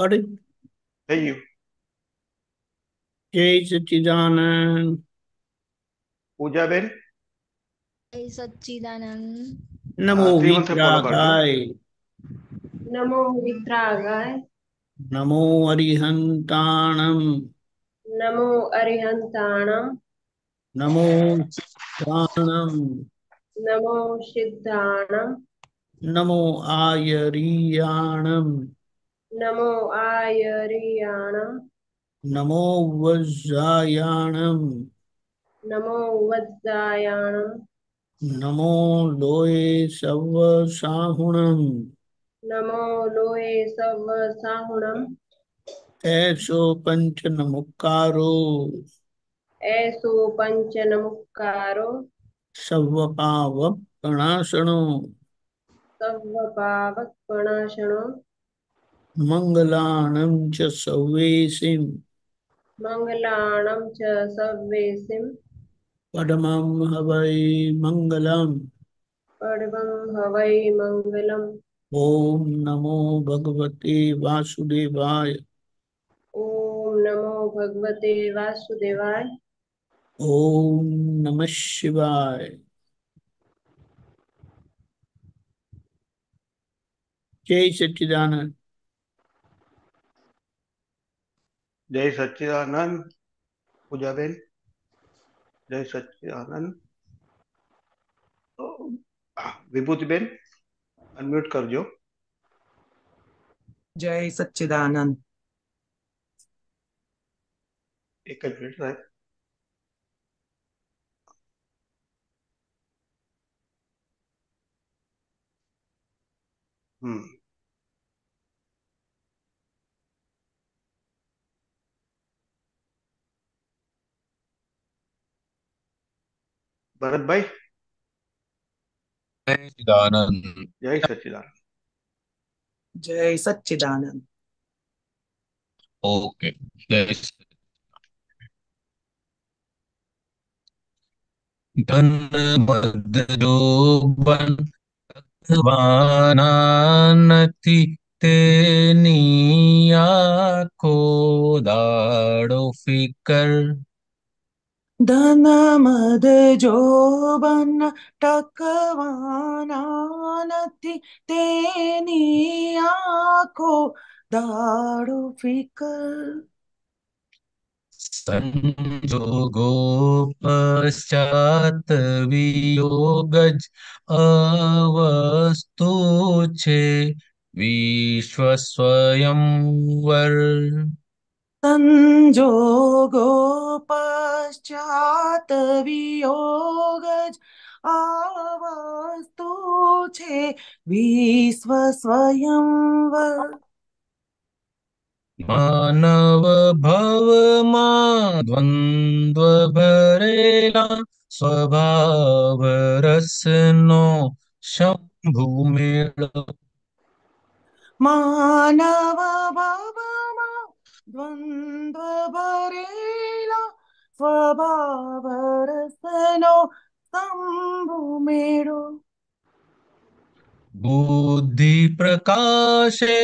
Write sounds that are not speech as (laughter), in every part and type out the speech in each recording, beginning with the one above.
Pardon? Hey, you. Jay Satchidanand. Pooja Ben. Jay Satchidanand. Namo Vitragaye. Namo Vitragaye. Namo Arihantanam. Namo Arihantanam. Namo Siddhanam. Namo Siddhanam. Namo Ayariyanam. नमो आयरियाणं नमो वज्रायाणं नमो वज्रायाणं नमो लोये सवसाहुणं नमो लोये सवसाहुणं ऐसो पञ्चनमुक्कारो ऐसो पञ्चनमुक्कारो सव्वपावप्पणासणो सव्वपावप्पणासणो મંગલાણમ ચ સવેસિમ મંગલાણમ ચ સવેસિમ પરમમ હવૈ મંગલમ પરમમ હવૈ મંગલમ ઓમ નમો ભગવતે વાસુદેવાય ઓમ નમો ભગવતે વાસુદેવાય ઓમ નમઃ શિવાય જય સચ્ચિદાનંદ जय सच्चिदानंद बेन जय सच्चिदानंद तो, बेन अनम्यूट कर जो जय सच्चिदानंद एक मिनट साहब हम्म hmm. भरत भाई जय सच्चिदानंद जय सच्चिदानंद जय सच्चिदानंद ओके धन बद जो बन तेनिया को दाड़ो फिकर ધનમદ જોબન ટકવાના નથી તેની આંખો દાડો ફિકર સંજોગો પશ્ચાત વિયોગ જ અવસ્તુ છે વિશ્વ સ્વયંવર સંજોગો પશ્ચાત વિયોગ જ આવસ્તુ છે વિશ્વ સ્વયંવર માનવ ભવમાં દ્વંદ્વ ભરેલા સ્વભાવ રસનો શંભુ મેળ માનવ ભવમાં દ્વંદ્વ ભરેલા સ્વભાવ રસનો શંભુ મેળો બુદ્ધિ પ્રકાશે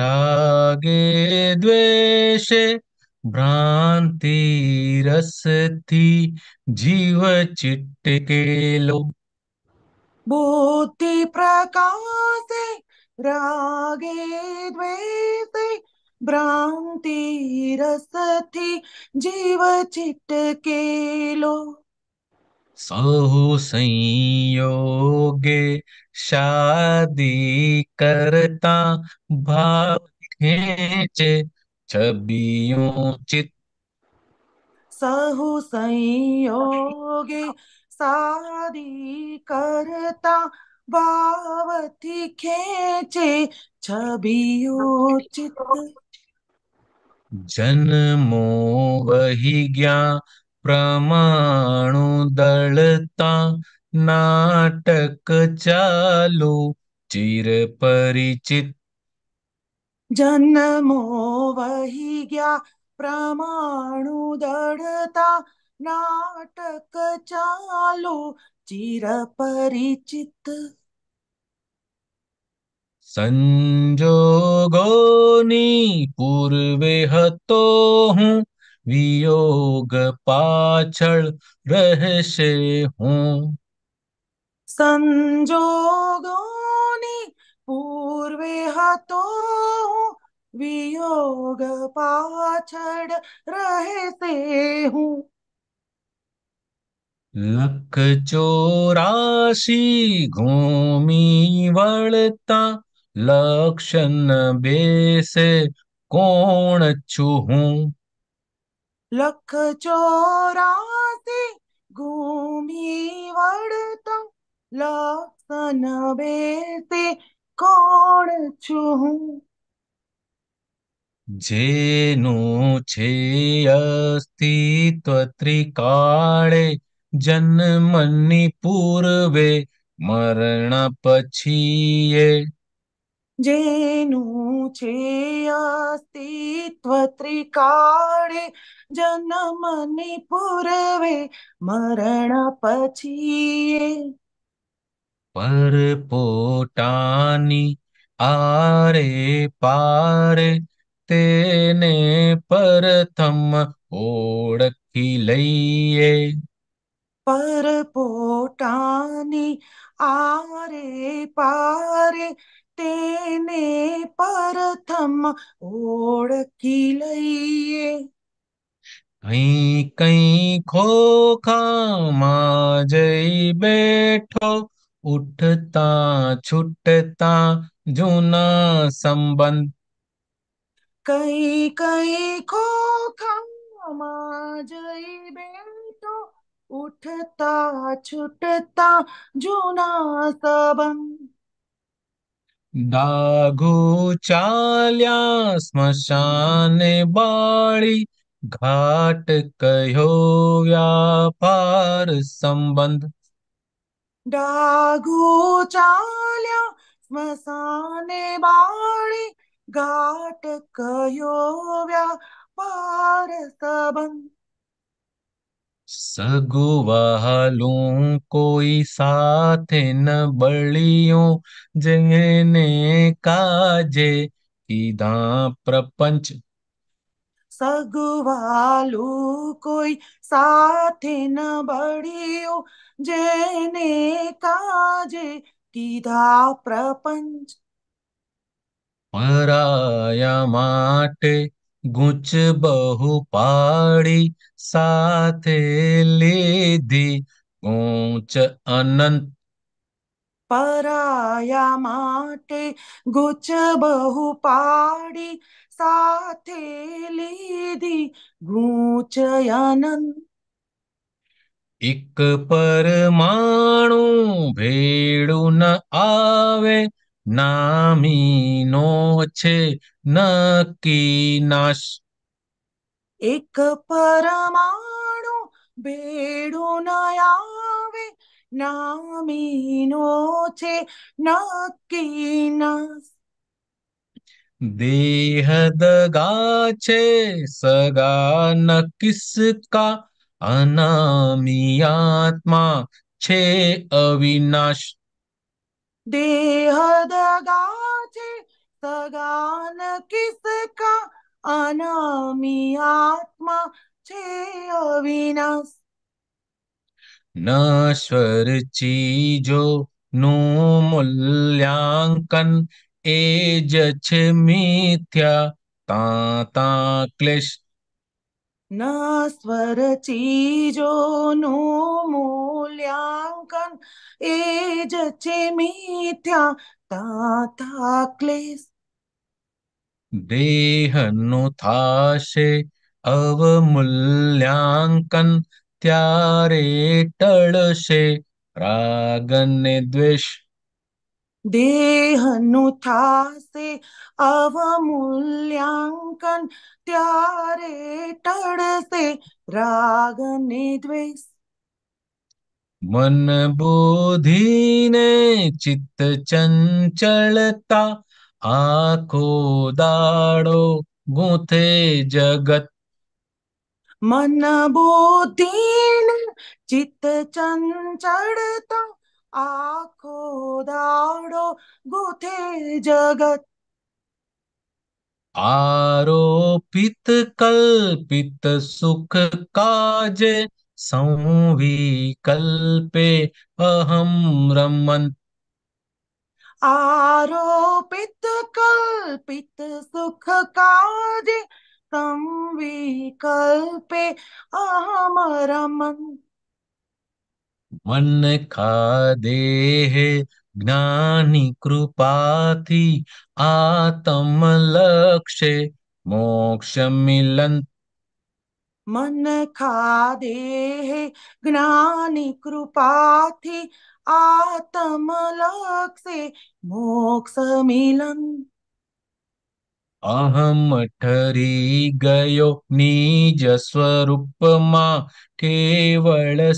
રાગે દ્વેષે ભ્રાંતિ રસથી જીવ ચિટકેલો બુદ્ધિ પ્રકાશે રાગે દ્વેષે ભ્રાંતિ રસથી જીવ ચિટકેલો સહુ સંયોગે શાદી કરતા ભાવ ખેંચે છબીઓ ચિત્ત સહુ સંયોગે સારી કરતા ભાવથી ખેંચે છબીઓ ચિત્ત જન્મો વહી ગયા પ્રમાણુ દળતા નાટક ચાલો ચિર પરિચિત જન્મો વહી ગયા પ્રમાણુ દળતા નાટક ચાલો ચિર પરિચિત સંજોગોની પૂર્વે હતો હું વિયોગ પાછળ રહેશે હું સંજોગોની પૂર્વે હતો હું વિયોગ પાછળ રહેશે હું લખ ચોરાશી ઘૂમી વળતા લક્ષણ બેસે કોણ છું હું લખ ચોરાસી ઘૂમી વળતા લક્ષણ બેસે કોણ છું હું જેનું છે અસ્તિત્વ ત્રિકાળે જન્મની પૂર્વે મરણ પછી જેનું છે અસ્તિત્વ ત્રિકાળે જન્મની પૂર્વે મરણ પછી પર પોતાની આરે પારે તેને પરથમ ઓળખી લઈએ પર પોતાની આરે પારે तेने प्रथम ओळखी लईये कई कई खोखा माजई बैठो उठता छुटता जूना संबंध कई कई खोखा माज बैठो उठता छुटता जूना संबंध दागुचाल्या स्मशाने बाळी घाट कयो व्यापार संबंध दागुचाल्या स्मशाने बाळी घाट कयो व्यापार सम्बन्ध સગુવાલું કોઈ સાથે ન બળિયું જેને કાજે કીધા પ્રપંચ સગવાલું કોઈ સાથે ન બળિયું જેને કાજે કીધા પ્રપંચ પરાયા માટે ગુચ બહુ પાડી સાથે લીધી ગુંચ અનંત પરાયા માટે ગુચ બહુ પાડી સાથે લીધી ગુંચ અનંત એક પરમાણુ ભેડું ન આવે નામીનો છે ન નાશ એક પરમાણુ ભેડો ન આવે નામીનો છે નકી નાશ દેહ દગા છે સગા ન કિસકા અનામી આત્મા છે અવિનાશ દેહ દગા છે સગાન કિસકા અનામી આત્મા છે અવિનાશ નશ્વર ચીજો નું મૂલ્યાંકન એ જ છે મિથ્યા તા તા ક્લેશ નશ્વર ચીજોનું મૂલ્યાંકન એ જ છે મિથ્યા તા તા ક્લેશ देहनुथाशे अवमूल्याङ्कन् त्यारे टळशे रागन्यद्वेष देहनुथासे अवमूल्याङ्कन् त्यारे टळसे रागनिद्वेष मन बोधिने चित्त चञ्चलता આખો દાડો ગૂંથે જગત મન બુદ્ધિન ચિત્ત ચંચળતા આખો દાડો ગૂંથે જગત આરોપિત કલ્પિત સુખ કાજે સંવિકલ્પે અહમ રમંત आरोपित कल्पित सुख काजे तम विकल्पे अहमरमन मन खा देह જ્ઞાની કૃપાથી આતમ લક્ષે મોક્ષ મિલન મન ખા જ્ઞાની કૃપાથી से मोक्ष मिलन अहम ठरी गयो निज स्वरूप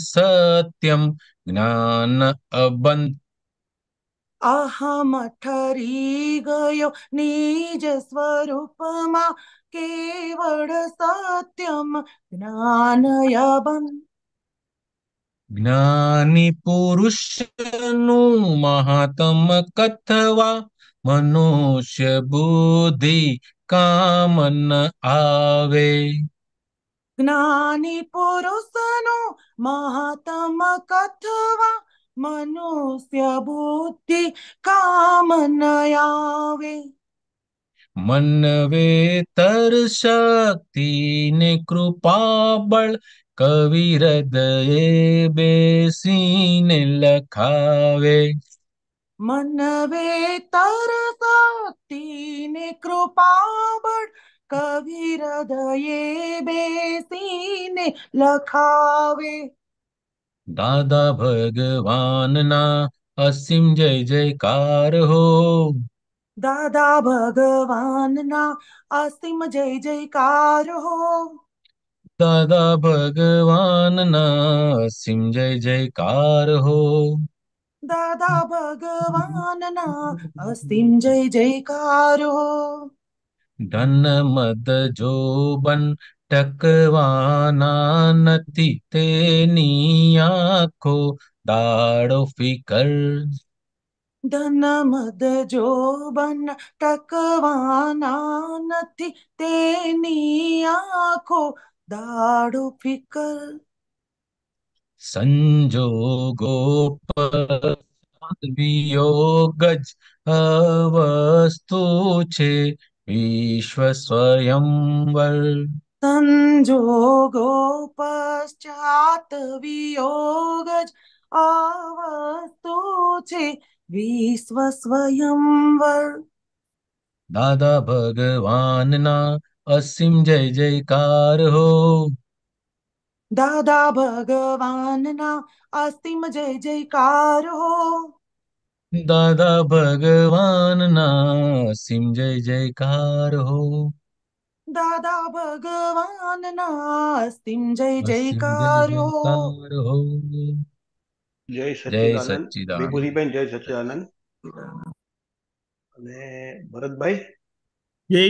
सत्यम ज्ञान अबंत अहम ठरी गयो निज स्वरूप सत्यम ज्ञान अबंत ज्ञानी पुरुष नु महात्म कथवा मनुष्य बुद्धि कामन आवे ज्ञानी पुरुषनु महात्म कथवा मनुष्य बुद्धि कामन आवे मनवे तर शक्ति ने कृपा बल કવિ હૃદયે બેસીને લખાવે મનવે તરસતીને કૃપાબળ કવિ હૃદયે બેસીને લખાવે દાદા ભગવાનના અસીમ જય જયકાર હો દાદા ભગવાનના અસીમ જય જયકાર હો દાદા ભગવાનના સિમ જય જયકાર હો દાદા ભગવાનના અસીમ જય જયકાર હો ધન મદ જોબન ટકવાના નથી તેની આંખો દાડો ફિકર ધન મદ જોબન ટકવાના નથી તેની આંખો દાડો ફિકર સંજોગો વિયોગ જ અવસ્તુ છે વિશ્વ સ્વયંવર સંજોગો પશ્ચાત વિયોગ જ અવસ્તુ છે વિશ્વ સ્વયંવર દાદા ભગવાનના અસીમ જય જયકાર હો દાદા ભગવાનના અસીમ જય જયકાર હો દાદા ભગવાનના અસીમ જય જયકાર હો દાદા ભગવાનના અસીમ જય જયકાર હો જય સચ્ચિદાનંદ વિભૂતિબેન જય સચ્ચિદાનંદ અને ભરતભાઈ રોજ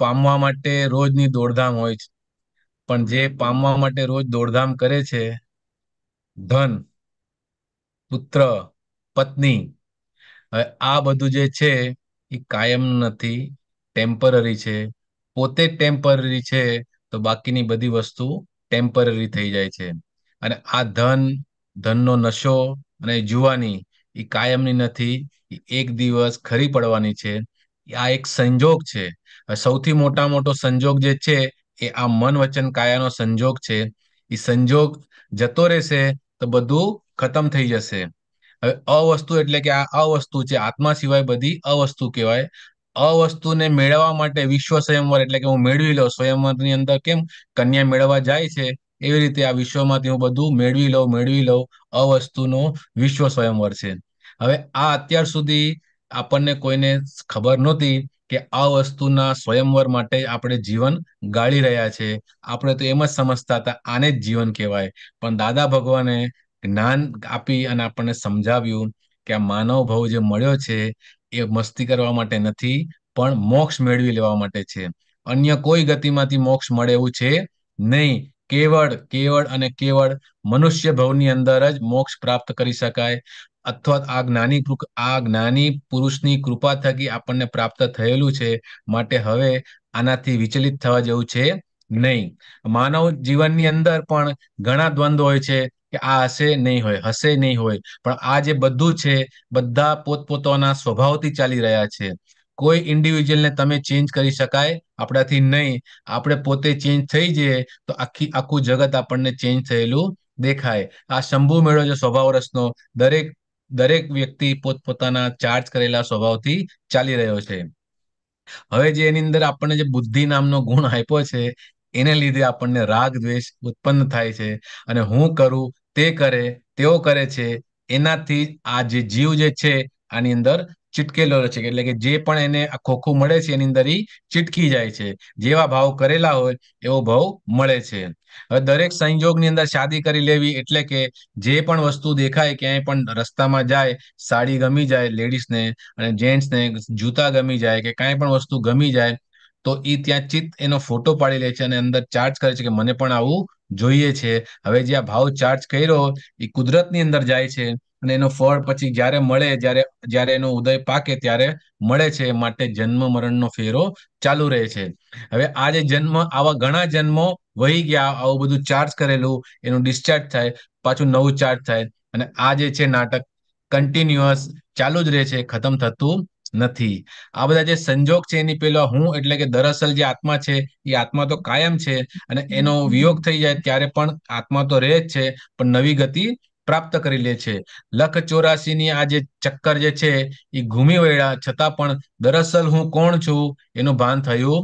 પામવા માટે રોજની દોડધામ હોય છે પણ જે પામવા માટે રોજ દોડધામ કરે છે ધન પુત્ર પત્ની હવે આ બધું જે છે એ કાયમ નથી ટેમ્પરરી છે પોતે ટેમ્પરરી છે તો બાકીની બધી વસ્તુ ટેમ્પરરી થઈ જાય છે અને આ ધન ધનનો નશો અને જુવાની એ કાયમની નથી એક દિવસ ખરી પડવાની છે આ એક સંજોગ છે સૌથી મોટા મોટો સંજોગ જે છે એ આ મન વચન કાયાનો સંજોગ છે એ સંજોગ જતો રહેશે તો બધું ખતમ થઈ જશે હવે અવસ્તુ એટલે કે આ અવસ્તુ છે આત્મા સિવાય બધી અવસ્તુ કહેવાય અ વસ્તુને મેળવવા માટે વિશ્વ સ્વયંવર એટલે કે હું મેળવી લઉં સ્વયંવરની અંદર કેમ કન્યા મેળવવા જાય છે એવી રીતે આ વિશ્વમાંથી હું બધું મેળવી લઉં મેળવી લઉં અ વિશ્વ સ્વયંવર છે હવે આ અત્યાર સુધી આપણને કોઈને ખબર નહોતી કે આ વસ્તુના સ્વયંવર માટે આપણે જીવન ગાળી રહ્યા છે આપણે તો એમ જ સમજતા હતા આને જ જીવન કહેવાય પણ દાદા ભગવાને જ્ઞાન આપી અને આપણને સમજાવ્યું કે આ માનવ ભાવ જે મળ્યો છે એ મસ્તી કરવા માટે નથી પણ મોક્ષ મેળવી લેવા માટે છે અન્ય કોઈ ગતિમાંથી મોક્ષ મળે એવું છે નહીં કેવળ કેવળ અને કેવળ મનુષ્ય ભવની અંદર જ મોક્ષ પ્રાપ્ત કરી શકાય અથવા આ જ્ઞાની આ જ્ઞાની પુરુષની કૃપા થકી આપણને પ્રાપ્ત થયેલું છે માટે હવે આનાથી વિચલિત થવા જેવું છે નહીં માનવ જીવનની અંદર પણ ઘણા દ્વંદ્વ હોય છે કે આ હશે નહીં હોય હશે નહીં હોય પણ આ જે બધું છે બધા પોતપોતાના સ્વભાવથી ચાલી રહ્યા છે કોઈ ઇન્ડિવિજ્યુઅલને તમે ચેન્જ કરી શકાય આપણાથી નહીં આપણે પોતે ચેન્જ થઈ જઈએ તો આખી આખું જગત આપણને ચેન્જ થયેલું દેખાય આ શંભુ મેળો જે સ્વભાવ રસનો દરેક દરેક વ્યક્તિ પોતપોતાના ચાર્જ કરેલા સ્વભાવથી ચાલી રહ્યો છે હવે જે એની અંદર આપણને જે બુદ્ધિ નામનો ગુણ આપ્યો છે એને લીધે આપણને રાગ દ્વેષ ઉત્પન્ન થાય છે અને હું કરું તે કરે તેઓ કરે છે એનાથી આ જે જીવ જે છે આની અંદર ચીટકેલો છે એટલે કે જે પણ એને ખોખું મળે છે એની અંદર ઈ ચીટકી જાય છે જેવા ભાવ કરેલા હોય એવો ભાવ મળે છે હવે દરેક સંજોગની અંદર શાદી કરી લેવી એટલે કે જે પણ વસ્તુ દેખાય ક્યાંય પણ રસ્તામાં જાય સાડી ગમી જાય લેડીઝને અને જેન્ટ્સને જૂતા ગમી જાય કે કાંઈ પણ વસ્તુ ગમી જાય તો એ ત્યાં ચિત્ત એનો ફોટો પાડી લે છે અને અંદર ચાર્જ કરે છે કે મને પણ આવું જોઈએ છે હવે જે આ ભાવ ચાર્જ કર્યો એ કુદરતની અંદર જાય છે અને એનો ફળ પછી જ્યારે મળે જ્યારે જ્યારે એનો ઉદય પાકે ત્યારે મળે છે માટે જન્મ મરણનો ફેરો ચાલુ રહે છે હવે આ જે જન્મ આવા ઘણા જન્મો વહી ગયા આવું બધું ચાર્જ કરેલું એનું ડિસ્ચાર્જ થાય પાછું નવું ચાર્જ થાય અને આ જે છે નાટક કન્ટિન્યુઅસ ચાલુ જ રહે છે ખતમ થતું નથી આ બધા જે સંજોગ છે એની પેલા હું એટલે કે દરઅસલ જે આત્મા છે એ આત્મા તો કાયમ છે અને એનો વિયોગ થઈ જાય ત્યારે પણ આત્મા તો રહે જ છે પણ નવી ગતિ પ્રાપ્ત કરી લે છે લખ ચોરાસી આ જે ચક્કર જે છે એ ઘૂમી વળ્યા છતાં પણ દરઅસલ હું કોણ છું એનું ભાન થયું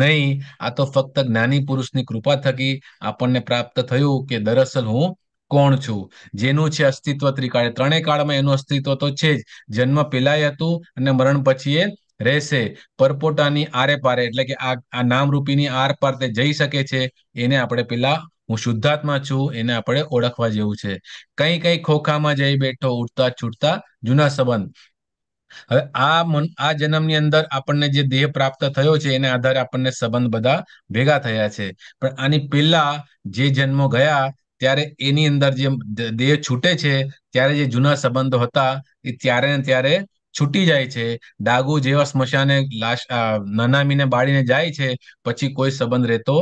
નહીં આ તો ફક્ત જ્ઞાની પુરુષની કૃપા થકી આપણને પ્રાપ્ત થયું કે દરઅસલ હું કોણ છું જેનું છે અસ્તિત્વ ત્રિકાળે ત્રણેય કાળમાં એનું અસ્તિત્વ તો છે જ જન્મ પેલાય હતું અને મરણ પછી એ રહેશે પરપોટાની આરે પારે એટલે કે આ નામરૂપીની આર પાર તે જઈ શકે છે એને આપણે પેલા હું શુદ્ધાત્મા છું એને આપણે ઓળખવા જેવું છે કઈ કઈ ખોખામાં જઈ બેઠો ઉઠતા છૂટતા જૂના સંબંધ હવે આ મન આ જન્મની અંદર આપણને જે દેહ પ્રાપ્ત થયો છે એના આધારે આપણને સંબંધ બધા ભેગા થયા છે પણ આની પેલા જે જન્મો ગયા ત્યારે એની અંદર જે દેહ છૂટે છે ત્યારે જે જૂના સંબંધો હતા એ ત્યારે ને ત્યારે છૂટી જાય છે ડાગુ જેવા સ્મશાને લાશ નનામીને બાળીને જાય છે પછી કોઈ સંબંધ રહેતો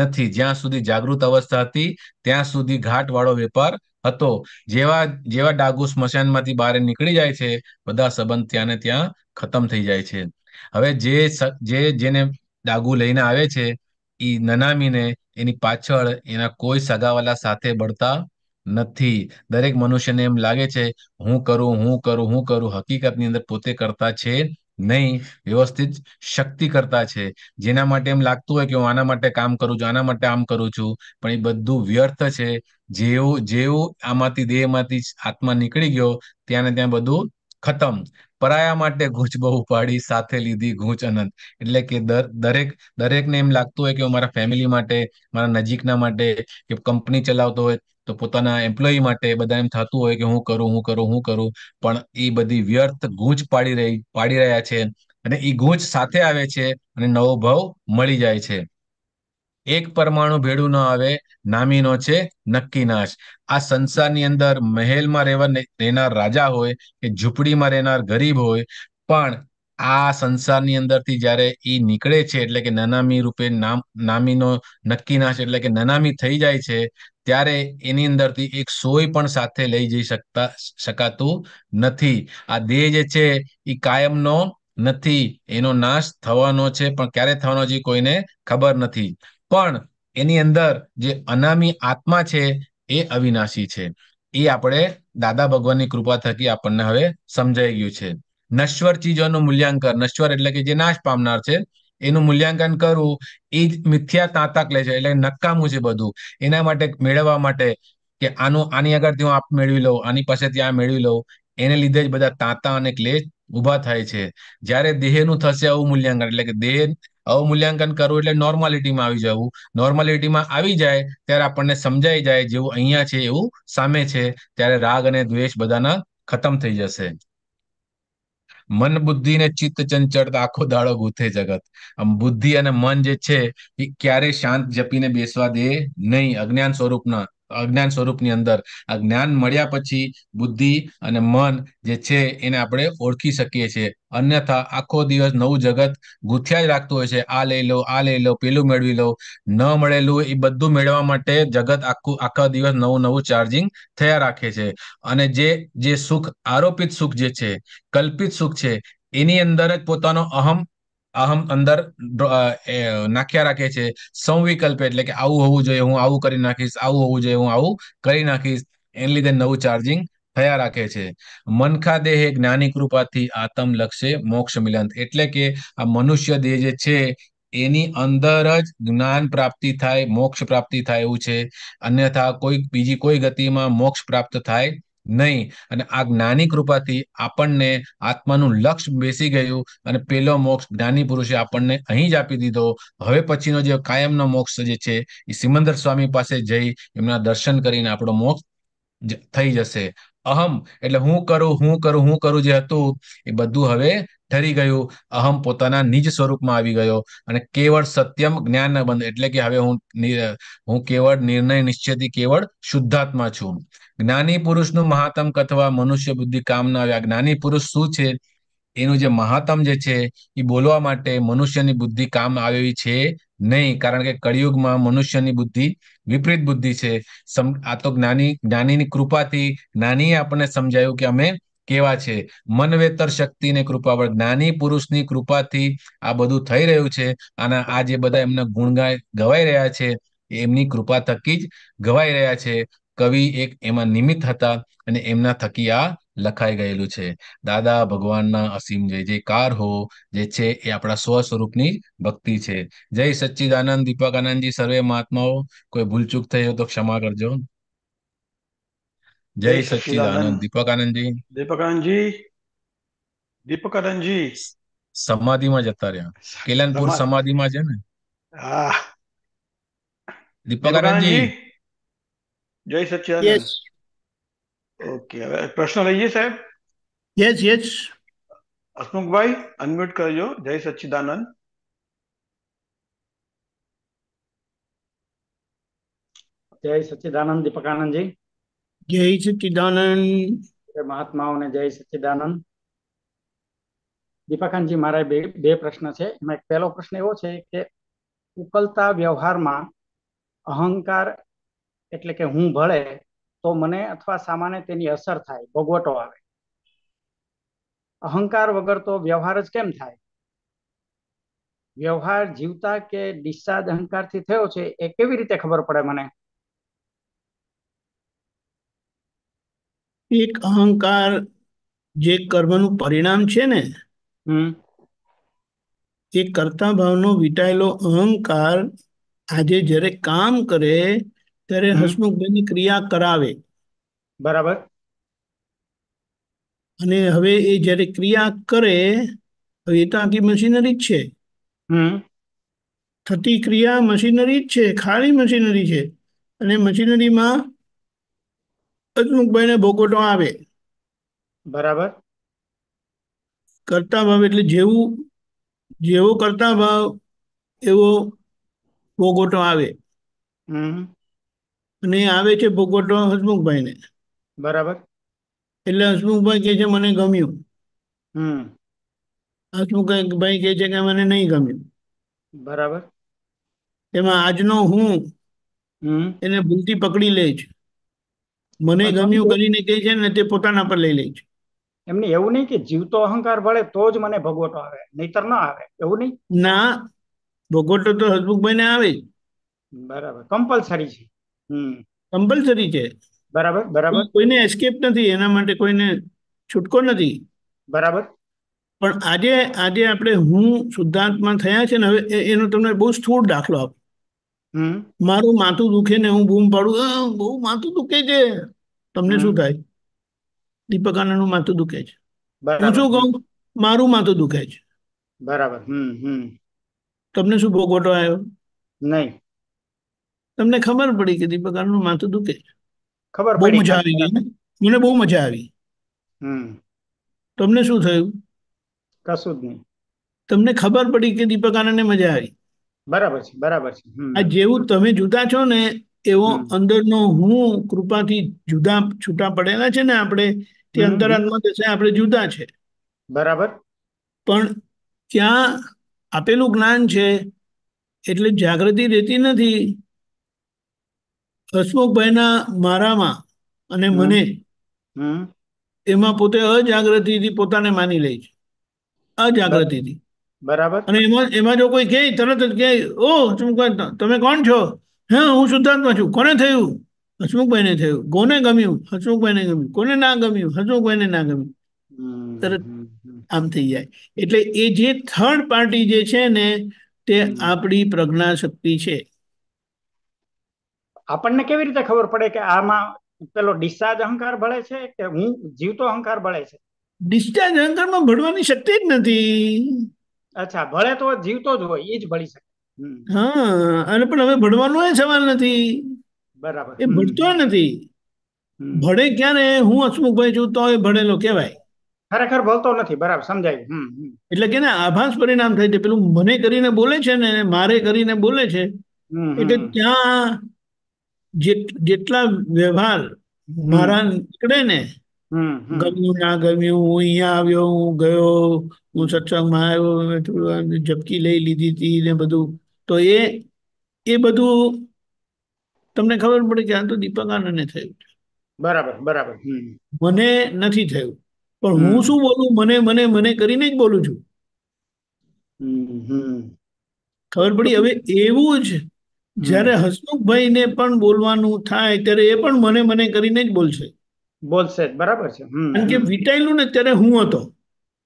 નથી જ્યાં સુધી જાગૃત અવસ્થા હતી ત્યાં સુધી ઘાટ વાળો વેપાર હતો જેવા જેવા ડાગુ સ્મશાનમાંથી બહાર નીકળી જાય છે બધા સંબંધ ત્યાં ને ત્યાં ખતમ થઈ જાય છે હવે જે જે જેને ડાગુ લઈને આવે છે એ નનામીને એની પાછળ એના કોઈ સગાવાલા સાથે બળતા નથી દરેક મનુષ્યને એમ લાગે છે હું કરું હું કરું હું કરું હકીકતની અંદર પોતે કરતા છે નહીં વ્યવસ્થિત શક્તિ કરતા છે જેના માટે એમ લાગતું હોય કે હું આના માટે કામ કરું છું આના માટે આમ કરું છું પણ એ બધું વ્યર્થ છે જેવું જેવું આમાંથી દેહમાંથી આત્મા નીકળી ગયો ત્યાં ને ત્યાં બધું ખતમ પરાયા માટે ગૂંચ બહુ પાડી સાથે લીધી ગૂંચ અનંત એટલે કે દર દરેક દરેકને એમ લાગતું હોય કે હું મારા ફેમિલી માટે મારા નજીકના માટે કે કંપની ચલાવતો હોય તો પોતાના એમ્પ્લોયી માટે બધા એમ થતું હોય કે હું કરું હું કરું હું કરું પણ એ બધી વ્યર્થ ગૂંચ પાડી રહી પાડી રહ્યા છે અને એ ગૂંચ સાથે આવે છે અને નવો ભાવ મળી જાય છે એક પરમાણુ ભેડું ન આવે નામીનો છે નક્કી નાશ આ સંસારની અંદર મહેલમાં રહેવા રહેનાર રાજા હોય કે ઝૂંપડીમાં રહેનાર ગરીબ હોય પણ આ સંસારની અંદરથી જ્યારે એ નીકળે છે એટલે કે નનામી રૂપે નામ નામીનો નક્કી નાશ એટલે કે નનામી થઈ જાય છે ત્યારે એની અંદરથી એક સોય પણ સાથે લઈ જઈ શકતા શકાતું નથી આ દેહ જે છે એ કાયમનો નથી એનો નાશ થવાનો છે પણ ક્યારે થવાનો છે કોઈને ખબર નથી પણ એની અંદર જે અનામી આત્મા છે એ અવિનાશી છે એ આપણે દાદા ભગવાનની કૃપા થકી આપણને હવે સમજાઈ ગયું છે નશ્વર ચીજોનું મૂલ્યાંકન નશ્વર એટલે કે જે નાશ પામનાર છે એનું મૂલ્યાંકન કરવું એ જ મિથ્યા તાંતાક લે છે એટલે નકામું છે બધું એના માટે મેળવવા માટે કે આનું આની આગળથી હું આપ મેળવી લઉં આની પાસેથી આ મેળવી લઉં એને લીધે જ બધા તાંતા અને ક્લેશ ઉભા થાય છે જ્યારે દેહનું થશે આવું મૂલ્યાંકન એટલે કે દેહ અવમૂલ્યાંકન કરવું એટલે નોર્માલિટીમાં આવી જવું નોર્માલિટીમાં આવી જાય ત્યારે આપણને સમજાઈ જાય જેવું અહીંયા છે એવું સામે છે ત્યારે રાગ અને દ્વેષ બધાના ખતમ થઈ જશે મન બુદ્ધિ ને ચિત્ત ચંચળ આખો દાડો ગૂંથે જગત આમ બુદ્ધિ અને મન જે છે એ ક્યારે શાંત જપીને બેસવા દે નહીં અજ્ઞાન સ્વરૂપના અજ્ઞાન સ્વરૂપની અંદર આ જ્ઞાન મળ્યા પછી બુદ્ધિ અને મન જે છે એને આપણે ઓળખી શકીએ છીએ અન્યથા આખો દિવસ નવું જગત ગૂંથ્યા જ રાખતું હોય છે આ લઈ લો આ લઈ લો પેલું મેળવી લો ન મળેલું એ બધું મેળવવા માટે જગત આખું આખા દિવસ નવું નવું ચાર્જિંગ થયા રાખે છે અને જે જે સુખ આરોપિત સુખ જે છે કલ્પિત સુખ છે એની અંદર જ પોતાનો અહમ અહમ અંદર નાખ્યા રાખે છે સંવિકલ્પ એટલે કે આવું હોવું જોઈએ હું આવું કરી નાખીશ આવું હોવું જોઈએ હું આવું કરી નાખીશ એને લીધે નવું ચાર્જિંગ થયા રાખે છે મનખા દેહ જ્ઞાની કૃપાથી આતમ લક્ષે મોક્ષ મિલન એટલે કે આ મનુષ્ય દેહ જે છે એની અંદર જ જ્ઞાન પ્રાપ્તિ થાય મોક્ષ પ્રાપ્તિ થાય એવું છે અન્યથા કોઈ બીજી કોઈ ગતિમાં મોક્ષ પ્રાપ્ત થાય નહીં અને આ જ્ઞાની કૃપાથી આપણને આત્માનું લક્ષ બેસી ગયું અને પેલો મોક્ષ જ્ઞાની પુરુષે આપણને અહીં જ આપી દીધો હવે પછીનો જે કાયમનો મોક્ષ જે છે એ સિમંદર સ્વામી પાસે જઈ એમના દર્શન કરીને આપણો મોક્ષ થઈ જશે અહમ એટલે હું કરું હું કરું હું કરું જે હતું એ બધું હવે ઠરી ગયું અહમ પોતાના નિજ સ્વરૂપમાં આવી ગયો અને કેવળ સત્યમ જ્ઞાન બંધ એટલે કે હવે હું હું કેવળ નિર્ણય નિશ્ચયથી કેવળ શુદ્ધાત્મા છું જ્ઞાની પુરુષનું મહાત્મ કથવા મનુષ્ય બુદ્ધિ કામ ના આવ્યા જ્ઞાની પુરુષ શું છે એનું જે મહાત્મ જે છે એ બોલવા માટે મનુષ્યની બુદ્ધિ કામ આવી છે નહીં કારણ કે કળિયુગમાં મનુષ્યની બુદ્ધિ વિપરીત બુદ્ધિ છે આ તો જ્ઞાની જ્ઞાનીની કૃપાથી જ્ઞાનીએ આપણને સમજાયું કે અમે કેવા છે મનવેતર શક્તિને કૃપા વડે જ્ઞાની પુરુષની કૃપાથી આ બધું થઈ રહ્યું છે આના આ જે બધા એમના ગુણગાય ગવાઈ રહ્યા છે એમની કૃપા થકી જ ગવાઈ રહ્યા છે કવિ એક એમાં નિમિત્ત હતા અને એમના થકી આ લખાઈ ગયેલું છે દાદા ભગવાનના અસીમ જય જય કાર હો જે છે એ આપણા સ્વ સ્વરૂપની ભક્તિ છે જય સચ્ચિદાનંદ દીપક આનંદજી સર્વે મહાત્માઓ કોઈ ભૂલચૂક થઈ હોય તો ક્ષમા કરજો जय सच्चिदानंद दीपक आनंद जी दीपक आनंद जी दीपक आनंद जी समाधि में जता रहे केलनपुर समाधि में जन दीपक आनंद जी जय सच्चिदानंद यस ओके प्रश्न लीजिए साहब यस यस हसमुख भाई अनम्यूट कर जो जय सच्चिदानंद जय सच्चिदानंद दीपक आनंद जी જય સચિદાનંદ મહાત્માઓને જય સચિદાનંદ દીપાકાંતજી મારા બે બે પ્રશ્ન છે એમાં એક પહેલો પ્રશ્ન એવો છે કે ઉકલતા વ્યવહારમાં અહંકાર એટલે કે હું ભળે તો મને અથવા સામાન્ય તેની અસર થાય ભોગવટો આવે અહંકાર વગર તો વ્યવહાર જ કેમ થાય વ્યવહાર જીવતા કે ડિસ્ચાર્જ અહંકારથી થયો છે એ કેવી રીતે ખબર પડે મને એક અહંકાર જે કર્મનું પરિણામ છે ને એ કરતા ભાવનો વિટાયેલો અહંકાર આજે જ્યારે કામ કરે ત્યારે હસમુખભાઈની ક્રિયા કરાવે બરાબર અને હવે એ જ્યારે ક્રિયા કરે એ તો આખી મશીનરી જ છે થતી ક્રિયા મશીનરી જ છે ખાલી મશીનરી છે અને મશીનરીમાં હસમુખભાઈને ભોગવટો આવે બરાબર કરતા ભાવ એટલે જેવું જેવો કરતા ભાવ એવો ભોગવટો આવે અને આવે છે ભોગવટો હસમુખભાઈને બરાબર એટલે હસમુખભાઈ કે છે મને ગમ્યું હસમુખભાઈ કે છે કે મને નહીં ગમ્યું બરાબર એમાં આજનો હું એને ભૂલથી પકડી લે છે મને ગમ્યું કરીને કહે છે ને તે પોતાના પર લઈ લે છે એમને એવું નહીં કે જીવતો અહંકાર વળે તો જ મને ભગોટો આવે નહીતર ના આવે એવું નહીં ના ભગોટો તો હસમુખભાઈ ને આવે બરાબર કમ્પલસરી છે કમ્પલસરી છે બરાબર બરાબર કોઈને એસ્કેપ નથી એના માટે કોઈને છૂટકો નથી બરાબર પણ આજે આજે આપણે હું શુદ્ધાત્મા થયા છે ને હવે એનો તમને બહુ સ્થૂળ દાખલો આપું મારું માથું દુખે ને હું બૂમ પાડું બહુ માથું દુખે છે તમને શું થાય દીપક આનંદનું માથું દુખે છે હું શું કહું મારું માથું દુખે છે બરાબર તમને શું ભોગવટો આવ્યો નહીં તમને ખબર પડી કે દીપક આનંદનું માથું દુખે છે ખબર બહુ મજા આવી ગઈ મને બહુ મજા આવી તમને શું થયું કશું જ નહીં તમને ખબર પડી કે દીપક આનંદને મજા આવી બરાબર છે બરાબર છે આ જેવું તમે જુદા છો ને એવો અંદરનો હું કૃપાથી જુદા છૂટા પડેલા છે ને આપણે તે અંતરાત્મા દશા આપણે જુદા છે બરાબર પણ ત્યાં આપેલું જ્ઞાન છે એટલે જાગૃતિ રહેતી નથી હસમુખભાઈના મારામાં અને મને એમાં પોતે અજાગૃતિથી પોતાને માની લે છે અજાગૃતિથી બરાબર અને એમાં એમાં જો કોઈ કહે તરત જ કહે ઓ હસમુખભાઈ તમે કોણ છો હે હું શુદ્ધાત્મા છું કોને થયું હસમુખભાઈને થયું કોને ગમ્યું હસમુખભાઈને ગમ્યું કોને ના ગમ્યું હસમુખભાઈને ના ગમ્યું તરત આમ થઈ જાય એટલે એ જે થર્ડ પાર્ટી જે છે ને તે આપણી પ્રજ્ઞા શક્તિ છે આપણને કેવી રીતે ખબર પડે કે આમાં પેલો ડિસ્ચાર્જ અહંકાર ભળે છે કે હું જીવતો અહંકાર ભળે છે ડિસ્ચાર્જ અહંકારમાં ભળવાની શક્તિ જ નથી અચ્છા ભળે તો જીવતો જ હોય એ જ ભળી શકે હા અને પણ હવે ભણવાનો એ સવાલ નથી બરાબર એ ભણતો નથી ભળે ક્યારે હું હસમુખભાઈ છું તો એ ભણેલો કહેવાય ખરેખર બોલતો નથી બરાબર સમજાયું એટલે કે ને આભાસ પરિણામ થાય છે પેલું મને કરીને બોલે છે ને મારે કરીને બોલે છે એટલે ત્યાં જેટલા વ્યવહાર મારા નીકળે ને ગમ્યું ના ગમ્યું હું અહીંયા આવ્યો હું ગયો હું સત્સંગમાં આવ્યો મેં થોડું ઝપકી લઈ લીધી હતી ને બધું તો એ એ બધું તમને ખબર પડે કે આ તો દીપક આનંદને થયું બરાબર બરાબર મને નથી થયું પણ હું શું બોલું મને મને મને કરીને જ બોલું છું ખબર પડી હવે એવું જ જ્યારે હસમુખભાઈ ને પણ બોલવાનું થાય ત્યારે એ પણ મને મને કરીને જ બોલશે બોલશે બરાબર છે કારણ કે વીટાયેલું ને ત્યારે હું હતો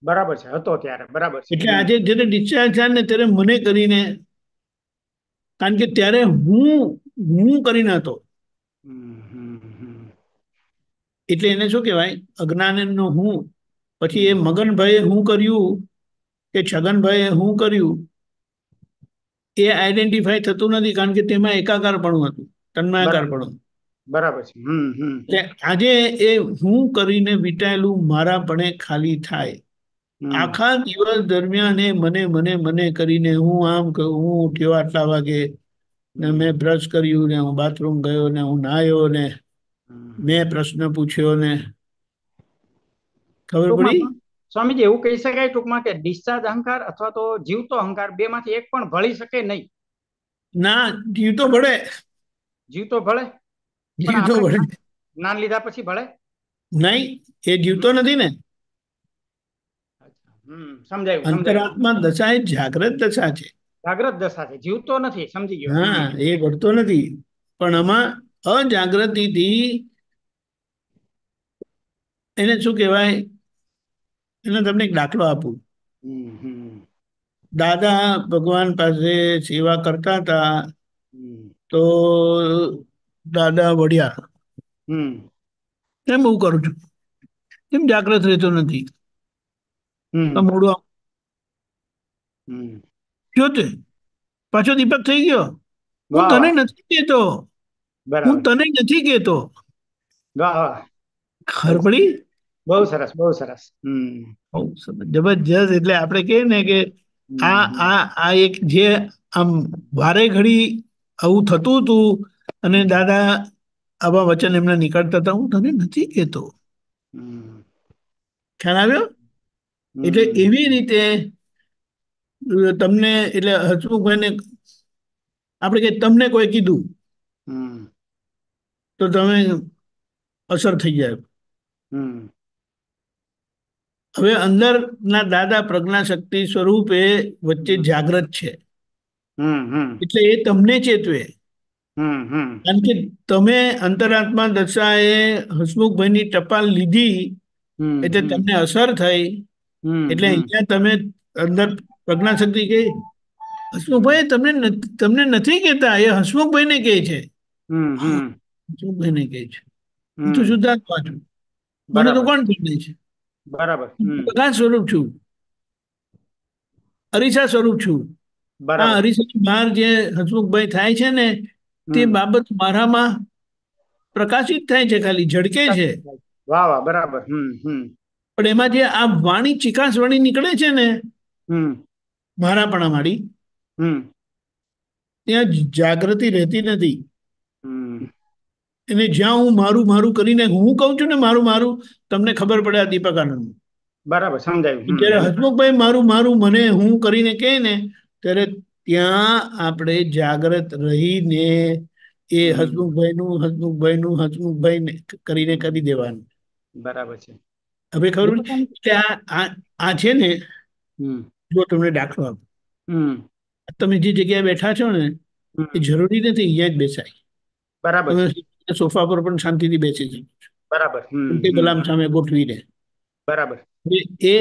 બરાબર છે હતો ત્યારે બરાબર છે એટલે આજે જ્યારે ડિસ્ચાર્જ થયા ને ત્યારે મને કરીને કારણ કે ત્યારે હું હું કરીને હતો એટલે એને શું કહેવાય અજ્ઞાનનો હું પછી એ મગનભાઈએ હું કર્યું કે છગનભાઈએ હું કર્યું એ આઈડેન્ટિફાય થતું નથી કારણ કે તેમાં એકાકાર પણ હતું તન્માયાકાર પણ હતું બરાબર છે હમ આજે એ હું કરીને વિતાયેલું મારા પણે ખાલી થાય આખા દિવસ દરમિયાન એ મને મને મને કરીને હું આમ હું ઉઠ્યો આટલા વાગે ને મેં બ્રશ કર્યું ને હું બાથરૂમ ગયો ને હું નાયો ને મેં પ્રશ્ન પૂછ્યો ને ખબર પડી સ્વામીજી એવું કહી શકાય ટૂંકમાં કે ડિસ્ચાર્જ અહંકાર અથવા તો જીવતો અહંકાર બે માંથી એક પણ ભળી શકે નહીં ના જીવતો ભળે જીવતો ભળે જીવતો જ્ઞાન લીધા પછી ભળે નહીં એ જીવતો નથી ને સમજાયું દશા એ જાગ્રત દશા છે જાગ્રત દશા છે જીવતો નથી પણ આમાં અજાગ્રતિથી એને શું કહેવાય એને તમને દાખલો આપું દાદા ભગવાન પાસે સેવા કરતા હતા તો દાદા વડિયા એમ હું કરું છું કેમ જાગ્રત રહેતો નથી મોડું જો પાછો દીપક થઈ ગયો હું તને નથી કેતો હું તને નથી કેતો ખબર બહુ સરસ બહુ સરસ બહુ જબરજસ્ત એટલે આપણે કહીએ ને કે આ આ આ એક જે આમ વારે ઘડી આવું થતું હતું અને દાદા આવા વચન એમના નીકળતા હતા હું તને નથી કહેતો ખ્યાલ આવ્યો એટલે એવી રીતે તમને એટલે હસમુખભાઈને આપણે કે તમને કોઈ કીધું તો તમે અસર થઈ જાય હવે અંદરના દાદા પ્રજ્ઞા શક્તિ સ્વરૂપે વચ્ચે જાગ્રત છે એટલે એ તમને ચેતવે કારણ કે તમે અંતરાત્મા દશાએ હસમુખભાઈની ટપાલ લીધી એટલે તમને અસર થઈ એટલે અહીંયા તમે અંદર પ્રજ્ઞા શક્તિ કે હસમુખભાઈ તમને તમને નથી કેતા એ હસમુખભાઈ ને કહે છે હસમુખભાઈ ને કહે છે હું તો શુદ્ધાત્મા છું મને તો કોણ કહે છે બરાબર પ્રકાશ સ્વરૂપ છું અરીસા સ્વરૂપ છું બહાર જે હસમુખભાઈ થાય છે ને તે બાબત મારામાં પ્રકાશિત થાય છે ખાલી ઝડકે છે વાહ વાહ બરાબર પણ એમાં જે આ વાણી ચિકાસ વાણી નીકળે છે ને મારા પણ અમારી ત્યાં જાગૃતિ રહેતી નથી એને જ્યાં હું મારું મારું કરીને હું કહું છું ને મારું મારું તમને ખબર પડે આ દીપક આનંદ બરાબર સમજાયું જ્યારે હસમુખભાઈ મારું મારું મને હું કરીને કહે ને ત્યારે ત્યાં આપણે જાગ્રત રહીને એ હસમુખભાઈનું હસમુખભાઈનું હસમુખભાઈ કરીને કરી દેવાનું બરાબર છે હવે ખબર કે આ છે ને જો તમને દાખલો આપો તમે જે જગ્યાએ બેઠા છો ને એ જરૂરી નથી અહીંયા જ બેસાય બરાબર સોફા પર પણ શાંતિથી બેસી શકો છો બરાબર ગુલામ સામે ગોઠવીને બરાબર એ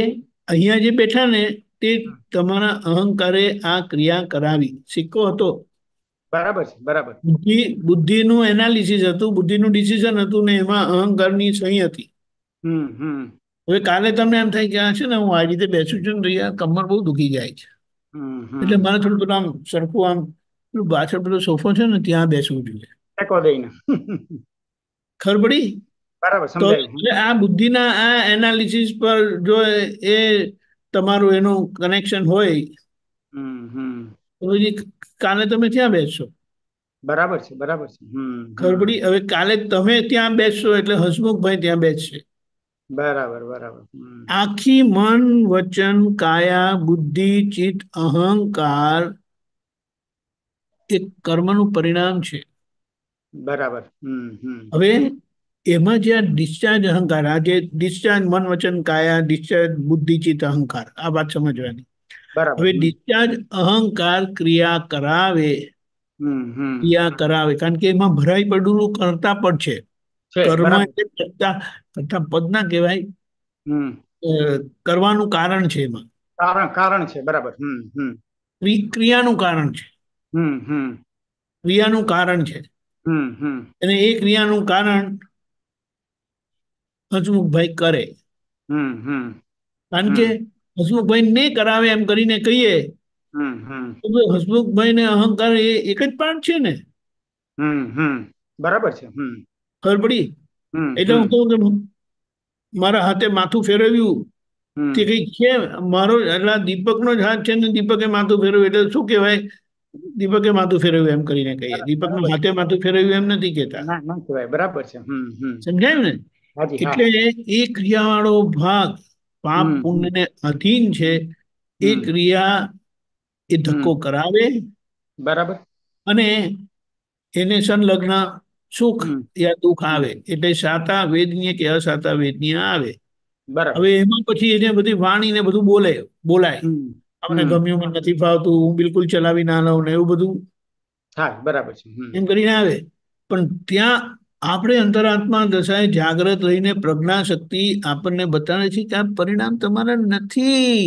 અહીંયા જે બેઠા ને તે તમારા અહંકારે આ ક્રિયા કરાવી સિક્કો હતો બરાબર છે બરાબર બુદ્ધિ બુદ્ધિનું એનાલિસિસ હતું બુદ્ધિનું ડિસિઝન હતું ને એમાં અહંકારની સહી હતી હવે કાલે તમને એમ થાય કે આ છે ને હું આ રીતે બેસું છું ને કમર બહુ દુખી જાય છે એટલે મને થોડું બધું આમ સરખું આમ પાછળ બધો સોફો છે ને ત્યાં બેસવું જોઈએ ખબર પડી બરાબર આ બુદ્ધિના આ એનાલિસિસ પર જો એ તમારું એનું કનેક્શન હોય તો કાલે તમે ત્યાં બેસશો બરાબર છે બરાબર છે ખબર હવે કાલે તમે ત્યાં બેસશો એટલે હસમુખભાઈ ત્યાં બેસશે બરાબર બરાબર આખી મન વચન કાયા બુદ્ધિ ચિત્ત અહંકાર એ કર્મનું પરિણામ છે બરાબર હવે એમાં જ્યાં ડિસ્ચાર્જ અહંકાર આ જે ડિસ્ચાર્જ મન વચન કાયા ડિસ્ચાર્જ બુદ્ધિચિત અહંકાર આ વાત સમજવાની હવે ડિસ્ચાર્જ અહંકાર ક્રિયા કરાવે ક્રિયા કરાવે કારણ કે એમાં ભરાઈ પડેલું કરતા પણ છે કર્મ એટલે કરતા કરતા પદ ના કહેવાય કરવાનું કારણ છે એમાં કારણ કારણ છે બરાબર ક્રિયાનું કારણ છે ક્રિયાનું કારણ છે અને એ ક્રિયાનું કારણ હસમુખભાઈ કરે કારણ કે હસમુખભાઈ ને કરાવે એમ કરીને કહીએ હસમુખભાઈ ને અહંકાર એ એક જ પાઠ છે ને બરાબર છે ખબર પડી એટલે હું કહું કે મારા હાથે માથું ફેરવ્યું તે કઈ છે મારો એટલે દીપક નો જ હાથ છે ને દીપકે માથું ફેરવ્યું એટલે શું કહેવાય દીપકે માથું ફેરવ્યું એમ કરીને કહીએ દીપક નું હાથે માથું ફેરવ્યું એમ નથી કેતા બરાબર છે સમજાયું ને એટલે એ ક્રિયા વાળો ભાગ પાપ ને અધીન છે એ ક્રિયા એ ધક્કો કરાવે બરાબર અને એને સંલગ્ન સુખ યા દુઃખ આવે એટલે સાતા વેદનીય કે અસાતા વેદનીય આવે હવે એમાં પછી એને બધી ને બધું બોલે બોલાય અમને ગમ્યું મને નથી ફાવતું હું બિલકુલ ચલાવી ના લઉં ને એવું બધું હા બરાબર છે એમ કરીને આવે પણ ત્યાં આપણે અંતરાત્મા દશાએ જાગ્રત રહીને પ્રજ્ઞા શક્તિ આપણને બતાવે છે કે આ પરિણામ તમારા નથી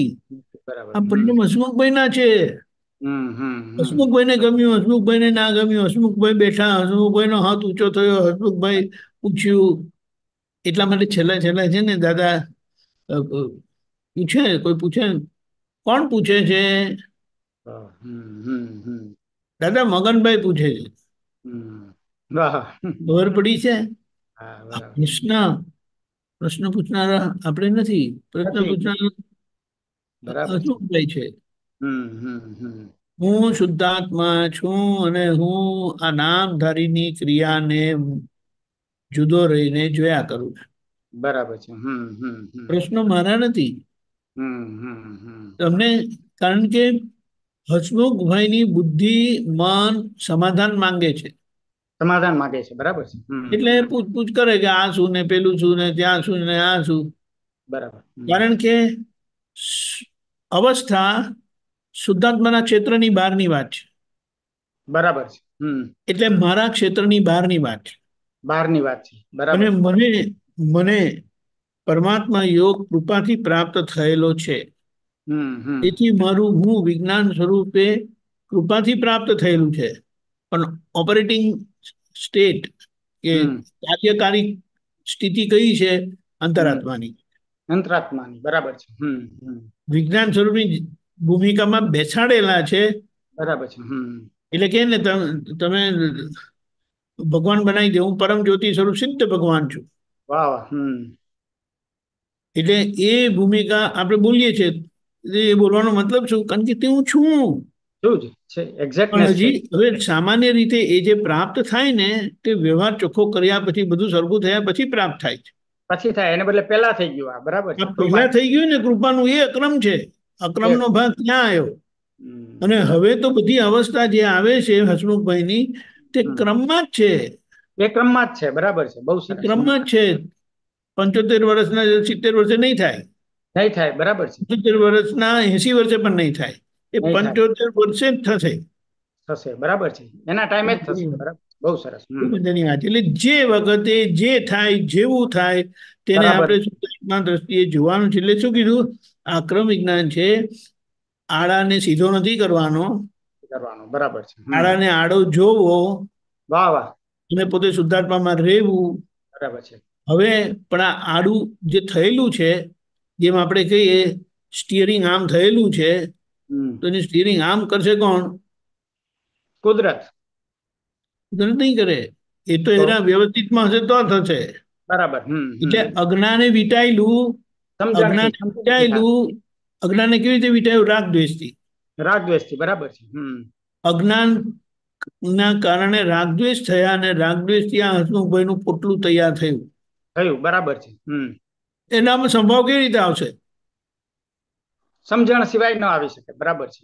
આ પરિણામ હસમુખભાઈ ના છે હસમુખભાઈ ને ગમ્યું હસમુખભાઈ ને ના ગમ્યું હસમુખભાઈ બેઠા હસમુખભાઈ નો હાથ ઊંચો થયો હસમુખભાઈ પૂછ્યું એટલા માટે છેલ્લા છેલ્લા છે ને દાદા પૂછે કોઈ પૂછે કોણ પૂછે છે દાદા મગનભાઈ પૂછે છે ખબર પડી છે પ્રશ્ન પૂછનારા આપણે નથી પ્રશ્ન પૂછનારા છે હું શુદ્ધાત્મા છું અને હું આ નામધારીની ક્રિયાને જુદો રહીને જોયા કરું છું બરાબર છે પ્રશ્નો મારા નથી તમને કારણ કે હસમુખભાઈની બુદ્ધિ મન સમાધાન માંગે છે સમાધાન માગે છે બરાબર છે એટલે પૂછપૂછ કરે કે આ શું ને પેલું શું ને ત્યાં શું ને આ શું બરાબર કારણ કે અવસ્થા શુદ્ધાત્માના ક્ષેત્રની બહારની વાત છે બરાબર છે એટલે મારા ક્ષેત્રની બહારની વાત છે બહારની વાત છે બરાબર અને મને મને પરમાત્મા યોગ કૃપાથી પ્રાપ્ત થયેલો છે તેથી મારું હું વિજ્ઞાન સ્વરૂપે કૃપાથી પ્રાપ્ત થયેલું છે પણ ઓપરેટિંગ સ્ટેટ કે કાર્યકારી સ્થિતિ કઈ છે અંતરાત્માની અંતરાત્માની બરાબર છે વિજ્ઞાન સ્વરૂપની ભૂમિકામાં બેસાડેલા છે બરાબર છે એટલે કે ને તમે ભગવાન બનાવી દે હું પરમ જ્યોતિ સ્વરૂપ સિદ્ધ ભગવાન છું વાહ વાહ એટલે એ ભૂમિકા આપણે બોલીએ છીએ એ બોલવાનો મતલબ શું કારણ કે તે હું છું જોયું છે એક્ઝેક્ટ હવે સામાન્ય રીતે એ જે પ્રાપ્ત થાય ને તે વ્યવહાર ચોખ્ખો કર્યા પછી બધું સરખું થયા પછી પ્રાપ્ત થાય છે પછી થાય એને બદલે પેલા થઈ ગયું આ બરાબર પહેલા થઈ ગયું ને કૃપાનું એ અક્રમ છે અક્રમનો ભાગ ક્યાં આવ્યો અને હવે તો બધી અવસ્થા જે આવે છે હસમુખભાઈની તે ક્રમમાં જ છે એ ક્રમમાં જ છે બરાબર છે બહુ ક્રમમાં જ છે પંચોતેર વર્ષના સિત્તેર વર્ષે નહીં થાય નહીં થાય બરાબર છે પંચોતેર વર્ષના એસી વર્ષે પણ નહીં થાય એ પંચોતેર પર્સન્ટ થશે થશે બરાબર છે એના ટાઈમે જ થશે બહુ સરસ એટલે જે વખતે જે થાય જેવું થાય તેને આપણે દ્રષ્ટિએ જોવાનું છે એટલે શું કીધું આ વિજ્ઞાન છે આડાને સીધો નથી કરવાનો કરવાનો બરાબર છે આડાને આડો જોવો વાહ વાહ અને પોતે શુદ્ધાત્મામાં રહેવું બરાબર છે હવે પણ આ આડું જે થયેલું છે જેમ આપણે કહીએ સ્ટીયરિંગ આમ થયેલું છે તો સ્ટીરિંગ આમ કરશે કોણ કુદરત કુદરત નહીં કરે એ તો એના વ્યવસ્થિતમાં હશે તો થશે બરાબર એટલે અજ્ઞાને વિટાયેલું અજ્ઞાને વિટાયેલું અજ્ઞાને કેવી રીતે વિટાયું રાગ દ્વેષથી રાગ દ્વેષથી બરાબર છે અજ્ઞાન ના કારણે રાગદ્વેષ થયા અને રાગદ્વેષ થી આ હસમુખભાઈ નું પોટલું તૈયાર થયું થયું બરાબર છે એનામાં સંભાવ કેવી રીતે આવશે સમજણ સિવાય ન આવી શકે બરાબર છે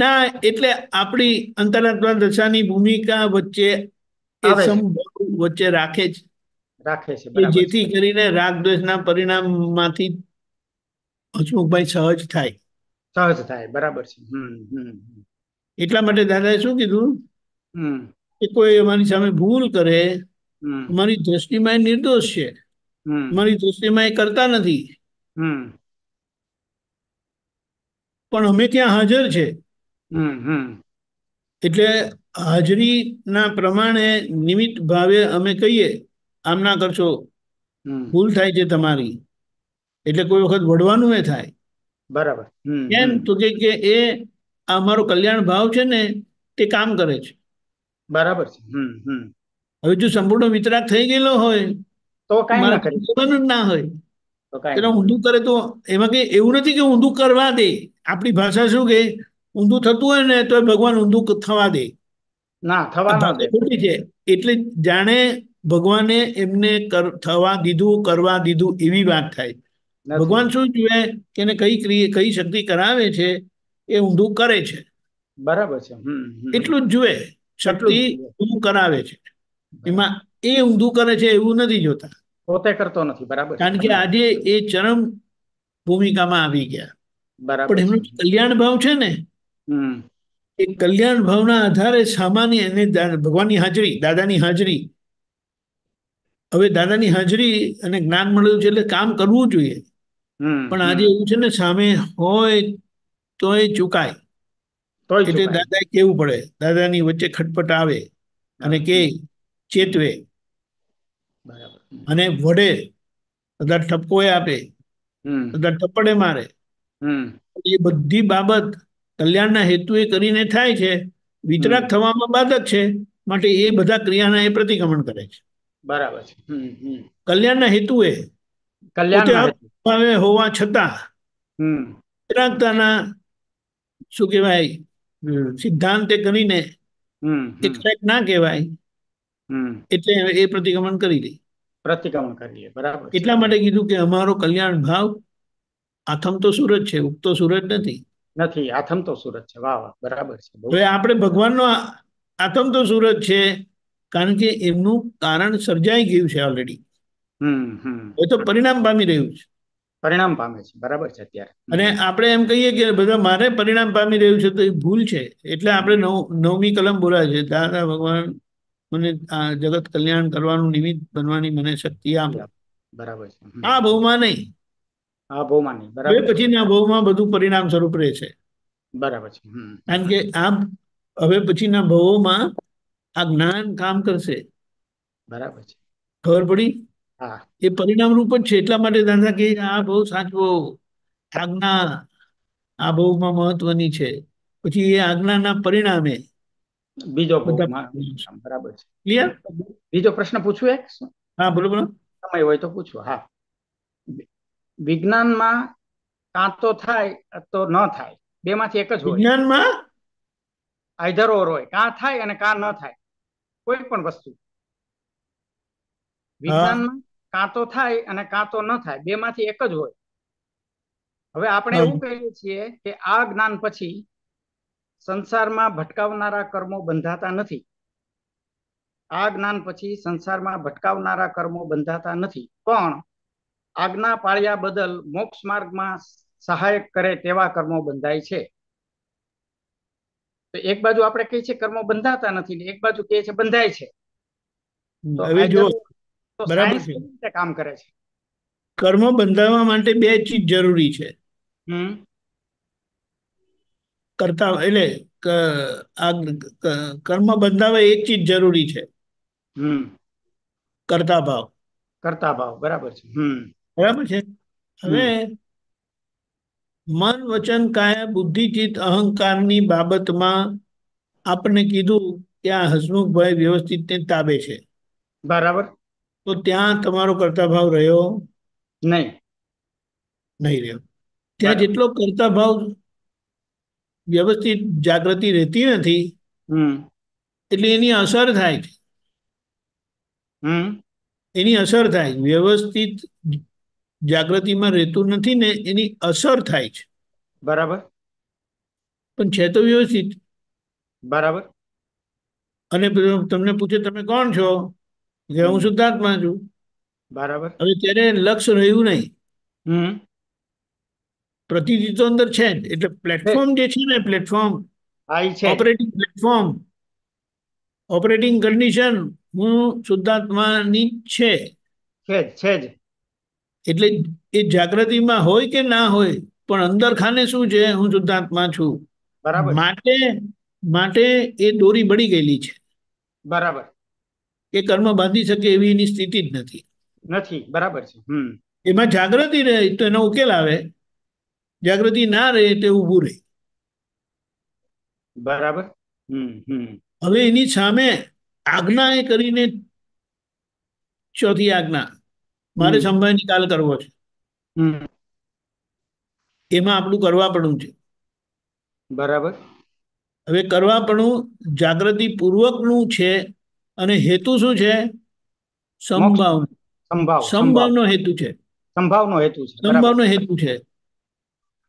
ના એટલે આપણી અંતરાત્મા દશાની ભૂમિકા વચ્ચે વચ્ચે રાખે છે રાખે છે જેથી કરીને રાગ દ્વેષના પરિણામમાંથી હસમુખભાઈ સહજ થાય સહજ થાય બરાબર છે એટલા માટે દાદાએ શું કીધું કે કોઈ અમારી સામે ભૂલ કરે મારી દ્રષ્ટિમાં નિર્દોષ છે મારી દ્રષ્ટિમાં એ કરતા નથી પણ અમે ત્યાં હાજર છે એટલે હાજરીના પ્રમાણે નિમિત્ત ભાવે અમે કહીએ આમ ના કરશો ભૂલ થાય છે તમારી એટલે કોઈ વખત વડવાનું એ થાય બરાબર કેમ તો કે એ આ અમારો કલ્યાણ ભાવ છે ને તે કામ કરે છે બરાબર છે હવે જો સંપૂર્ણ વિતરાગ થઈ ગયેલો હોય તો કાંઈ ના હોય એટલે ઊંધું કરે તો એમાં કઈ એવું નથી કે ઊંધું કરવા દે આપણી ભાષા શું કે ઊંધું થતું હોય ને તો ભગવાન ઊંધું થવા દે ના થવા ના દે ખોટી છે એટલે જાણે ભગવાને એમને થવા દીધું કરવા દીધું એવી વાત થાય ભગવાન શું જુએ કે એને કઈ કઈ શક્તિ કરાવે છે એ ઊંધું કરે છે બરાબર છે એટલું જ જુએ શક્તિ ઊંધું કરાવે છે એમાં એ ઊંધું કરે છે એવું નથી જોતા પોતે કરતો નથી બરાબર કારણ કે આજે એ ચરમ ભૂમિકામાં આવી ગયા બરાબર પણ એમનો કલ્યાણ ભાવ છે ને એ કલ્યાણ ભાવના આધારે સામાન્ય એને ભગવાનની હાજરી દાદાની હાજરી હવે દાદાની હાજરી અને જ્ઞાન મળેલું છે એટલે કામ કરવું જોઈએ પણ આજે એવું છે ને સામે હોય તોય ચુકાય એટલે દાદા કેવું પડે દાદાની વચ્ચે ખટપટ આવે અને કે ચેતવે અને વડે કદાચ ઠપકો આપે કદાચ ટપડે મારે એ બધી બાબત કલ્યાણના હેતુએ કરીને થાય છે વિતરાગ થવામાં બાધક છે માટે એ બધા ક્રિયાના એ પ્રતિક્રમણ કરે છે બરાબર છે કલ્યાણના હેતુએ કલ્યાણ હોવા છતાં વિતરાગતાના શું કહેવાય સિદ્ધાંત કરીને એક ના કહેવાય એટલે એ પ્રતિક્રમણ કરી દઈ પ્રતિક્રમણ કરીએ બરાબર એટલા માટે કીધું કે અમારો કલ્યાણ ભાવ આથમ તો સુરત છે ઉગતો સુરત નથી નથી આથમ તો સુરત છે વાહ વાહ બરાબર છે હવે આપણે ભગવાનનો આથમ તો સુરત છે કારણ કે એમનું કારણ સર્જાઈ ગયું છે ઓલરેડી એ તો પરિણામ પામી રહ્યું છે પરિણામ પામે છે બરાબર છે અત્યારે અને આપણે એમ કહીએ કે બધા મારે પરિણામ પામી રહ્યું છે તો એ ભૂલ છે એટલે આપણે નવ નવમી કલમ બોલાય છે દાદા ભગવાન મને જગત કલ્યાણ કરવાનું નિમિત્ત બનવાની મને શક્તિ આપ બરાબર છે આ ભવમાં નહીં આ ભવમાં નહીં બરાબર પછીના ભવમાં બધું પરિણામ સ્વરૂપ રહે છે બરાબર છે કારણ કે આ હવે પછીના ભવોમાં આ જ્ઞાન કામ કરશે બરાબર છે ખબર પડી હા એ પરિણામ રૂપ જ છે એટલા માટે દાદા કે આ બહુ સાચવો આજ્ઞા આ બહુમાં મહત્વની છે પછી એ આજ્ઞાના પરિણામે બીજો બરાબર છે ક્લિયર બીજો પ્રશ્ન પૂછું એક હા બોલો બોલો સમય હોય તો પૂછો હા વિજ્ઞાનમાં કાં તો થાય તો ન થાય બે એક જ હોય વિજ્ઞાનમાં આઈધર ઓર હોય કાં થાય અને કાં ન થાય કોઈ પણ વસ્તુ વિજ્ઞાનમાં કાં તો થાય અને કાં તો ન થાય બે માંથી એક જ હોય હવે આપણે એવું કહીએ છીએ કે આ જ્ઞાન પછી સંસારમાં ભટકાવનારા કર્મો બંધાતા નથી આ જ્ઞાન પછી સંસારમાં ભટકાવનારા કર્મો બંધાતા નથી પણ આજ્ઞા પાળ્યા બદલ મોક્ષ માર્ગમાં સહાયક કરે તેવા કર્મો બંધાય છે તો એક બાજુ આપણે કહીએ છીએ કર્મો બંધાતા નથી એક બાજુ કહીએ છીએ બંધાય છે છે કામ કરે છે કર્મ બંધાવવા માટે બે ચીજ જરૂરી છે હમ કરતા એટલે આ કર્મ બંધાવે એક ચીજ જરૂરી છે કરતા ભાવ કરતા ભાવ બરાબર છે બરાબર છે હવે મન વચન કાયા બુદ્ધિચિત અહંકારની બાબતમાં આપણે કીધું કે આ હસમુખભાઈ વ્યવસ્થિત ને તાબે છે બરાબર તો ત્યાં તમારો કરતા ભાવ રહ્યો નહીં નહીં રહ્યો ત્યાં જેટલો કરતા ભાવ વ્યવસ્થિત જાગૃતિ રહેતી નથી એટલે એની અસર થાય છે એની અસર થાય વ્યવસ્થિત જાગૃતિમાં રહેતું નથી ને એની અસર થાય છે બરાબર પણ છે તો વ્યવસ્થિત બરાબર અને તમને પૂછે તમે કોણ છો કે હું શુદ્ધાત્મા છું બરાબર હવે ત્યારે લક્ષ રહ્યું નહીં પ્રતિનિધિ તો અંદર છે જ એટલે પ્લેટફોર્મ જે છે ને platform operating platform operating condition હું શુદ્ધાત્માની છે છે જ એટલે એ જાગૃતિમાં હોય કે ના હોય પણ અંદર ખાને શું છે હું શુદ્ધાત્મા છું બરાબર માટે માટે એ દોરી બળી ગયેલી છે બરાબર એ કર્મ બાંધી શકે એવી એની સ્થિતિ જ નથી નથી બરાબર છે એમાં જાગૃતિ રહે તો એનો ઉકેલ આવે જાગૃતિ ના રહે તે ઊભું રહે બરાબર હવે એની સામે આજ્ઞા એ કરીને ચોથી આજ્ઞા મારે સંભાળ નિકાલ કરવો છે એમાં આપણું કરવા પડવું છે બરાબર હવે કરવા પડવું જાગૃતિ પૂર્વકનું છે અને હેતુ શું છે સંભાવ સંભાવનો હેતુ છે સંભાવનો હેતુ છે સંભાવનો હેતુ છે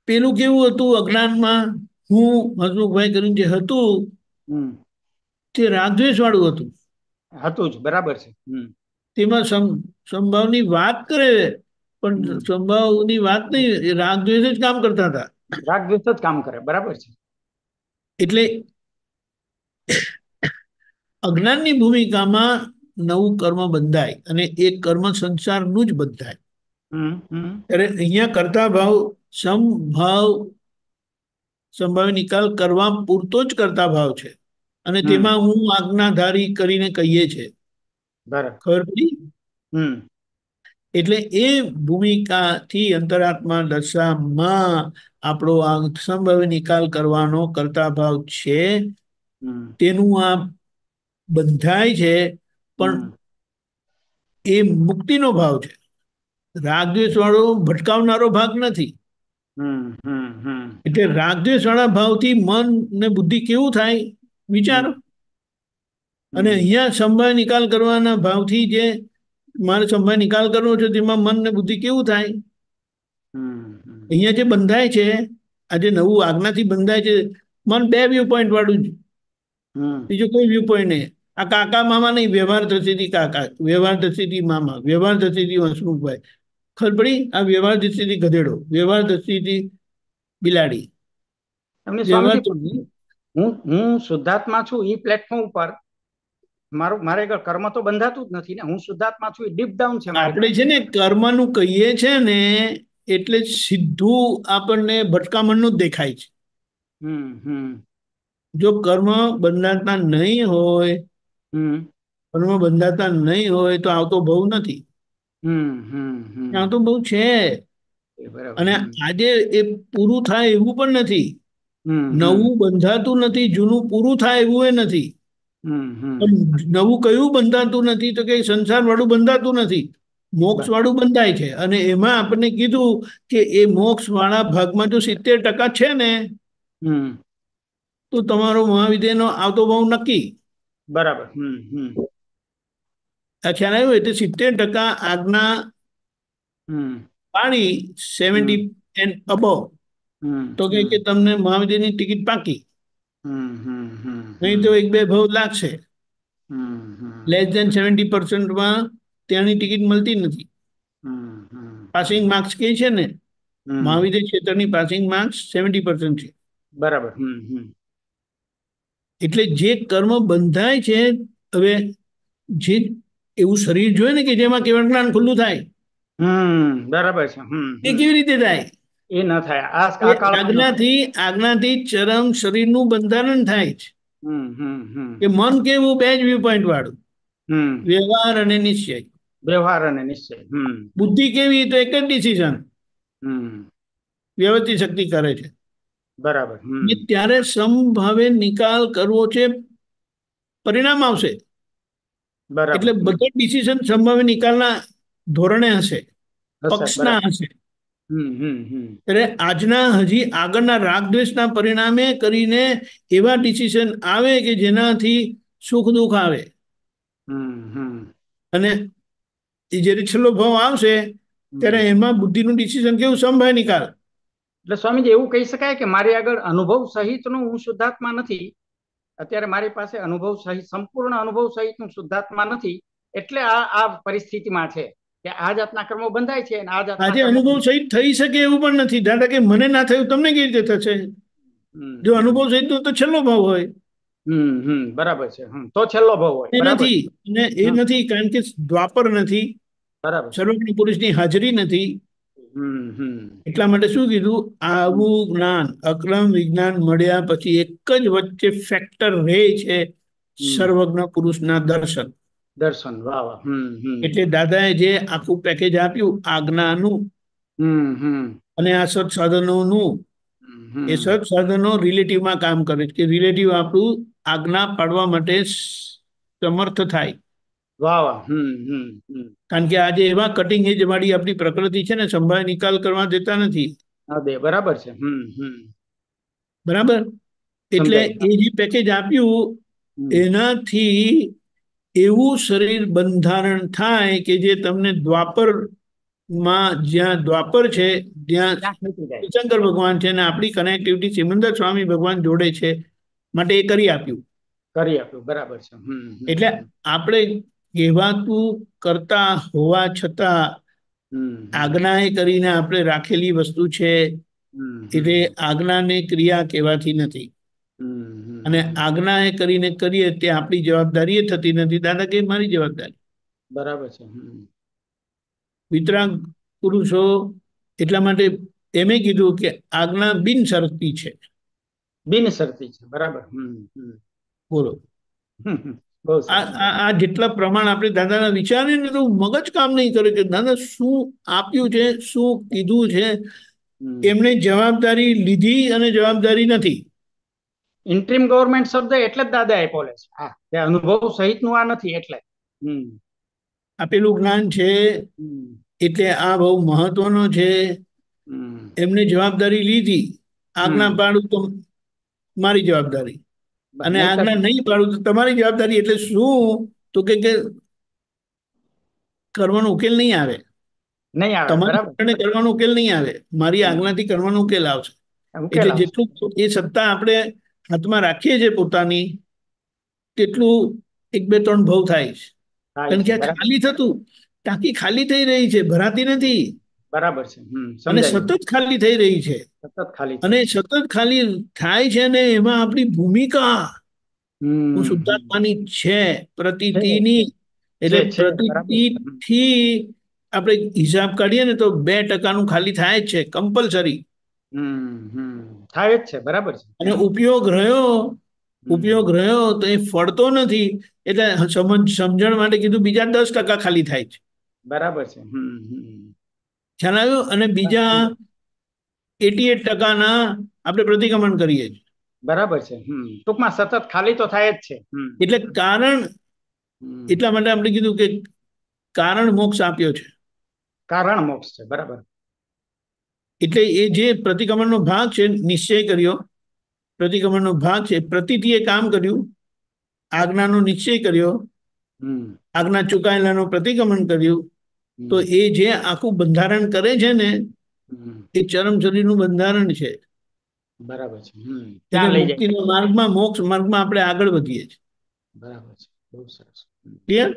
પેલું કેવું હતું અજ્ઞાનમાં હું હસમુખભાઈ કરીને જે હતું તે રાગદ્વેષ વાળું હતું હતું જ બરાબર છે તેમાં સંભાવની વાત કરે પણ સંભાવની વાત નહીં રાગદ્વેષ જ કામ કરતા હતા રાગદ્વેષ જ કામ કરે બરાબર છે એટલે અજ્ઞાનની ભૂમિકામાં નવું કર્મ બંધાય અને એ કર્મ સંસારનું જ બંધાય ત્યારે અહીંયા કરતા ભાવ સંભાવ સંભાવ નિકાલ કરવા પૂરતો જ કરતા ભાવ છે અને તેમાં હું આજ્ઞાધારી કરીને કહીએ છે ખબર પડી એટલે એ ભૂમિકાથી અંતરાત્મા દશામાં આપણો આ સંભવ નિકાલ કરવાનો કરતા ભાવ છે તેનું આ બંધાય છે પણ એ મુક્તિનો ભાવ છે રાગ વાળો ભટકાવનારો ભાગ નથી એટલે રાગદેશવાળા ભાવથી મન ને બુદ્ધિ કેવું થાય વિચારો અને અહીંયા સંભાળ નિકાલ કરવાના ભાવથી જે મારે સંભાળ નિકાલ કરવો છે તેમાં મન ને બુદ્ધિ કેવું થાય અહીંયા જે બંધાય છે આજે નવું આજ્ઞાથી બંધાય છે મન બે વ્યૂ પોઈન્ટ વાળું જ બીજું કોઈ વ્યૂ પોઈન્ટ નહીં આ કાકા મામા નહીં વ્યવહાર દ્રષ્ટિથી કાકા વ્યવહાર દ્રષ્ટિથી મામા વ્યવહાર દ્રષ્ટિથી હસમુખભાઈ ખબર પડી આ વ્યવહાર દ્રષ્ટિથી ગધેડો વ્યવહાર દ્રષ્ટિથી બિલાડી હું હું શુદ્ધાત્મા છું એ પ્લેટફોર્મ ઉપર મારું મારે કર્મ તો બંધાતું જ નથી ને હું શુદ્ધાત્મા છું એ ડીપ ડાઉન છે આપણે છે ને કર્મનું કહીએ છે ને એટલે સીધું આપણને ભટકામણનું જ દેખાય છે જો કર્મ બંધાતા નહીં હોય કર્મ બંધાતા નહીં હોય તો આવતો ભવ નથી હમ હમ હમ આ તો બહુ છે અને આજે એ પૂરું થાય એવું પણ નથી નવું બંધાતું નથી જૂનું પૂરું થાય એવું એ નથી નવું કયું બંધાતું નથી તો કે સંસાર વાળું બંધાતું નથી મોક્ષ વાળું બંધાય છે અને એમાં આપણે કીધું કે એ મોક્ષ વાળા ભાગમાં જો સિત્તેર ટકા છે ને તો તમારો મહાવિદ્યનો આવતો બહુ નક્કી બરાબર હમ હમ ખ્યાલ આવ્યો એટલે સિત્તેર ટકા આગના પાણી સેવન્ટી એન્ડ અબો તો કે તમને મહાવીરની ટિકિટ પાકી નહીં તો એક બે ભાવ લાગશે લેસ ધેન સેવન્ટી પર્સન્ટમાં ત્યાંની ટિકિટ મળતી નથી પાસિંગ માર્ક્સ કે છે ને મહાવીર ક્ષેત્રની પાસિંગ માર્ક્સ સેવન્ટી પર્સન્ટ છે બરાબર એટલે જે કર્મ બંધાય છે હવે જે એવું શરીર જોઈએ ને કે જેમાં કેવળ જ્ઞાન ખુલ્લું થાય બરાબર છે એ કેવી રીતે થાય એ ન થાય આજ્ઞાથી આજ્ઞાથી ચરમ શરીરનું બંધારણ થાય છે કે મન કેવું બે જ વ્યૂ પોઈન્ટ વાળું વ્યવહાર અને નિશ્ચય વ્યવહાર અને નિશ્ચય બુદ્ધિ કેવી તો એક જ ડિસિઝન વ્યવસ્થિત શક્તિ કરે છે બરાબર ત્યારે સંભાવે નિકાલ કરવો છે પરિણામ આવશે એટલે બધા ડિસિઝન સંભાવે નિકાલના ધોરણે હશે પક્ષના હશે એટલે આજના હજી આગળના રાગદ્વેષના પરિણામે કરીને એવા ડિસિઝન આવે કે જેનાથી સુખ દુઃખ આવે અને એ જ્યારે છેલ્લો ભાવ આવશે ત્યારે એમાં બુદ્ધિનું ડિસિઝન કેવું સંભાય નિકાલ એટલે સ્વામીજી એવું કહી શકાય કે મારી આગળ અનુભવ સહિતનું હું શુદ્ધાત્મા નથી અત્યારે મારી પાસે અનુભવ સહિત સંપૂર્ણ અનુભવ સહિતનું શુદ્ધાત્મા નથી એટલે આ આ પરિસ્થિતિમાં છે કે આ જાતના કર્મો બંધાય છે અને આ જાત આજે અનુભવ સહિત થઈ શકે એવું પણ નથી દાદા કે મને ના થયું તમને કેવી રીતે થશે જો અનુભવ સહિત તો છેલ્લો ભાવ હોય હમ બરાબર છે તો છેલ્લો ભાવ હોય એ નથી એ નથી કારણ કે દ્વાપર નથી બરાબર સર્વજ્ઞ પુરુષની હાજરી નથી એટલા માટે શું કીધું આવું જ્ઞાન અક્રમ વિજ્ઞાન મળ્યા પછી એક જ વચ્ચે ફેક્ટર રહે છે સર્વજ્ઞ પુરુષના દર્શન દર્શન વાહ વાહ એટલે દાદાએ જે આખું પેકેજ આપ્યું આજ્ઞાનું અને આ સત સાધનોનું એ સત સાધનો રિલેટિવમાં કામ કરે છે કે રિલેટિવ આપણું આજ્ઞા પાડવા માટે સમર્થ થાય વાહ વાહ કારણ કે આજે એમાં કટિંગ એજ વાળી આપણી પ્રકૃતિ છે ને સંભાળ નિકાલ કરવા દેતા નથી હા બરાબર છે બરાબર એટલે એ જે પેકેજ આપ્યું એનાથી એવું શરીર બંધારણ થાય કે જે તમને દ્વાપર માં જ્યાં દ્વાપર છે ત્યાં શંકર ભગવાન છે ને આપણી કનેક્ટિવિટી સિમંદર સ્વામી ભગવાન જોડે છે માટે એ કરી આપ્યું કરી આપ્યું બરાબર છે એટલે આપણે કહેવાતું કરતા હોવા છતાં આજ્ઞા એ કરીને આપણે રાખેલી વસ્તુ છે એટલે આજ્ઞાને ક્રિયા કહેવાથી નથી અને આજ્ઞા એ કરીને કરીએ તે આપણી જવાબદારી એ થતી નથી દાદા કે મારી જવાબદારી બરાબર છે મિત્રાંક પુરુષો એટલા માટે એમે કીધું કે આજ્ઞા બિન બિનશરતી છે બિનશરતી છે બરાબર બોલો હમ આ જેટલા પ્રમાણ આપણે દાદાના વિચારે ને તો મગજ કામ નહીં કરે કે દાદા શું આપ્યું છે શું કીધું છે એમણે જવાબદારી લીધી અને જવાબદારી નથી ઇન્ટ્રીમ ગવર્મેન્ટ શબ્દ એટલે જ દાદા એ લે છે હા અનુભવ સહિતનું આ નથી એટલે આપેલું જ્ઞાન છે એટલે આ બહુ મહત્વનો છે એમને જવાબદારી લીધી આજ્ઞા પાડું તો મારી જવાબદારી અને આજ્ઞા નહીં પાડું તો તમારી જવાબદારી એટલે શું તો કે કરવાનો ઉકેલ નહીં આવે કરવાનો ઉકેલ નહીં આવે મારી આજ્ઞાથી કરવાનો ઉકેલ આવશે એટલે જેટલું એ સત્તા આપણે હાથમાં રાખીએ છીએ પોતાની તેટલું એક બે ત્રણ ભવ થાય છે કારણ કે આ ખાલી થતું ટાંકી ખાલી થઈ રહી છે ભરાતી નથી બરાબર છે અને સતત ખાલી થઈ રહી છે સતત ખાલી અને સતત ખાલી થાય છે ને એમાં આપણી ભૂમિકા હું શુદ્ધાત્માની છે પ્રતિની એટલે પ્રતિથી આપણે હિસાબ કાઢીએ ને તો બે ટકાનું ખાલી થાય જ છે કમ્પલસરી થાય જ છે બરાબર છે અને ઉપયોગ રહ્યો ઉપયોગ રહ્યો તો એ ફળતો નથી એટલે સમજ સમજણ માટે કીધું બીજા દસ ટકા ખાલી થાય છે બરાબર છે ખ્યાલ અને બીજા એટી એટ ટકાના આપણે પ્રતિક્રમણ કરીએ છીએ બરાબર છે ટૂંકમાં સતત ખાલી તો થાય જ છે એટલે કારણ એટલા માટે આપણે કીધું કે કારણ મોક્ષ આપ્યો છે કારણ મોક્ષ છે બરાબર એટલે એ જે પ્રતિક્રમણનો ભાગ છે નિશ્ચય કર્યો પ્રતિક્રમણનો ભાગ છે પ્રતિથીએ કામ કર્યું આજ્ઞાનો નિશ્ચય કર્યો આજ્ઞા ચુકાયેલાનું પ્રતિક્રમણ કર્યું તો એ જે આખું બંધારણ કરે છે ને એ ચરમ શરીરનું બંધારણ છે બરાબર છે ત્યાં મુક્તિના માર્ગમાં મોક્ષ માર્ગમાં આપણે આગળ વધીએ છીએ બરાબર છે બહુ સરસ ક્લિયર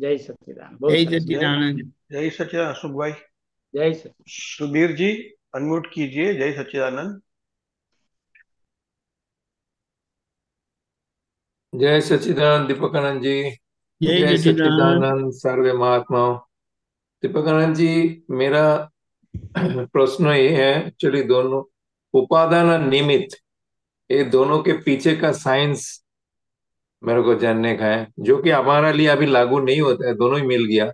જય સચિદાન જય સચિદાન જય સચિદાન સુખભાઈ જય સચિદાન જય સચિદાનંદ જય સચિદાન દીપકાનંદજી तो जय सच्चिदानंद दीपकानंद जी मेरा प्रश्न ये है एक्चुअली दोनों उपादान और ये दोनों के पीछे का साइंस मेरे को जानने का है जो कि हमारा लिए अभी लागू नहीं होता है दोनों ही मिल गया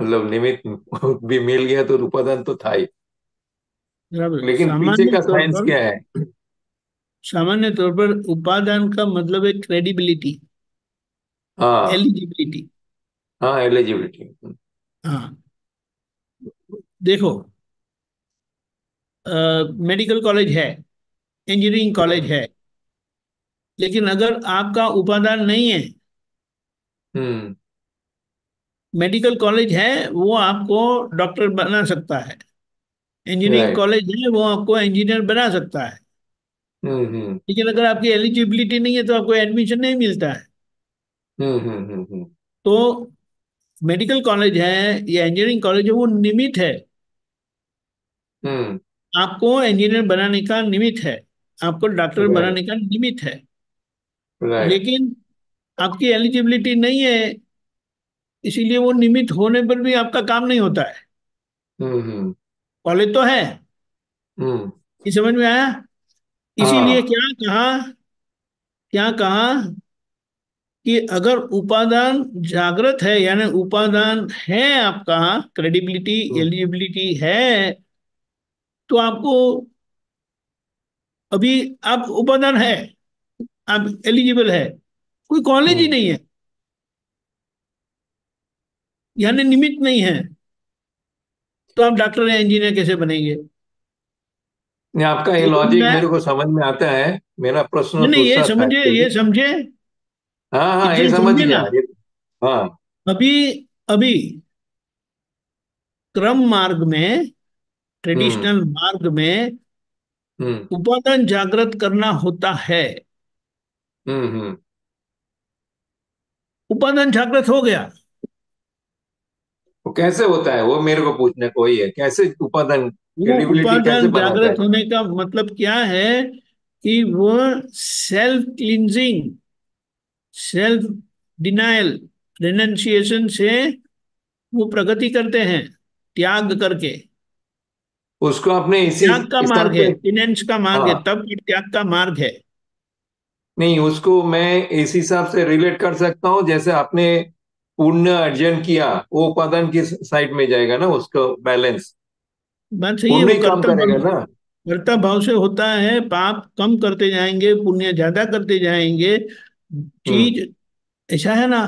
मतलब निमित भी मिल गया तो उपादान तो था ही लेकिन पीछे का साइंस क्या है सामान्य तौर पर उपादान का मतलब है क्रेडिबिलिटी एलिजिबिलिटी हाँ एलिजिबिलिटी हाँ देखो मेडिकल कॉलेज है इंजीनियरिंग कॉलेज है लेकिन अगर आपका उपादान नहीं है मेडिकल मेडिकल कॉलेज है वो आपको डॉक्टर बना सकता है इंजीनियरिंग कॉलेज है वो आपको इंजीनियर बना सकता है लेकिन अगर आपकी एलिजिबिलिटी नहीं है तो आपको एडमिशन नहीं मिलता है हम्म, हम्म, हम्म, तो मेडिकल कॉलेज है या इंजीनियरिंग कॉलेज है वो निमित है आपको इंजीनियर बनाने का निमित है आपको डॉक्टर बनाने का निमित है लेकिन आपकी एलिजिबिलिटी नहीं है इसीलिए वो निमित होने पर भी आपका काम नहीं होता है कॉलेज तो है समझ में आया इसीलिए हाँ। क्या कहा क्या कहा कि अगर उपादान जागृत है यानी उपादान है आपका क्रेडिबिलिटी हम्म। एलिजिबिलिटी है तो आपको अभी आप उपादान है आप एलिजिबल है कोई कॉलेज ही हम्म। नहीं है यानी निमित्त नहीं है तो आप डॉक्टर या इंजीनियर कैसे बनेंगे नहीं आपका ये लॉजिक तो मेरे को समझ में आता है मेरा प्रश्न नहीं ये समझे ये समझे हाँ हाँ ये समझ गया हाँ अभी अभी क्रम मार्ग में ट्रेडिशनल हम्म। मार्ग में हम्म। उपादान जागृत करना होता है हम्म, उपादान जागृत हो गया वो कैसे होता है वो मेरे को पूछने को ही है कैसे उपादान उपादान जागृत होने का मतलब क्या है कि वो self cleansing self denial renunciation से वो प्रगति करते हैं त्याग करके उसको अपने इसी त्याग का मार्ग है इनेंस का मार्ग है हाँ। तब त्याग का मार्ग है नहीं उसको मैं इस हिसाब से रिलेट कर सकता हूँ जैसे आपने पुण्य अर्जन किया वो उपादान की साइड में जाएगा ना उसको बैलेंस बस ये है भाव से होता है पाप कम करते जाएंगे पुण्य ज्यादा करते जाएंगे चीज हम्म। ऐसा है ना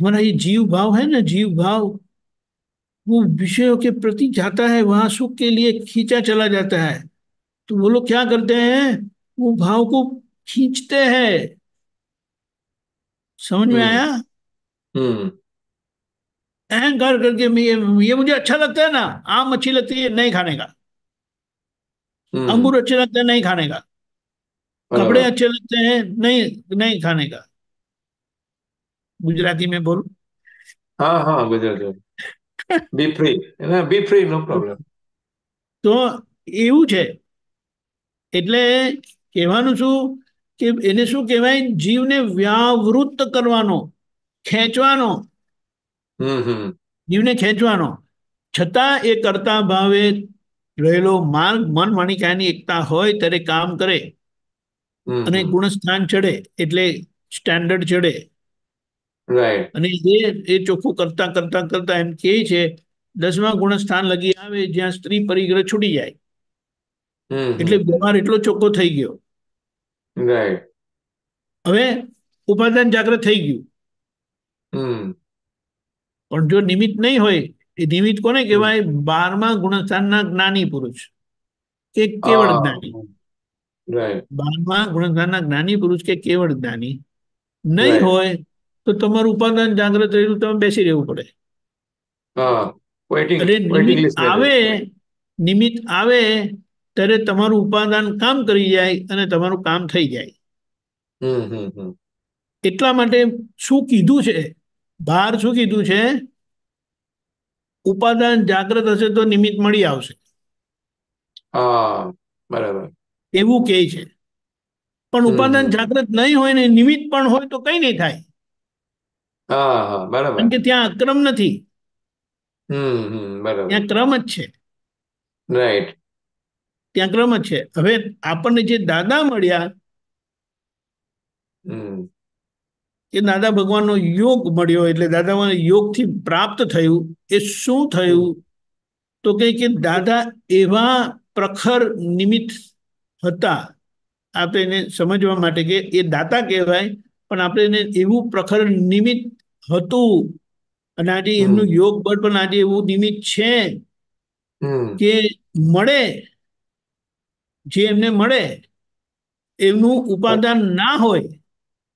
हमारा ये जीव भाव है ना जीव भाव वो विषयों के प्रति जाता है वहां सुख के लिए खींचा चला जाता है तो वो लोग क्या करते हैं वो भाव को खींचते हैं समझ में हम्म। आया हम्म। अहंकार करके ये ये मुझे अच्छा लगता है ना आम अच्छी लगती है नहीं खाने का अंगूर अच्छे लगते हैं नहीं खाने का कपड़े अच्छे लगते हैं नहीं नहीं खाने का गुजराती में बोलो हाँ हाँ Gujarati be free be free no problem તો એવું છે એટલે કહેવાનું શું કે એને શું કહેવાય જીવને વ્યાવૃત કરવાનો ખેંચવાનો જીવને ખેંચવાનો છતાં એ કરતા ભાવે રહેલો માર્ગ મન વાણી કાયની એકતા હોય ત્યારે કામ કરે અને ગુણસ્થાન ચડે એટલે સ્ટાન્ડર્ડ ચડે અને એ એ ચોખ્ખું કરતા કરતા કરતા એમ કે છે દસમા ગુણસ્થાન લગી આવે જ્યાં સ્ત્રી પરિગ્રહ છૂટી જાય એટલે વ્યવહાર એટલો ચોખ્ખો થઈ ગયો હવે ઉપાદાન જાગ્રત થઈ ગયું પણ જો નિમિત્ત નહીં હોય એ નિમિત્ત કોને કહેવાય બારમા ગુણસ્થાનના જ્ઞાની પુરુષ કે કેવળ જ્ઞાની બારમા ગુણસ્થાનના જ્ઞાની પુરુષ કે કેવળ જ્ઞાની નહીં હોય તો તમારું ઉપાદાન જાગ્રત રહેલું તમે બેસી રહેવું પડે આવે નિમિત્ત આવે ત્યારે તમારું ઉપાદાન કામ કરી જાય અને તમારું કામ થઈ જાય એટલા માટે શું કીધું છે બહાર શું કીધું છે ઉપાદાન જાગ્રત હશે તો નિમિત્ત મળી આવશે બરાબર એવું કહે છે પણ ઉપાદાન જાગૃત નહીં હોય ને નિમિત્ત પણ હોય તો કઈ નહીં થાય બરાબર કે ત્યાં અક્રમ નથી ત્યાં ક્રમ જ છે રાઈટ ત્યાં ક્રમ જ છે હવે આપણને જે દાદા મળ્યા એ દાદા ભગવાનનો યોગ મળ્યો એટલે દાદા યોગથી પ્રાપ્ત થયું એ શું થયું તો કે દાદા એવા પ્રખર નિમિત્ત હતા આપણે એને સમજવા માટે કે એ દાતા કહેવાય પણ આપણે એને એવું પ્રખર નિમિત્ત હતું અને આજે એમનું યોગ બળ પણ આજે એવું નિમિત્ત છે કે મળે જે એમને મળે એમનું ઉપાદાન ના હોય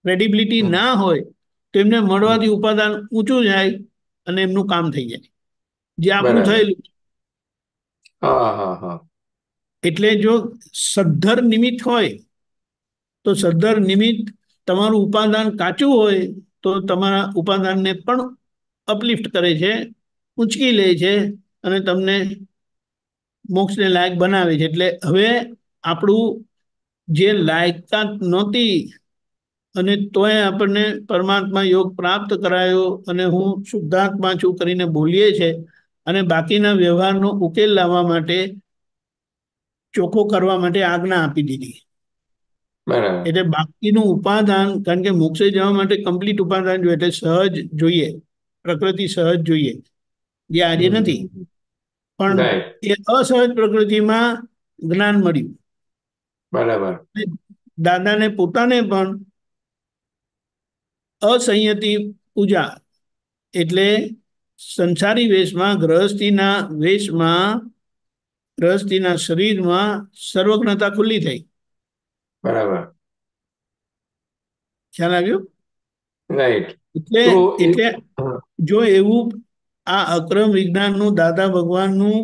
ક્રેડિબિલિટી ના હોય તો એમને મળવાથી ઉપાદાન ઊંચું જાય અને એમનું કામ થઈ જાય જે આપણું થયેલું હા હા હા એટલે જો સદ્ધર નિમિત્ત હોય તો સદ્ધર નિમિત્ત તમારું ઉપાદાન કાચું હોય તો તમારા ઉપાદાનને પણ અપલિફ્ટ કરે છે ઉંચકી લે છે અને તમને મોક્ષને લાયક બનાવે છે એટલે હવે આપણું જે લાયકતા નહોતી અને તોય આપણને પરમાત્મા યોગ પ્રાપ્ત કરાયો અને હું શુદ્ધાત્મા છું કરીને બોલીએ છે અને બાકીના વ્યવહારનો ઉકેલ લાવવા માટે ચોખ્ખો કરવા માટે આજ્ઞા આપી દીધી એટલે બાકીનું ઉપાદાન કારણ કે મોક્ષે જવા માટે કમ્પ્લીટ ઉપાદાન જોઈએ એટલે સહજ જોઈએ પ્રકૃતિ સહજ જોઈએ જે આજે નથી પણ એ અસહજ પ્રકૃતિમાં જ્ઞાન મળ્યું બરાબર દાદાને પોતાને પણ અસંયતી પૂજા એટલે સંસારી વેશમાં ગ્રહસ્થીના વેશમાં ગ્રહસ્થીના શરીરમાં સર્વજ્ઞતા ખુલ્લી થઈ બરાબર ખ્યાલ આવ્યો એટલે એટલે જો એવું આ અક્રમ વિજ્ઞાનનું દાદા ભગવાનનું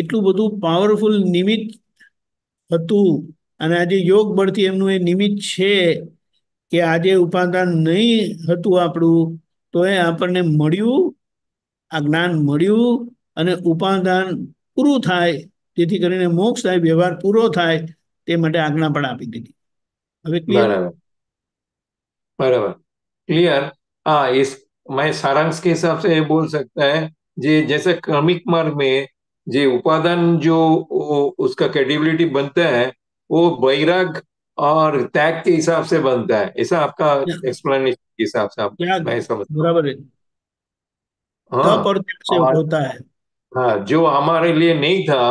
એટલું બધું પાવરફુલ નિમિત્ત હતું અને આજે યોગ બળથી એમનું એ નિમિત્ત છે કે આજે ઉપાદાન નહીં હતું આપણું તો એ આપણને મળ્યું આ જ્ઞાન મળ્યું અને ઉપાદાન પૂરું થાય તેથી કરીને મોક્ષ થાય વ્યવહાર પૂરો થાય તે માટે આજ્ઞા પણ આપી દીધી હવે ક્લિયર બરાબર क्लियर हाँ इस मैं सारांश के हिसाब से बोल सकता है जे जैसे क्रमिक मार्ग में जे उपादान जो उसका कैटेबिलिटी बनता है वो बैराग और तैग के हिसाब से बनता है ऐसा आपका एक्सप्लेनेशन के हिसाब से आप मैं समझता बराबर है हाँ और, होता है हाँ जो हमारे लिए नहीं था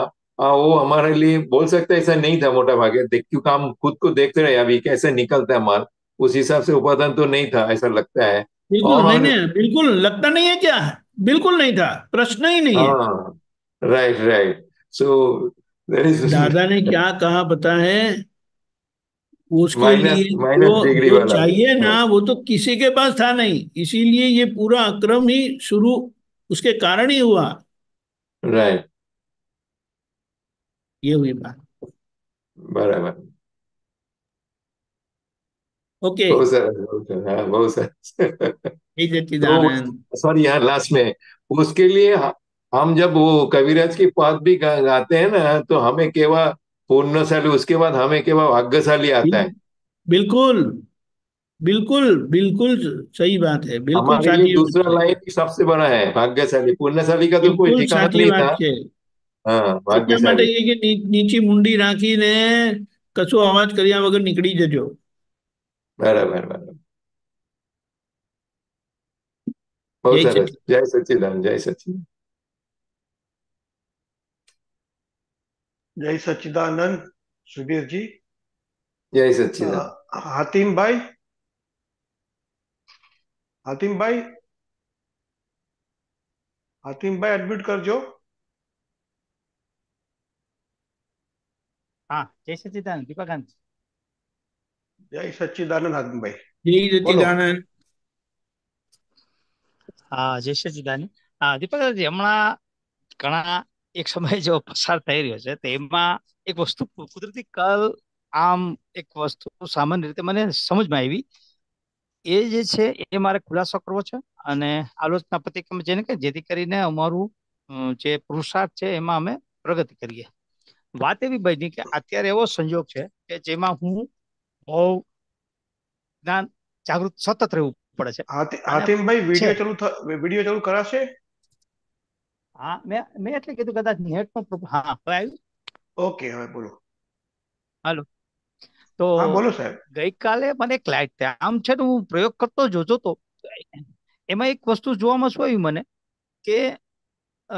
आ, हाँ, वो हमारे लिए बोल सकते ऐसा नहीं था मोटा भागे देख क्यों काम खुद को देखते रहे अभी कैसे निकलता है माल उस हिसाब से उपादान तो नहीं था ऐसा लगता है बिल्कुल नहीं नहीं बिल्कुल लगता नहीं है क्या बिल्कुल नहीं था प्रश्न ही नहीं है राइट राइट सो दादा ने क्या कहा पता है उसके minus, लिए minus वो, वो चाहिए ना हाँ। वो तो किसी के पास था नहीं इसीलिए ये पूरा अक्रम ही शुरू उसके कारण ही हुआ राइट ये हुई बात बराबर ओके बहुत सारा सॉरी यार लास्ट में उसके लिए हम जब वो कविराज की पात भी गाते हैं ना तो हमें केवा पूर्णशाली उसके बाद हमें केवा भाग्यशाली आता है बिल्कुल बिल्कुल बिल्कुल सही बात है बिल्कुल दूसरा लाइन सबसे बड़ा है भाग्यशाली पूर्णशाली का तो कोई ठिकाना नहीं था એટલા માટે કે નીચી મુંડી રાખીને કશો અવાજ કર્યા વગર નીકળી જજો બરાબર બરાબર બહુ સરસ જય સચિદાન જય સચિન જય સચિદાનંદ સુધીરજી જય સચિદાન હાતિમભાઈ હાતિમભાઈ હાતિમભાઈ એડમિટ કરજો જય સચિદાનંદ દીપાકાંત જય સચિદાનંદ હાકમભાઈ જય સચિદાનંદ હા જય સચિદાનંદ હા દીપાકાંતજી હમણાં ઘણા એક સમય જો પસાર થઈ રહ્યો છે તો એક વસ્તુ કુદરતી કલ આમ એક વસ્તુ સામાન્ય રીતે મને સમજમાં આવી એ જે છે એ મારે ખુલાસો કરવો છે અને આલોચના પ્રતિક્રમ જેને કે જેથી કરીને અમારું જે પુરુષાર્થ છે એમાં અમે પ્રગતિ કરીએ વાત એવી બની કે અત્યારે એવો સંજોગ છે કે જેમાં હું બહુ જ્ઞાન જાગૃત સતત રહેવું પડે છે હાતિમભાઈ વિડીયો ચાલુ વિડીયો ચાલુ કરાશે હા મેં મેં એટલે કીધું કદાચ નેટનો પ્રોબ્લેમ હા હવે આવ્યું ઓકે હવે બોલો હાલો તો બોલો સાહેબ ગઈકાલે મને ક્લાયન્ટ થયા આમ છે ને હું પ્રયોગ કરતો જોજો તો એમાં એક વસ્તુ જોવામાં શું આવ્યું મને કે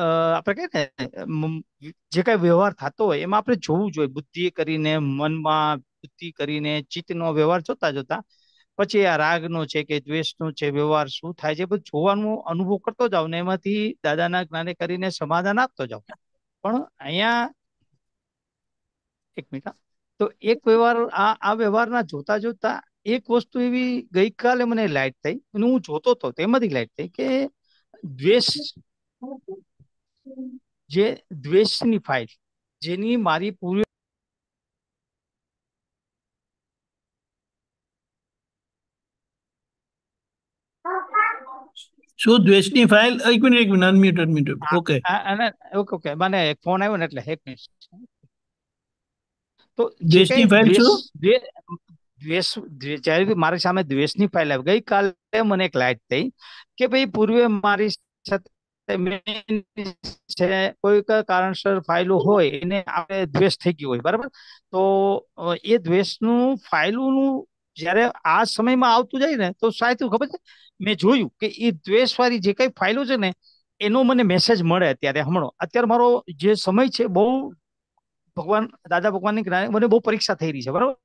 આપણે કહે ને જે કાંઈ વ્યવહાર થતો હોય એમાં આપણે જોવું જોઈએ બુદ્ધિ કરીને મનમાં બુદ્ધિ કરીને ચિત્તનો વ્યવહાર જોતા જોતા પછી આ રાગનો છે કે દ્વેષનો છે વ્યવહાર શું થાય છે બધું જોવાનું અનુભવ કરતો જાવ ને એમાંથી દાદાના જ્ઞાને કરીને સમાધાન આપતો જાવ પણ અહીંયા એક મિનિટ તો એક વ્યવહાર આ આ વ્યવહારના જોતા જોતા એક વસ્તુ એવી ગઈકાલે મને લાઈટ થઈ અને હું જોતો તો તેમાંથી લાઈટ થઈ કે દ્વેષ ये द्वेषनी फाइल जेनी मारी पूर्व तो द्वेषनी फाइल इक्विनेट एक मिनट ओके ओके माने एक फोन आयोन એટલે હેક મિસ તો જેની ફાઇલ શું જે દ્વેષ દ્વેચારી મારી સામે દ્વેષની ફાઈલ ગઈ કાલે મને એક લાઈટ થઈ કે ભઈ પૂર્વે મારી છે કોઈક કારણસર ફાઇલો હોય એને આપણે દ્વેષ થઈ ગયો હોય બરાબર તો એ દ્વેષનું ફાઇલોનું જ્યારે આ સમયમાં આવતું જાય ને તો સાહેબ ખબર છે મેં જોયું કે એ દ્વેષવાળી જે કંઈ ફાઇલો છે ને એનો મને મેસેજ મળે અત્યારે હમણાં અત્યારે મારો જે સમય છે બહુ ભગવાન દાદા ભગવાનની જ્ઞાન મને બહુ પરીક્ષા થઈ રહી છે બરાબર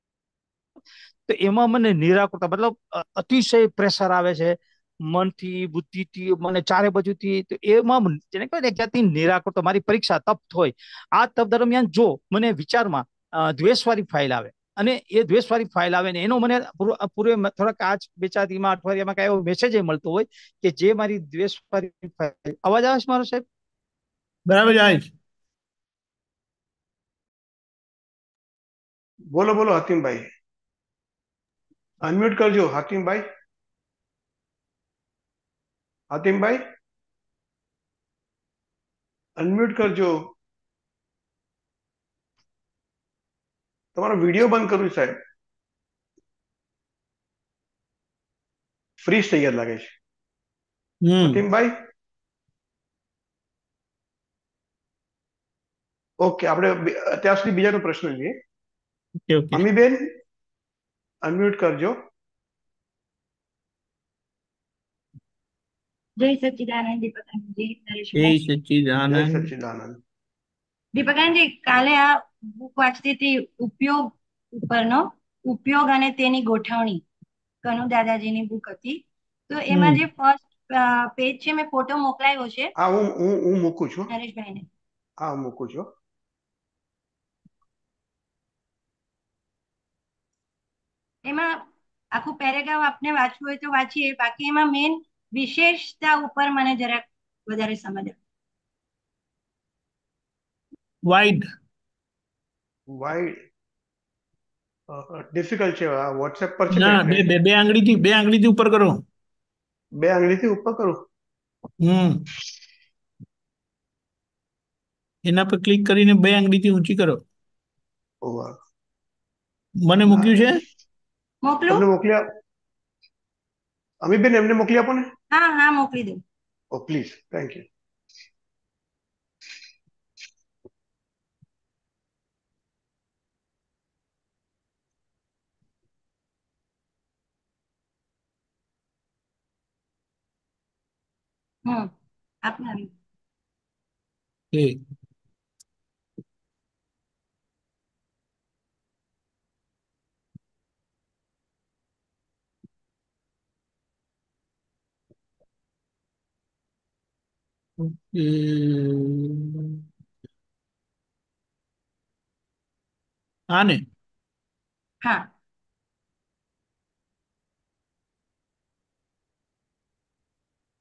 તો એમાં મને નિરાકૃતા મતલબ અતિશય પ્રેશર આવે છે મનથી બુદ્ધિથી મને ચારે બાજુથી તો એમાં જેને કહેવાય ને જાતની નિરાકર તમારી પરીક્ષા તપ હોય આ તપ દરમિયાન જો મને વિચારમાં દ્વેષવાળી ફાઇલ આવે અને એ દ્વેષવાળી ફાઇલ આવે ને એનો મને પૂરે થોડાક આજ બે ચાર દીમાં અઠવાડિયામાં કાંઈ એવો મેસેજ મળતો હોય કે જે મારી દ્વેષવાળી ફાઇલ અવાજ આવે છે મારો સાહેબ બરાબર જાય બોલો બોલો હાતિમભાઈ અનમ્યુટ કરજો હાતિમભાઈ हातिम भाई अनम्यूट कर जो तुम्हारा वीडियो बंद करू साहब फ्रीज थी लगे हातिम भाई ओके अपने अत्यार बीजा प्रश्न लीए अमी बेन अनम्यूट कर जो જય સચિદાનંદ કાલે આ બુક વાંચતી હતી ઉપયોગ ઉપરનો ઉપયોગ અને તેની ગોઠવણી કનુ દાદાજીની બુક હતી તો એમાં જે ફર્સ્ટ પેજ છે મેં ફોટો મોકલાયો છે હા હું મૂકું છું નરેશભાઈને હા મૂકું છું એમાં આખું પેરેગ્રાફ આપને વાંચવું હોય તો વાંચીએ બાકી એમાં મેઇન વિશેષતા ઉપર મને જરાક વધારે સમજ વાઇડ વાઇડ ડિફિકલ્ટ છે આ વોટ્સએપ પર છે ના બે બે આંગળી થી બે આંગળી થી ઉપર કરો બે આંગળી થી ઉપર કરો હમ એના પર ક્લિક કરીને બે આંગળી થી ઊંચી કરો મને મૂક્યું છે મોકલ્યું મોકલી આપો અમીબેન એમને મોકલી આપો ને હા હા મોકલી દઉં ઓ પ્લીઝ થેન્ક યુ હમ આપના આવી આને હા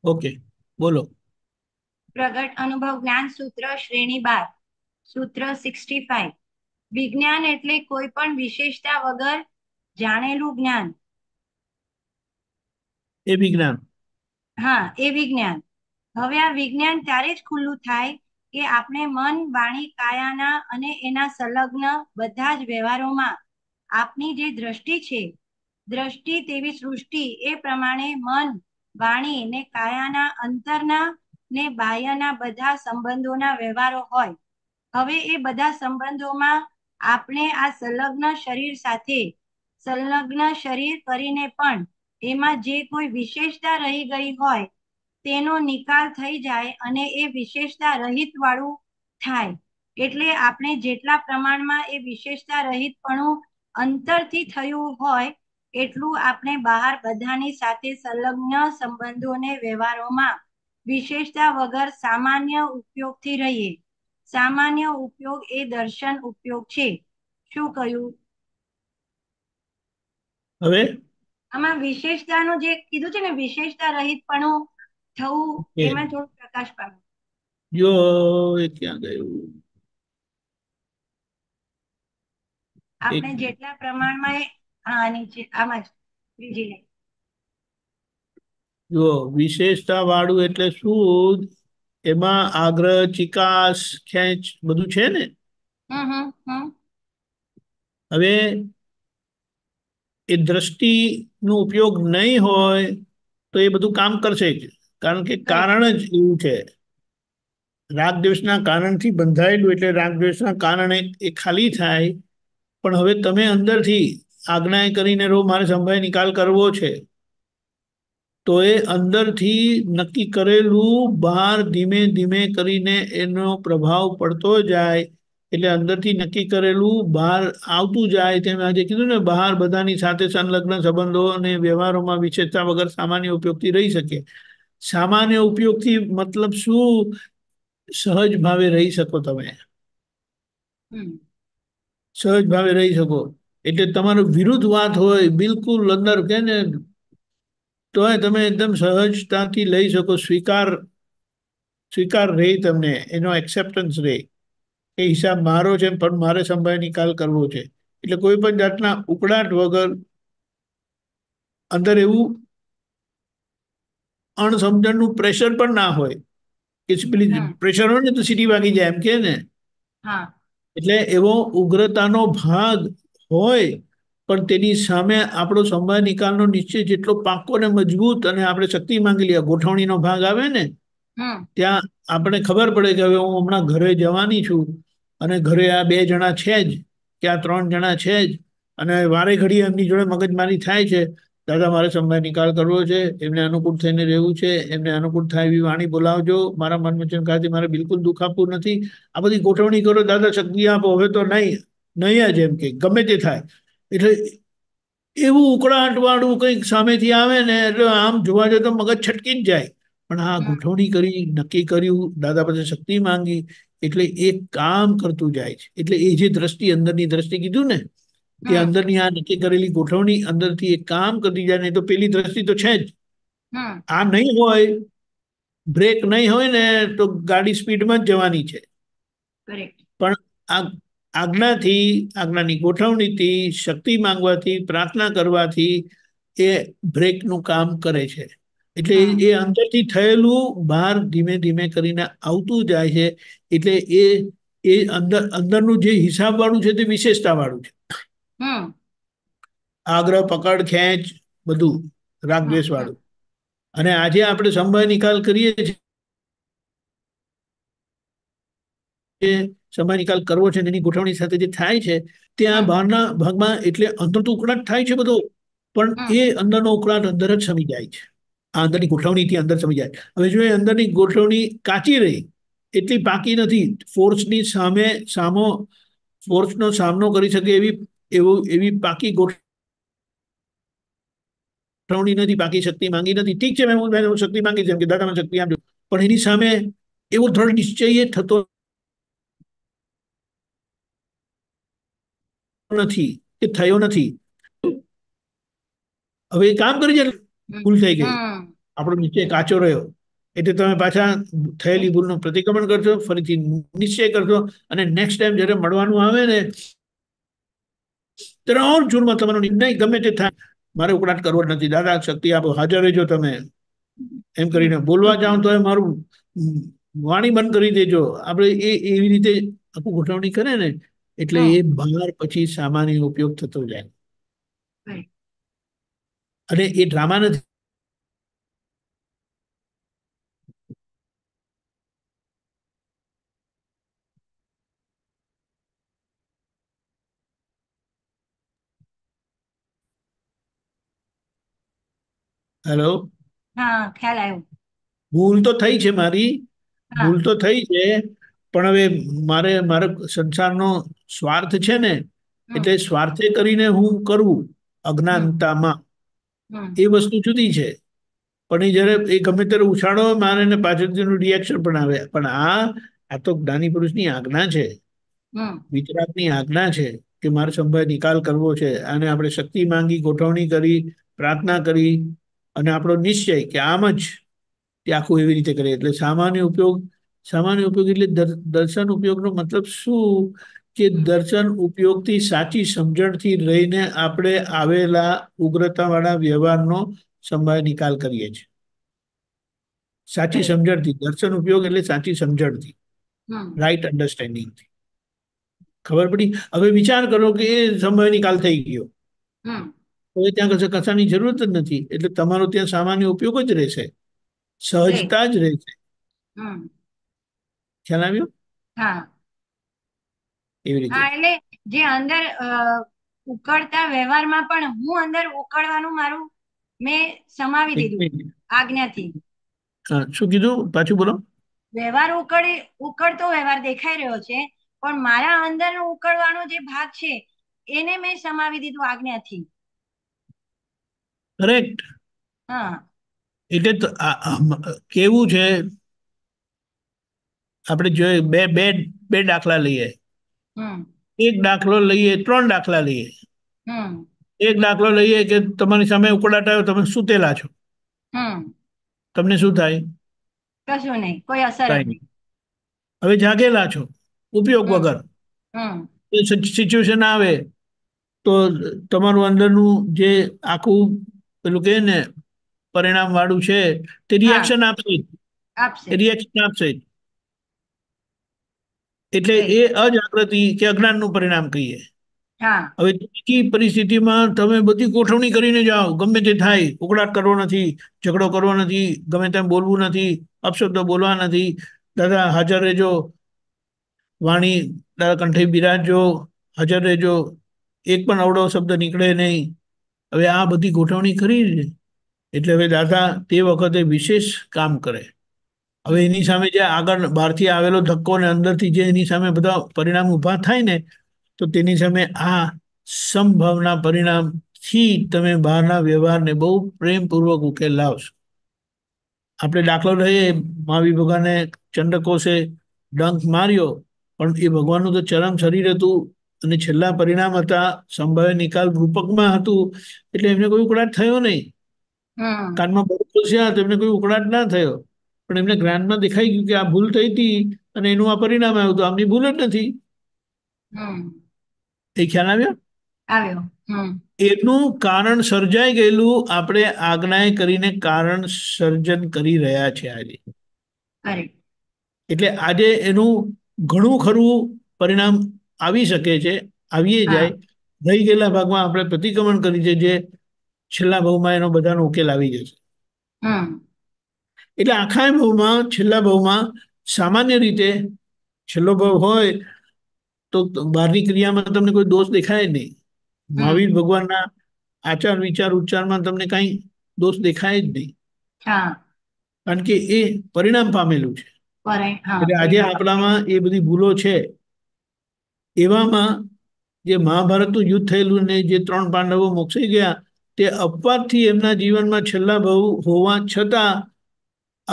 ઓકે બોલો પ્રગટ અનુભવ જ્ઞાન સૂત્ર શ્રેણી બાર સૂત્ર સિક્સટી ફાઈવ વિજ્ઞાન એટલે કોઈ પણ વિશેષતા વગર જાણેલું જ્ઞાન એ વિજ્ઞાન હા એ વિજ્ઞાન હવે આ વિજ્ઞાન ત્યારે જ ખુલ્લું થાય કે આપણે મન વાણી કાયાના અને એના સંલગ્ન બધા જ વ્યવહારોમાં આપની જે દ્રષ્ટિ છે દ્રષ્ટિ તેવી સૃષ્ટિ એ પ્રમાણે મન વાણી ને કાયાના અંતરના ને બાહ્યના બધા સંબંધોના વ્યવહારો હોય હવે એ બધા સંબંધોમાં આપણે આ સંલગ્ન શરીર સાથે સંલગ્ન શરીર કરીને પણ એમાં જે કોઈ વિશેષતા રહી ગઈ હોય તેનો નિકાલ થઈ જાય અને એ વિશેષતા રહિત વાળું થાય એટલે આપણે જેટલા પ્રમાણમાં એ વિશેષતા રહિતપણું અંતરથી થયું હોય એટલું આપણે બહાર બધાની સાથે સંલગ્ન સંબંધોને વ્યવહારોમાં વિશેષતા વગર સામાન્ય ઉપયોગથી રહીએ સામાન્ય ઉપયોગ એ દર્શન ઉપયોગ છે શું કહ્યું હવે આમાં વિશેષતાનું જે કીધું છે ને વિશેષતા રહિત પણ થવું એમાં થોડો પ્રકાશ પાડો જો એ ક્યાં ગયું આપણે જેટલા પ્રમાણમાં હા નીચે આમાં જ ત્રીજી લાઈન જો વિશેષતા વાળું એટલે શું એમાં આગ્રહ ચિકાસ ખેંચ બધું છે ને હવે એ દ્રષ્ટિ નો ઉપયોગ નહીં હોય તો એ બધું કામ કરશે જ કારણ કે કારણ જ એવું છે રાગ દ્વેષના કારણથી બંધાયેલું એટલે રાગ દ્વેષના કારણે એ ખાલી થાય પણ હવે તમે અંદરથી આજ્ઞા કરીને રહો મારે સંભાય નિકાલ કરવો છે તો એ અંદરથી નક્કી કરેલું બહાર ધીમે ધીમે કરીને એનો પ્રભાવ પડતો જાય એટલે અંદરથી નક્કી કરેલું બહાર આવતું જાય તેમ આજે કીધું ને બહાર બધાની સાથે સંલગ્ન સંબંધો અને વ્યવહારોમાં વિશેષતા વગર સામાન્ય ઉપયોગથી રહી શકે સામાન્ય ઉપયોગથી મતલબ શું સહજ ભાવે રહી શકો તમે સહજ ભાવે રહી શકો એટલે તમારો વિરુદ્ધ વાત હોય બિલકુલ અંદર કે ને તોય તમે એકદમ સહજતાથી લઈ શકો સ્વીકાર સ્વીકાર રહે તમને એનો એક્સેપ્ટન્સ રહે એ હિસાબ મારો છે પણ મારે સંભાળ નિકાલ કરવો છે એટલે કોઈ પણ જાતના ઉકળાટ વગર અંદર એવું અણસમજણનું પ્રેશર પણ ના હોય કે પેલી પ્રેશર હોય ને તો સીટી વાગી જાય એમ કે ને એટલે એવો ઉગ્રતાનો ભાગ હોય પણ તેની સામે આપણો સમય નિકાલનો નિશ્ચય જેટલો પાકો ને મજબૂત અને આપણે શક્તિ માંગી લઈએ ગોઠવણીનો ભાગ આવે ને ત્યાં આપણે ખબર પડે કે હવે હું હમણાં ઘરે જવાની છું અને ઘરે આ બે જણા છે જ કે આ ત્રણ જણા છે જ અને વારે ઘડી એમની જોડે મગજમારી થાય છે દાદા મારે સમય નિકાલ કરવો છે એમને અનુકૂળ થઈને રહેવું છે એમને અનુકૂળ થાય એવી વાણી બોલાવજો મારા મનમચન ખાતે મારે બિલકુલ દુઃખ નથી આ બધી ગોઠવણી કરો દાદા શક્તિ આપો હવે તો નહીં નહીં જ એમ કે ગમે તે થાય એટલે એવું ઉકળાટવાળું કંઈક સામેથી આવે ને એટલે આમ જોવા જાય તો મગજ છટકી જ જાય પણ આ ગોઠવણી કરી નક્કી કર્યું દાદા પાસે શક્તિ માંગી એટલે એ કામ કરતું જાય છે એટલે એ જે દ્રષ્ટિ અંદરની દ્રષ્ટિ કીધું ને કે અંદરની આ નક્કી કરેલી ગોઠવણી અંદરથી એ કામ કરતી જાય નહીં તો પેલી દ્રષ્ટિ તો છે જ આ નહીં હોય બ્રેક નહીં હોય ને તો ગાડી સ્પીડમાં જ જવાની છે પણ આ આજ્ઞાથી આજ્ઞાની ગોઠવણીથી શક્તિ માંગવાથી પ્રાર્થના કરવાથી એ બ્રેકનું કામ કરે છે એટલે એ અંદરથી થયેલું બહાર ધીમે ધીમે કરીને આવતું જાય છે એટલે એ એ અંદર અંદરનું જે હિસાબવાળું છે તે વિશેષતાવાળું છે આગ્રહ પકડ ખેંચ બધું રાગ દ્વેષ વાળું અને આજે આપણે સમય નિકાલ કરીએ છીએ સમય નિકાલ કરવો છે એની ગોઠવણી સાથે જે થાય છે ત્યાં બહારના ભાગમાં એટલે અંદર તો ઉકળાટ થાય છે બધો પણ એ અંદરનો ઉકળાટ અંદર જ સમી જાય છે આ અંદરની ગોઠવણીથી અંદર સમી જાય હવે જો એ અંદરની ગોઠવણી કાચી રહી એટલી પાકી નથી ફોર્સની સામે સામો ફોર્સનો સામનો કરી શકે એવી એવું એવી પાકી ગોઠવણી નથી પાકી શક્તિ માંગી નથી ઠીક છે મેમૂનભાઈ હું શક્તિ માંગી જેમ કે દાદામાં શક્તિ આપજો પણ એની સામે એવો દ્રઢ નિશ્ચય થતો નથી કે થયો નથી હવે કામ કરી જાય ભૂલ થઈ ગઈ આપણો નિશ્ચય કાચો રહ્યો એટલે તમે પાછા થયેલી ભૂલનું પ્રતિક્રમણ કરજો ફરીથી નિશ્ચય કરજો અને નેક્સ્ટ ટાઈમ જ્યારે મળવાનું આવે ને ત્રણ જૂનમાં તમારો નિર્ણય ગમે તે થાય મારે ઉકળાટ કરવો નથી દાદા શક્તિ આપો હાજર રહેજો તમે એમ કરીને બોલવા જાઓ તો મારું વાણી બંધ કરી દેજો આપણે એ એવી રીતે આખું ગોઠવણી કરે ને એટલે એ બહાર પછી સામાન્ય ઉપયોગ થતો જાય અને એ ડ્રામા નથી હેલો ભૂલ તો થઈ છે મારી ભૂલ તો થઈ છે પણ હવે મારે મારો સંસારનો સ્વાર્થ છે ને એટલે સ્વાર્થે કરીને હું કરું અજ્ઞાનતામાં એ વસ્તુ જુદી છે પણ એ જ્યારે એ ગમે ત્યારે ઉછાળો મારે એને પાછળથીનું રિએક્શન પણ આવે પણ આ આ તો જ્ઞાની પુરુષની આજ્ઞા છે વિતરાગની આજ્ઞા છે કે મારે સંભય નિકાલ કરવો છે અને આપણે શક્તિ માંગી ગોઠવણી કરી પ્રાર્થના કરી અને આપણો નિશ્ચય કે આમ જ તે આખું એવી રીતે કરીએ એટલે સામાન્ય ઉપયોગ સામાન્ય ઉપયોગ એટલે દર્શન ઉપયોગનો મતલબ શું કે દર્શન ઉપયોગથી સાચી સમજણથી રહીને આપણે આવેલા ઉગ્રતાવાળા વ્યવહારનો સમય નિકાલ કરીએ છીએ સાચી સમજણથી દર્શન ઉપયોગ એટલે સાચી સમજણથી રાઈટ અન્ડરસ્ટેન્ડિંગથી ખબર પડી હવે વિચાર કરો કે એ સમય નિકાલ થઈ ગયો તો ત્યાં કથાની જરૂર જ નથી એટલે તમારો ત્યાં સામાન્ય ઉપયોગ જ રહેશે સહજતા જ રહેશે ખ્યાલ આવ્યો એવી રીતે જે અંદર ઉકળતા વ્યવહારમાં પણ હું અંદર ઉકળવાનું મારું મેં સમાવી દીધું આજ્ઞાથી હા શું કીધું પાછું બોલો વ્યવહાર ઉકળે ઉકળતો વ્યવહાર દેખાઈ રહ્યો છે પણ મારા અંદરનો ઉકળવાનો જે ભાગ છે એને મેં સમાવી દીધું આજ્ઞાથી કરેક્ટ એટલે કેવું છે આપણે જોઈએ બે બે બે દાખલા લઈએ એક દાખલો લઈએ ત્રણ દાખલા લઈએ એક દાખલો લઈએ કે તમારી સામે ઉકળાટ આવ્યો તમે સૂતેલા છો તમને શું થાય કશું નહીં કોઈ અસર હવે જાગેલા છો ઉપયોગ વગર સિચ્યુએશન આવે તો તમારું અંદરનું જે આખું પેલું કે ને પરિણામ વાળું છે તે રિએક્શન આપશે રિએક્શન આપશે એટલે એ અજાગૃતિ કે અજ્ઞાન નું પરિણામ કહીએ હવે કી પરિસ્થિતિમાં તમે બધી ગોઠવણી કરીને જાઓ ગમે તે થાય ઉકળાટ કરવો નથી ઝઘડો કરવો નથી ગમે તેમ બોલવું નથી અપશબ્દો બોલવા નથી દાદા હાજર રહેજો વાણી દાદા કંઠે બિરાજજો હાજર રહેજો એક પણ અવડો શબ્દ નીકળે નહીં હવે આ બધી ગોઠવણી કરી એટલે હવે દાદા તે વખતે વિશેષ કામ કરે હવે એની સામે જે આગળ બહારથી આવેલો ધક્કો ને અંદરથી જે એની સામે બધા પરિણામ ઊભા થાય ને તો તેની સામે આ સંભાવના પરિણામથી તમે બહારના વ્યવહારને બહુ પ્રેમપૂર્વક ઉકેલ લાવશો આપણે દાખલો લઈએ મહાવી ભગવાને ચંડકોશે ડંખ માર્યો પણ એ ભગવાનનું તો ચરમ શરીર હતું અને છેલ્લા પરિણામ હતા સંભાવ્ય નિકાલ રૂપકમાં હતું એટલે એમને કોઈ ઉકળાટ થયો નહીં કાનમાં બોલ્યા તો એમને કોઈ ઉકળાટ ના થયો પણ એમને જ્ઞાનમાં દેખાઈ ગયું કે આ ભૂલ થઈ હતી અને એનું આ પરિણામ આવ્યું આમની ભૂલ જ નથી એ ખ્યાલ આવ્યો આવ્યો એનું કારણ સર્જાઈ ગયેલું આપણે આજ્ઞાએ કરીને કારણ સર્જન કરી રહ્યા છે આજે એટલે આજે એનું ઘણું ખરું પરિણામ આવી શકે છે આવીએ જાય રહી ગયેલા ભાગમાં આપણે પ્રતિક્રમણ કરી છે જે છેલ્લા ભાવમાં એનો બધાનો ઉકેલ આવી જશે એટલે આખા ભાવમાં છેલ્લા ભાવમાં સામાન્ય રીતે છેલ્લો ભાવ હોય તો બહારની ક્રિયામાં તમને કોઈ દોષ દેખાય નહીં મહાવીર ભગવાનના આચાર વિચાર ઉચ્ચારમાં તમને કઈ દોષ દેખાય જ નહીં કારણ કે એ પરિણામ પામેલું છે એટલે આજે આપણામાં એ બધી ભૂલો છે એવામાં જે મહાભારતનું યુદ્ધ થયેલું ને જે ત્રણ પાંડવો મોક્ષાઈ ગયા તે અપવાદથી એમના જીવનમાં છેલ્લા બહુ હોવા છતાં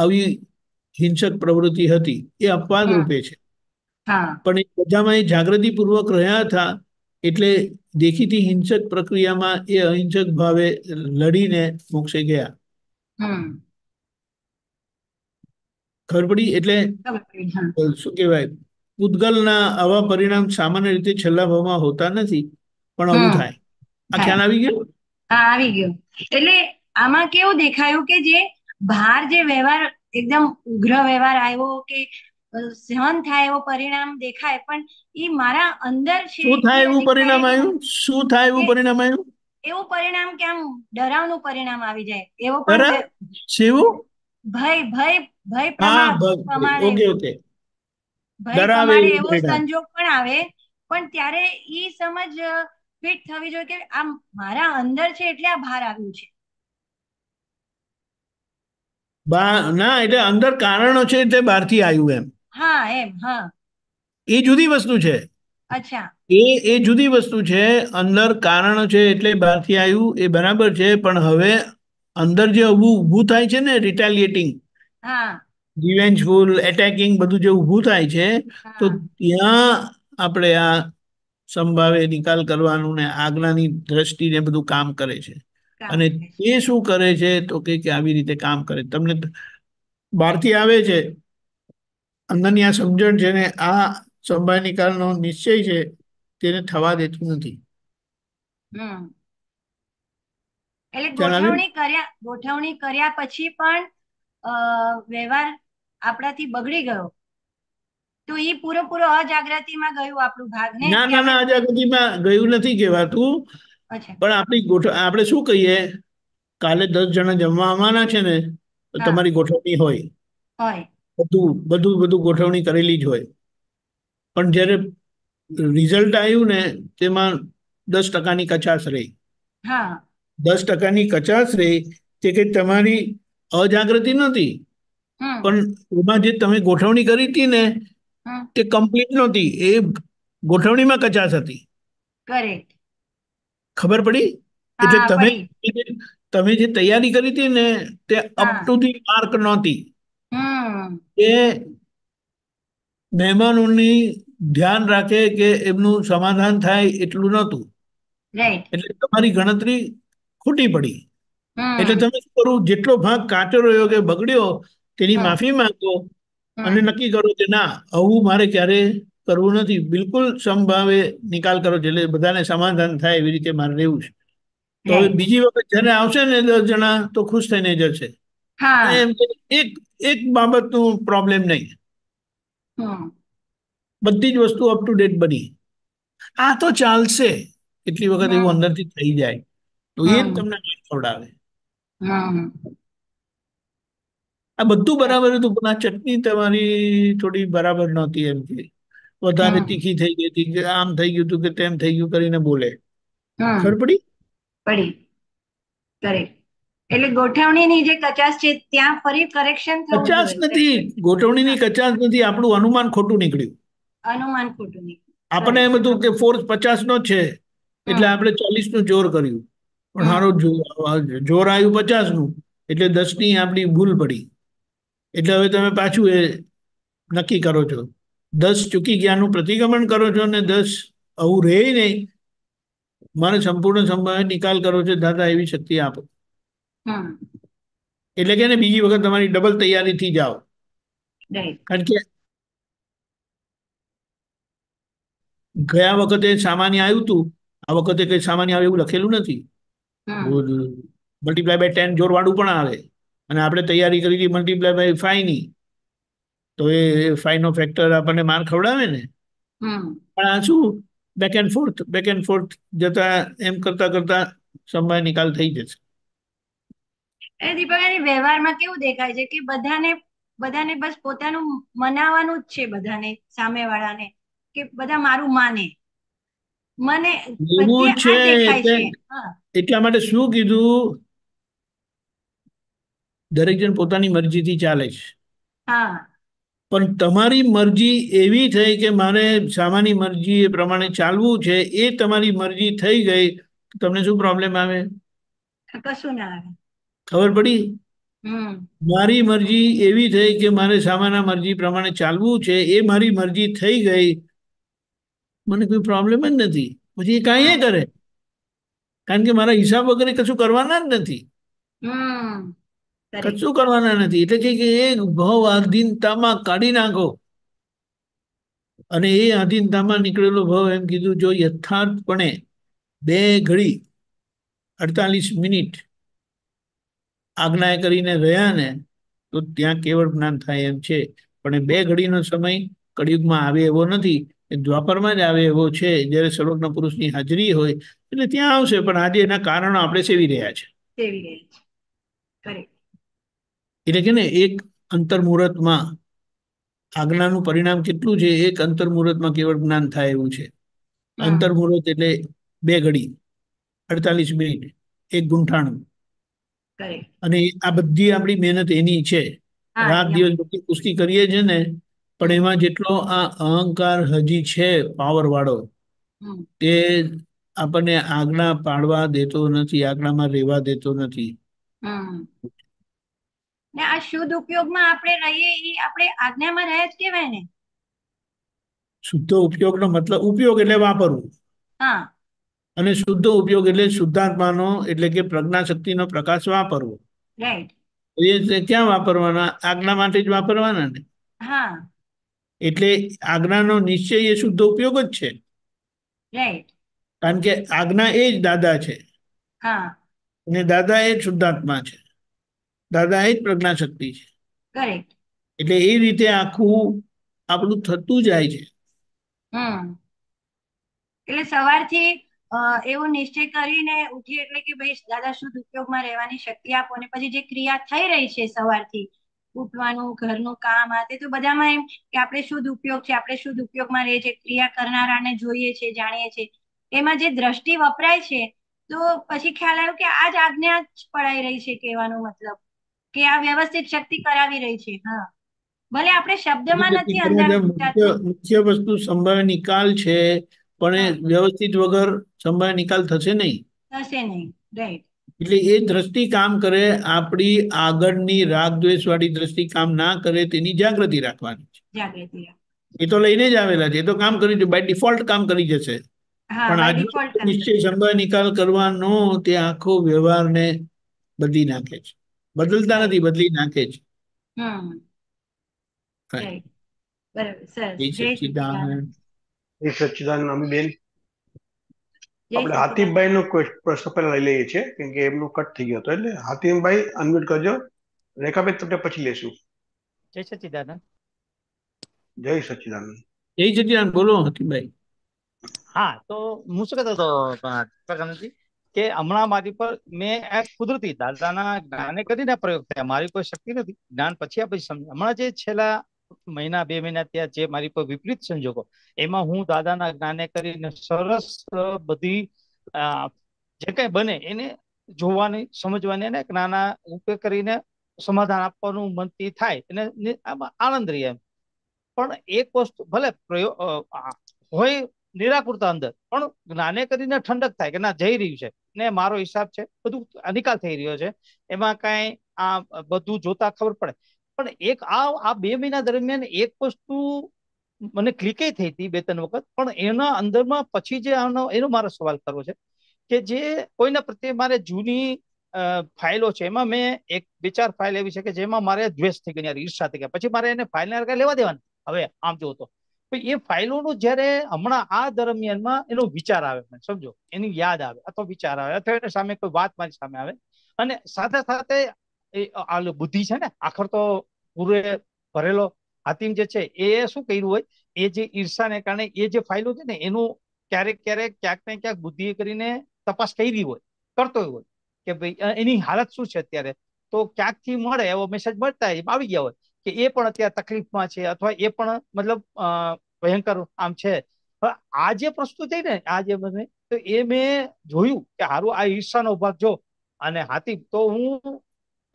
આવી હિંસક પ્રવૃત્તિ હતી એ અપવાદ રૂપે છે પણ એ બધામાં એ જાગૃતિપૂર્વક રહ્યા હતા એટલે દેખીતી હિંસક પ્રક્રિયામાં એ અહિંસક ભાવે લડીને મોક્ષે ગયા ખબર પડી એટલે શું કહેવાય પૂતગલના આવા પરિણામ સામાન્ય રીતે છેલ્લા ભાવમાં હોતા નથી પણ આવું થાય આ ખ્યાલ આવી ગયો આવી ગયો એટલે આમાં કેવું દેખાયું કે જે બહાર જે વ્યવહાર એકદમ ઉગ્ર વ્યવહાર આવ્યો કે સહન થાય એવો પરિણામ દેખાય પણ એ મારા અંદર છે શું થાય એવું પરિણામ આવ્યું શું થાય એવું પરિણામ આવ્યું એવું પરિણામ કે આમ ડરાવનું પરિણામ આવી જાય એવો પણ ભય ભય ભય પ્રમાણ ઓકે ઓકે ધરાવે એવો સંજોગ પણ આવે પણ ત્યારે એ સમજ ફિટ થવી જોઈએ કે આ મારા અંદર છે એટલે આ બહાર આવ્યું છે ના એટલે અંદર કારણો છે એટલે બહારથી આવ્યું એમ હા એમ હા એ જુદી વસ્તુ છે અચ્છા એ એ જુદી વસ્તુ છે અંદર કારણો છે એટલે બહારથી આવ્યું એ બરાબર છે પણ હવે અંદર જે ઊભું ઊભું થાય છે ને રિટેલિએટિંગ હા રિવેન્જફુલ એટેકિંગ બધું જે ઊભું થાય છે તો ત્યાં આપણે આ સંભાવે નિકાલ કરવાનું ને આગલાની દ્રષ્ટિને બધું કામ કરે છે અને તે શું કરે છે તો કે આવી રીતે કામ કરે તમને બહારથી આવે છે અંદરની આ સમજણ છે ને આ સંભાવ નિકાલનો નિશ્ચય છે તેને થવા દેતું નથી એટલે ગોઠવણી કર્યા ગોઠવણી કર્યા પછી પણ વ્યવહાર આપણાથી બગડી ગયો તો એ પૂરેપૂરો અજાગૃતિમાં ગયું આપણું ભાગ ના ના ના અજાગૃતિમાં ગયું નથી કહેવાતું પણ આપણી ગોઠ આપણે શું કહીએ કાલે દસ જણા જમવા આવવાના છે ને તમારી ગોઠવણી હોય હોય બધું બધું બધું ગોઠવણી કરેલી જ હોય પણ જ્યારે રિઝલ્ટ આવ્યું ને તેમાં દસ ટકાની કચાશ રહી દસ ટકાની કચાશ રહી તે કે તમારી અજાગૃતિ નથી પણ એમાં જે તમે ગોઠવણી કરી હતી ને તે કમ્પ્લીટ નહોતી એ ગોઠવણીમાં કચાશ હતી કરેક્ટ ખબર પડી એટલે તમે તમે જે તૈયારી કરી હતી ને તે અપ ટુ ધી માર્ક નહોતી એ મહેમાનોની ધ્યાન રાખે કે એમનું સમાધાન થાય એટલું નહોતું એટલે તમારી ગણતરી ખોટી પડી એટલે તમે શું કરવું જેટલો ભાગ કાચો રહ્યો કે બગડ્યો તેની માફી માંગો અને નક્કી કરો કે ના આવું મારે ક્યારે કરવું નથી બિલકુલ સમભાવે નિકાલ કરો જેટલે એટલે બધાને સમાધાન થાય એવી રીતે મારે રહેવું છે તો હવે બીજી વખત જ્યારે આવશે ને દસ જણા તો ખુશ થઈને જશે એમ એક એક બાબતનું પ્રોબ્લેમ નહીં બધી જ વસ્તુ અપ ટુ ડેટ બની આ તો ચાલશે કેટલી વખત એવું અંદરથી થઈ જાય તો એ જ તમને ખવડાવે આ બધું બરાબર હતું પણ આ ચટણી તમારી થોડી બરાબર નહોતી એમ કે વધારે તીખી થઈ ગઈ હતી કે આમ થઈ ગયું હતું કે તેમ થઈ ગયું કરીને બોલે ખબર પડી પડી એટલે નથી ગોઠવણીની કચાશ નથી આપણું અનુમાન ખોટું નીકળ્યું આપણને એમ હતું કે ફોર પચાસ નો છે એટલે આપણે ચાલીસ નું જોર કર્યું પણ હારો જોર આવ્યું પચાસ નું એટલે દસ ની આપણી ભૂલ પડી એટલે હવે તમે પાછું એ નક્કી કરો છો દસ ચૂકી ગયાનું પ્રતિક્રમણ કરો છો અને દસ આવું રહે નહીં મારે સંપૂર્ણ સંભાવે નિકાલ કરો છો દાદા એવી શક્તિ આપો એટલે કે ને બીજી વખત તમારી ડબલ તૈયારીથી જાઓ કારણ કે ગયા વખતે સામાન્ય આવ્યું હતું આ વખતે કઈ સામાન્ય આવે એવું લખેલું નથી મલ્ટીપ્લાય બાય ટેન જોર વાળું પણ આવે અને આપણે તૈયારી કરી હતી મલ્ટીપ્લાય બાય ફાઈની તો એ ફાઈનો ફેક્ટર આપણને માર ખવડાવે ને પણ આ શું back and forth back and forth જતા એમ કરતા કરતા સમય નિકાલ થઈ જશે એ દીપક એની વ્યવહારમાં કેવું દેખાય છે કે બધાને બધાને બસ પોતાનું મનાવવાનું જ છે બધાને સામેવાળાને કે બધા મારું માને મને એવું છે એટલા માટે શું કીધું દરેક જણ પોતાની મરજીથી ચાલે છે પણ તમારી મરજી એવી થઈ કે મારે સામાની મરજી એ પ્રમાણે ચાલવું છે એ તમારી મરજી થઈ ગઈ તમને શું પ્રોબ્લેમ આવે કશું ખબર પડી મારી મરજી એવી થઈ કે મારે સામાના મરજી પ્રમાણે ચાલવું છે એ મારી મરજી થઈ ગઈ મને કોઈ પ્રોબ્લેમ જ નથી પછી એ કાંઈ કરે કારણ કે મારા હિસાબ વગેરે કશું કરવાના જ નથી કશું કરવાના નથી એટલે કે એ ભવ આધીનતામાં કાઢી નાખો અને એ આધીનતામાં નીકળેલો ભવ એમ કીધું જો યથાર્થપણે બે ઘડી અડતાલીસ મિનિટ આજ્ઞા કરીને રહ્યા ને તો ત્યાં કેવળ જ્ઞાન થાય એમ છે પણ બે ઘડીનો સમય કળિયુગમાં આવે એવો નથી એ દ્વાપરમાં જ આવે એવો છે જ્યારે સર્વજ્ઞ પુરુષની હાજરી હોય એટલે ત્યાં આવશે પણ આજે એના કારણો આપણે સેવી રહ્યા છે સેવી રહ્યા છે એટલે કે ને એક અંતર્મુહૂર્તમાં આજ્ઞાનું પરિણામ કેટલું છે એક અંતર્મુહૂર્તમાં કેવળ જ્ઞાન થાય એવું છે અંતર્મુહૂર્ત એટલે બે ઘડી અડતાલીસ મિનિટ એક ગુંઠાણું અને આ બધી આપણી મહેનત એની છે રાત દિવસ બધી કરીએ છીએ ને પણ એમાં જેટલો આ અહંકાર હજી છે પાવર વાળો તે આપણને આજ્ઞા પાડવા દેતો નથી આજ્ઞામાં રહેવા દેતો નથી ને આ શુદ્ધ ઉપયોગમાં આપણે રહીએ એ આપણે આજ્ઞામાં રહે જ કહેવાય ને શુદ્ધ ઉપયોગનો મતલબ ઉપયોગ એટલે વાપરવું હા અને શુદ્ધ ઉપયોગ એટલે શુદ્ધાત્માનો એટલે કે પ્રજ્ઞા શક્તિનો પ્રકાશ વાપરવો રાઈટ એ ક્યાં વાપરવાના આજ્ઞા માટે જ વાપરવાના ને હા એટલે આજ્ઞાનો નિશ્ચય એ શુદ્ધ ઉપયોગ જ છે રાઈટ કારણ કે આજ્ઞા એ જ દાદા છે હા અને દાદા એ શુદ્ધાત્મા છે દાદા એ જ પ્રજ્ઞા શક્તિ છે એટલે એ રીતે આખું આપણું થતું જાય છે એટલે સવારથી એવો નિશ્ચય કરીને ઉઠી એટલે કે ભાઈ દાદા શુદ્ધ ઉપયોગમાં રહેવાની શક્તિ આપો ને પછી જે ક્રિયા થઈ રહી છે સવારથી ઉઠવાનું ઘરનું કામ આ તે તો બધામાં એમ કે આપણે શુદ્ધ ઉપયોગ છે આપણે શુદ્ધ ઉપયોગમાં રહીએ છીએ ક્રિયા કરનારાને જોઈએ છે જાણીએ છીએ એમાં જે દ્રષ્ટિ વપરાય છે તો પછી ખ્યાલ આવ્યો કે આ જ આજ્ઞા જ પડાઈ રહી છે કહેવાનો મતલબ કે આ વ્યવસ્થિત શક્તિ કરાવી રહી છે હા ભલે આપણે શબ્દમાં નથી મુખ્ય વસ્તુ સંભાવ્ય નિકાલ છે પણ વ્યવસ્થિત વગર સંભાવ્ય નિકાલ થશે નહીં થશે નહીં રાઈટ એટલે એ દ્રષ્ટિ કામ કરે આપણી આગળની રાગ દ્વેષ વાળી દ્રષ્ટિ કામ ના કરે તેની જાગૃતિ રાખવાની છે એ તો લઈને જ આવેલા છે એ તો કામ કરી બાય ડિફોલ્ટ કામ કરી જશે પણ આજે નિશ્ચય સંભાવ નિકાલ કરવાનો તે આખો વ્યવહારને બદલી નાખે છે બદલતા નથી બદલી નાખે છે આપણે હાતિમભાઈ લઈ લઈએ છીએ કેમ કે કટ થઈ ગયો હતો એટલે હાતિમભાઈ અનમ્યુટ કરજો રેખાબેન તમને પછી લેશું જય સચિદાનંદ જય સચિદાનંદ બોલો હાતિમભાઈ હા તો હું શું કહેતો હતો પ્રકાંતજી કે હમણાં મારી પર મેં એ કુદરતી દાદાના જ્ઞાને કરી ને પ્રયોગ થયા મારી કોઈ શક્તિ નથી જ્ઞાન પછી આપણે સમજ હમણાં જે છેલ્લા મહિના બે મહિના ત્યાં જે મારી પર વિપરીત સંજોગો એમાં હું દાદાના જ્ઞાને કરીને સરસ બધી જે કઈ બને એને જોવાની સમજવાની અને જ્ઞાના ઉપયોગ કરીને સમાધાન આપવાનું મનથી થાય અને આનંદ રહી એમ પણ એક વસ્તુ ભલે પ્રયોગ હોય નિરાકુરતા અંદર પણ જ્ઞાને કરીને ઠંડક થાય કે ના જઈ રહ્યું છે ને મારો હિસાબ છે બધું નિકાલ થઈ રહ્યો છે એમાં કાંઈ આ બધું જોતા ખબર પડે પણ એક આ આ બે મહિના દરમિયાન એક વસ્તુ મને ક્લિકે થઈ હતી બે ત્રણ વખત પણ એના અંદરમાં પછી જે આનો એનો મારો સવાલ કરવો છે કે જે કોઈના પ્રત્યે મારે જૂની ફાઇલો છે એમાં મેં એક બે ચાર ફાઇલ એવી છે કે જેમાં મારે દ્વેષ થઈ ગયા ઈર્ષા થઈ ગયા પછી મારે એને ફાઇલને લેવા દેવાની હવે આમ જોવું તો તો એ ફાઇલોનું જયારે હમણાં આ દરમિયાનમાં એનો વિચાર આવે મને સમજો એની યાદ આવે અથવા વિચાર આવે અથવા એની સામે કોઈ વાત મારી સામે આવે અને સાથે સાથે આ બુદ્ધિ છે ને આખર તો પૂરે ભરેલો હાતિમ જે છે એ શું કર્યું હોય એ જે ઈર્ષાને કારણે એ જે ફાઇલો છે ને એનું ક્યારેક ક્યારેક ક્યાંક ને ક્યાંક બુદ્ધિએ કરીને તપાસ કરી હોય કરતો હોય કે ભાઈ એની હાલત શું છે અત્યારે તો ક્યાંકથી મળે એવો મેસેજ મળતા આવી ગયા હોય કે એ પણ અત્યારે તકલીફમાં છે અથવા એ પણ મતલબ ભયંકર આમ છે આ જે પ્રસ્તુત થઈ ને આ જે બને તો એ મેં જોયું કે હારું આ ઈર્ષાનો ભાગ જો અને હાથી તો હું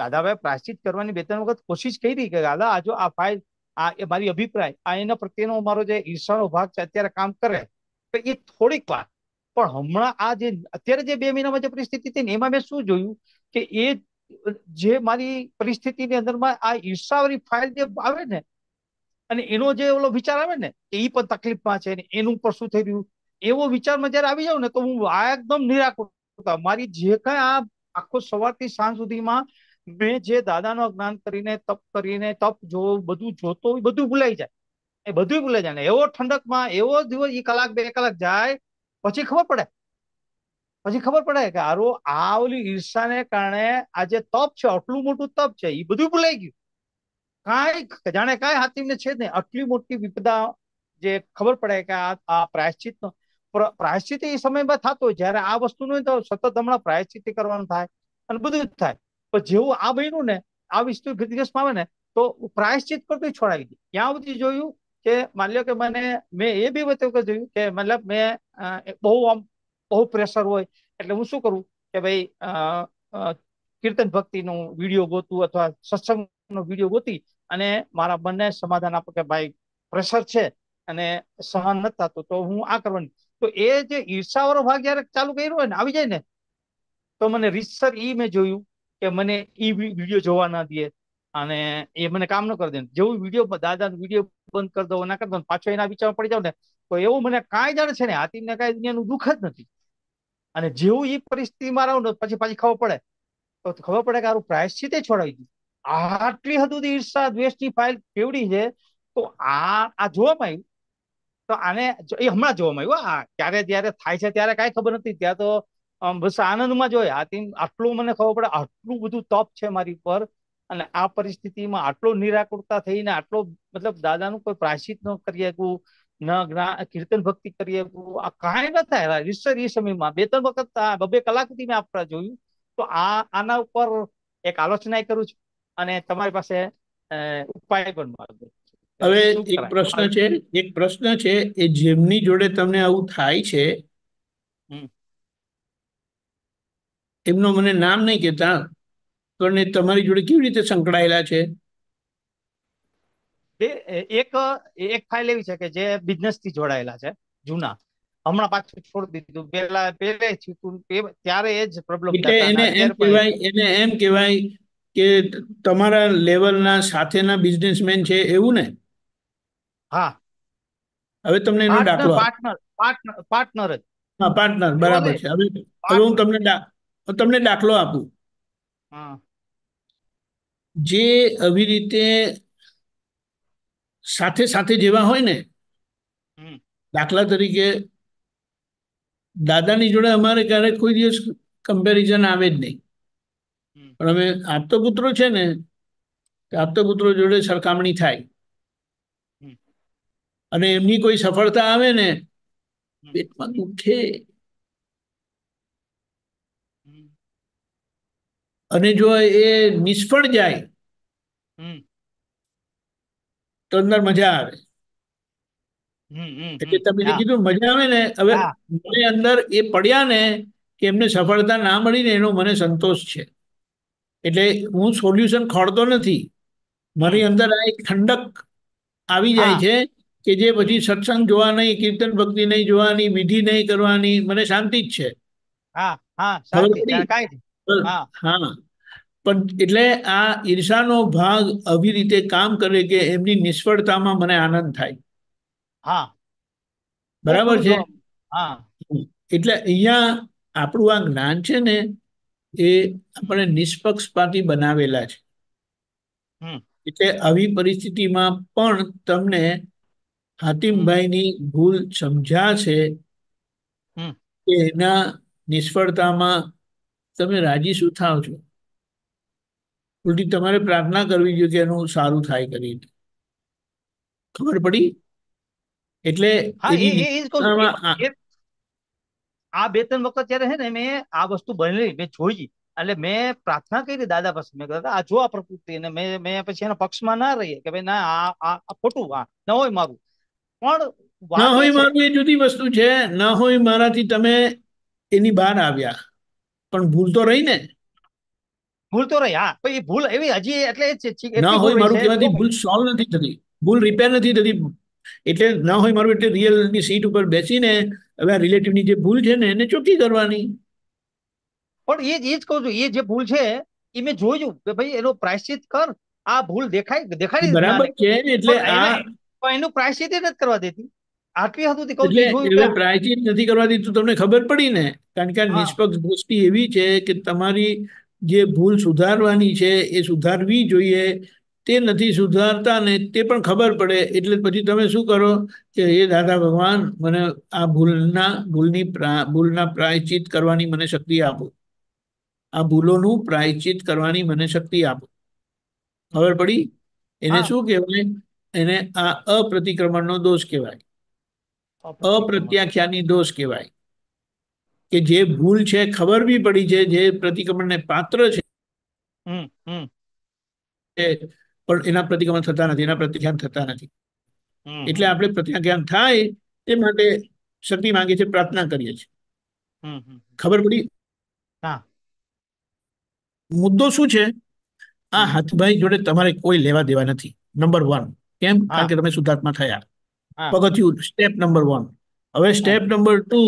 દાદાભાઈ પ્રાશ્ચિત કરવાની બે ત્રણ વખત કોશિશ કરી કે દાદા આજો આ ફાઇલ આ એ મારી અભિપ્રાય આ એના પ્રત્યેનો મારો જે ઈર્ષાનો ભાગ છે અત્યારે કામ કરે તો એ થોડીક વાર પણ હમણાં આ જે અત્યારે જે બે મહિનામાં જે પરિસ્થિતિ હતી ને એમાં મેં શું જોયું કે એ જે મારી પરિસ્થિતિની અંદરમાં આ ઈર્ષાવાળી ફાઇલ જે આવે ને અને એનો જે ઓલો વિચાર આવે ને કે એ પણ તકલીફમાં છે ને એનું પણ શું થઈ રહ્યું એવો વિચારમાં જયારે આવી જાઉં ને તો હું એકદમ નિરાકુર મારી જે કઈ આ આખો સવારથી સાંજ સુધીમાં મેં જે દાદાનો જ્ઞાન કરીને તપ કરીને તપ જો બધું જોતો હોય બધું ભૂલાઈ જાય એ બધું ભૂલાઈ જાય ને એવો ઠંડકમાં એવો દિવસ એ કલાક બે કલાક જાય પછી ખબર પડે પછી ખબર પડે કે આરો આ ઓલી ઈર્ષાને કારણે આ જે તપ છે આટલું મોટું તપ છે એ બધું ભૂલાઈ ગયું કાઈ જાણે કાય હાતીને છે ને આટલી મોટી વિપદા જે ખબર પડે કે આ પ્રાસ્ચિત પ્રાસ્ચિત એ સમયમાં થાતો જ્યારે આ વસ્તુ ન હોય તો સતત હમણા પ્રાસ્ચિત કરવાનો થાય અને બધું થાય પણ જેવું આ ભઈનું ને આ વિષય કૃત્યસ પામે ને તો પ્રાસ્ચિત કરતી છોડાઈ ગઈ ત્યાં ઉતી જોયું કે માની લો કે મને મે એ બી બત કે જો કે મતલબ મે બહુ બહુ પ્રેશર હોય એટલે હું શું કરું કે ભઈ કીર્તન ભક્તિ નું વિડિયો ગોતું અથવા સત્સંગનો વિડિયો ગોતી અને મારા બંને સમાધાન આપો કે ભાઈ પ્રેશર છે અને સહન નથી થતું તો હું આ કરવાની તો એ જે ઈર્ષાવાળો ભાગ જયારે ચાલુ કર્યો હોય ને આવી જાય ને તો મને રીતસર ઈ મેં જોયું કે મને ઈ વિડીયો જોવા ના દે અને એ મને કામ ન કરી દે જેવું વિડીયો દાદાનો વિડીયો બંધ કરી દો ના કરી દો પાછો એના વિચારમાં પડી જાવ ને તો એવું મને કાંઈ જાણે છે ને હાથીને કાંઈ દુનિયાનું દુઃખ જ નથી અને જેવું એ પરિસ્થિતિમાં રહું ને પછી પાછી ખબર પડે તો ખબર પડે કે આરું પ્રાયશ્ચિતે છોડાવી દીધું આટલી હદુથી ઈર્ષા દ્વેષની ફાઇલ કેવડી છે તો આ આ જોવા આવ્યું તો આને એ હમણાં જોવા આવ્યું આ ક્યારે જ્યારે થાય છે ત્યારે કઈ ખબર નથી ત્યાં તો બસ આનંદમાં જોઈએ આ આટલું મને ખબર પડે આટલું બધું તપ છે મારી પર અને આ પરિસ્થિતિમાં આટલો નિરાકુરતા થઈને આટલો મતલબ દાદાનું કોઈ પ્રાયશ્ચિત ન કરી શકું ન જ્ઞાન કીર્તન ભક્તિ કરી શકું આ કાંઈ ન થાય રિસર એ સમયમાં બે ત્રણ વખત બબે કલાક સુધી મેં આપણા જોયું તો આ આના ઉપર એક આલોચના કરું છું અને તમારી પાસે ઉપાય પણ માર્ગો હવે એક પ્રશ્ન છે એક પ્રશ્ન છે એ જેમની જોડે તમને આવું થાય છે એમનો મને નામ નહીં કેતા તો ને તમારી જોડે કેવી રીતે સંકળાયેલા છે એક એક ફાઇલ એવી છે કે જે બિઝનેસ થી જોડાયેલા છે જૂના હમણાં પાછું છોડી દીધું પેલા પેલે ત્યારે એ જ પ્રોબ્લેમ એને એમ કહેવાય એને એમ કહેવાય કે તમારા લેવલના સાથેના બિઝનેસમેન છે એવું ને હા હવે તમને એનો દાખલો પાર્ટનર પાર્ટનર હા પાર્ટનર બરાબર છે હવે હવે હું તમને તમને દાખલો આપું જે આવી રીતે સાથે સાથે જેવા હોય ને દાખલા તરીકે દાદાની જોડે અમારે ક્યારેક કોઈ દિવસ કમ્પેરિઝન આવે જ નહીં પણ હવે આપતો પુત્રો છે ને આપતો પુત્રો જોડે સરખામણી થાય અને એમની કોઈ સફળતા આવે ને પેટમાં દુખે અને જો એ નિષ્ફળ જાય તો અંદર મજા આવે એટલે તમે જે કીધું મજા આવે ને હવે મને અંદર એ પડ્યા ને કે એમને સફળતા ના મળી ને એનો મને સંતોષ છે એટલે હું સોલ્યુશન ખોડતો નથી મારી અંદર આ એક ઠંડક આવી જાય છે કે જે પછી સત્સંગ જોવા નહીં કીર્તન ભક્તિ નહીં જોવાની વિધિ નહીં કરવાની મને શાંતિ જ છે પણ એટલે આ ઈર્ષાનો ભાગ આવી રીતે કામ કરે કે એમની નિષ્ફળતામાં મને આનંદ થાય હા બરાબર છે એટલે અહીંયા આપણું આ જ્ઞાન છે ને એ આપણે નિષ્પક્ષપાતી બનાવેલા છે એટલે આવી પરિસ્થિતિમાં પણ તમને હાતિમભાઈની ભૂલ સમજાશે કે એના નિષ્ફળતામાં તમે રાજી શું થાવ છો ઉલટી તમારે પ્રાર્થના કરવી જોઈએ કે એનું સારું થાય કરીને ખબર પડી એટલે આ બે ત્રણ વખત જયારે છે ને મેં આ વસ્તુ બનેલી મેં જોઈ એટલે મેં પ્રાર્થના કરી દાદા પાસે મેં દાદા આ જો આ પ્રકૃતિ અને મેં મેં પછી એના પક્ષમાં ના રહીએ કે ભાઈ ના આ આ ખોટું આ ન હોય મારું પણ ના હોય મારું એ જુદી વસ્તુ છે ન હોય મારાથી તમે એની બહાર આવ્યા પણ ભૂલ તો રહી ને ભૂલ તો રહી હા એ ભૂલ એવી હજી એટલે જ છે ના હોય મારું કહેવાથી ભૂલ સોલ્વ નથી થતી ભૂલ રિપેર નથી થતી એટલે ના હોય મારું એટલે રિયલ ની સીટ ઉપર બેસીને હવે આ રિલેટિવની જે ભૂલ છે ને એને ચોખ્ખી કરવાની પણ એ જ એ જ કહું છું એ જે ભૂલ છે એ મેં જોયું કે ભાઈ એનો પ્રાયશ્ચિત કર આ ભૂલ દેખાય દેખાડી બરાબર છે એટલે આ એનું પ્રાયશ્ચિત નથી કરવા દેતી આટલી હતું તે કહું પ્રાયશ્ચિત નથી કરવા દીધું તમને ખબર પડી ને કારણ કે નિષ્પક્ષ દ્રષ્ટિ એવી છે કે તમારી જે ભૂલ સુધારવાની છે એ સુધારવી જોઈએ તે નથી સુધારતા ને તે પણ ખબર પડે એટલે પછી તમે શું કરો કે હે દાદા ભગવાન મને આ ભૂલના ભૂલની ભૂલના પ્રાયચિત કરવાની મને શક્તિ આપો આ ભૂલોનું પ્રાયચિત કરવાની મને શક્તિ આપો ખબર પડી એને શું કહેવાય એને આ અપ્રતિક્રમણનો દોષ કહેવાય અપ્રત્યાખ્યાની દોષ કહેવાય કે જે ભૂલ છે ખબર બી પડી છે જે પ્રતિક્રમણને પાત્ર છે પણ એના પ્રતિક્રમણ થતા નથી એના પ્રત્યાખ્યાન થતા નથી એટલે આપણે પ્રત્યાખ્યાન થાય એ માટે શક્તિ માંગે છે પ્રાર્થના કરીએ છીએ ખબર પડી મુદ્દો શું છે આ હાથભાઈ જોડે તમારે કોઈ લેવા દેવા નથી નંબર વન કેમ કારણ કે તમે શુદ્ધાત્મા થયા પગથિયું સ્ટેપ નંબર વન હવે સ્ટેપ નંબર ટુ